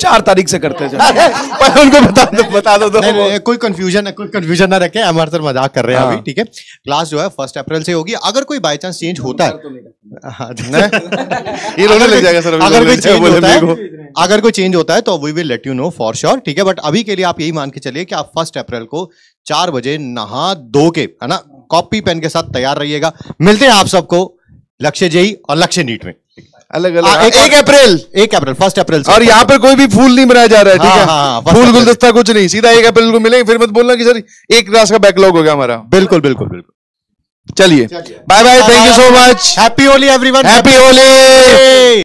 चार तारीख से करते हैं उनको बता दो बता दो नहीं, नहीं, कोई कंफ्यूजन कोई कंफ्यूजन ना रखे हम सर मजाक कर रहे हैं अभी हाँ। ठीक है क्लास जो है फर्स्ट अप्रैल से होगी अगर कोई बाई चांस चेंज होता है हाँ, ये जाएगा सर अगर कोई चेंज होता है अगर कोई चेंज होता है तो we will let you know for sure ठीक है बट अभी के लिए आप यही मान के चलिए कि आप फर्स्ट अप्रैल को चार बजे नहा दो के है ना कॉपी पेन के साथ तैयार रहिएगा मिलते हैं आप सबको लक्ष्य जेई और लक्ष्य नीट में अलग अलग आ, एक, एक अप्रैल एक अप्रैल फर्स्ट अप्रैल और यहाँ पर कोई भी फूल नहीं बनाया जा रहा है ठीक है हाँ, हाँ, हाँ, फूल गुलदस्ता कुछ नहीं सीधा एक अप्रैल को मिलेंगे फिर मत बोलना कि सर एक क्लास का बैकलॉग हो गया हमारा बिल्कुल बिल्कुल बिल्कुल चलिए bye bye thank you so much happy Holi everyone happy Holi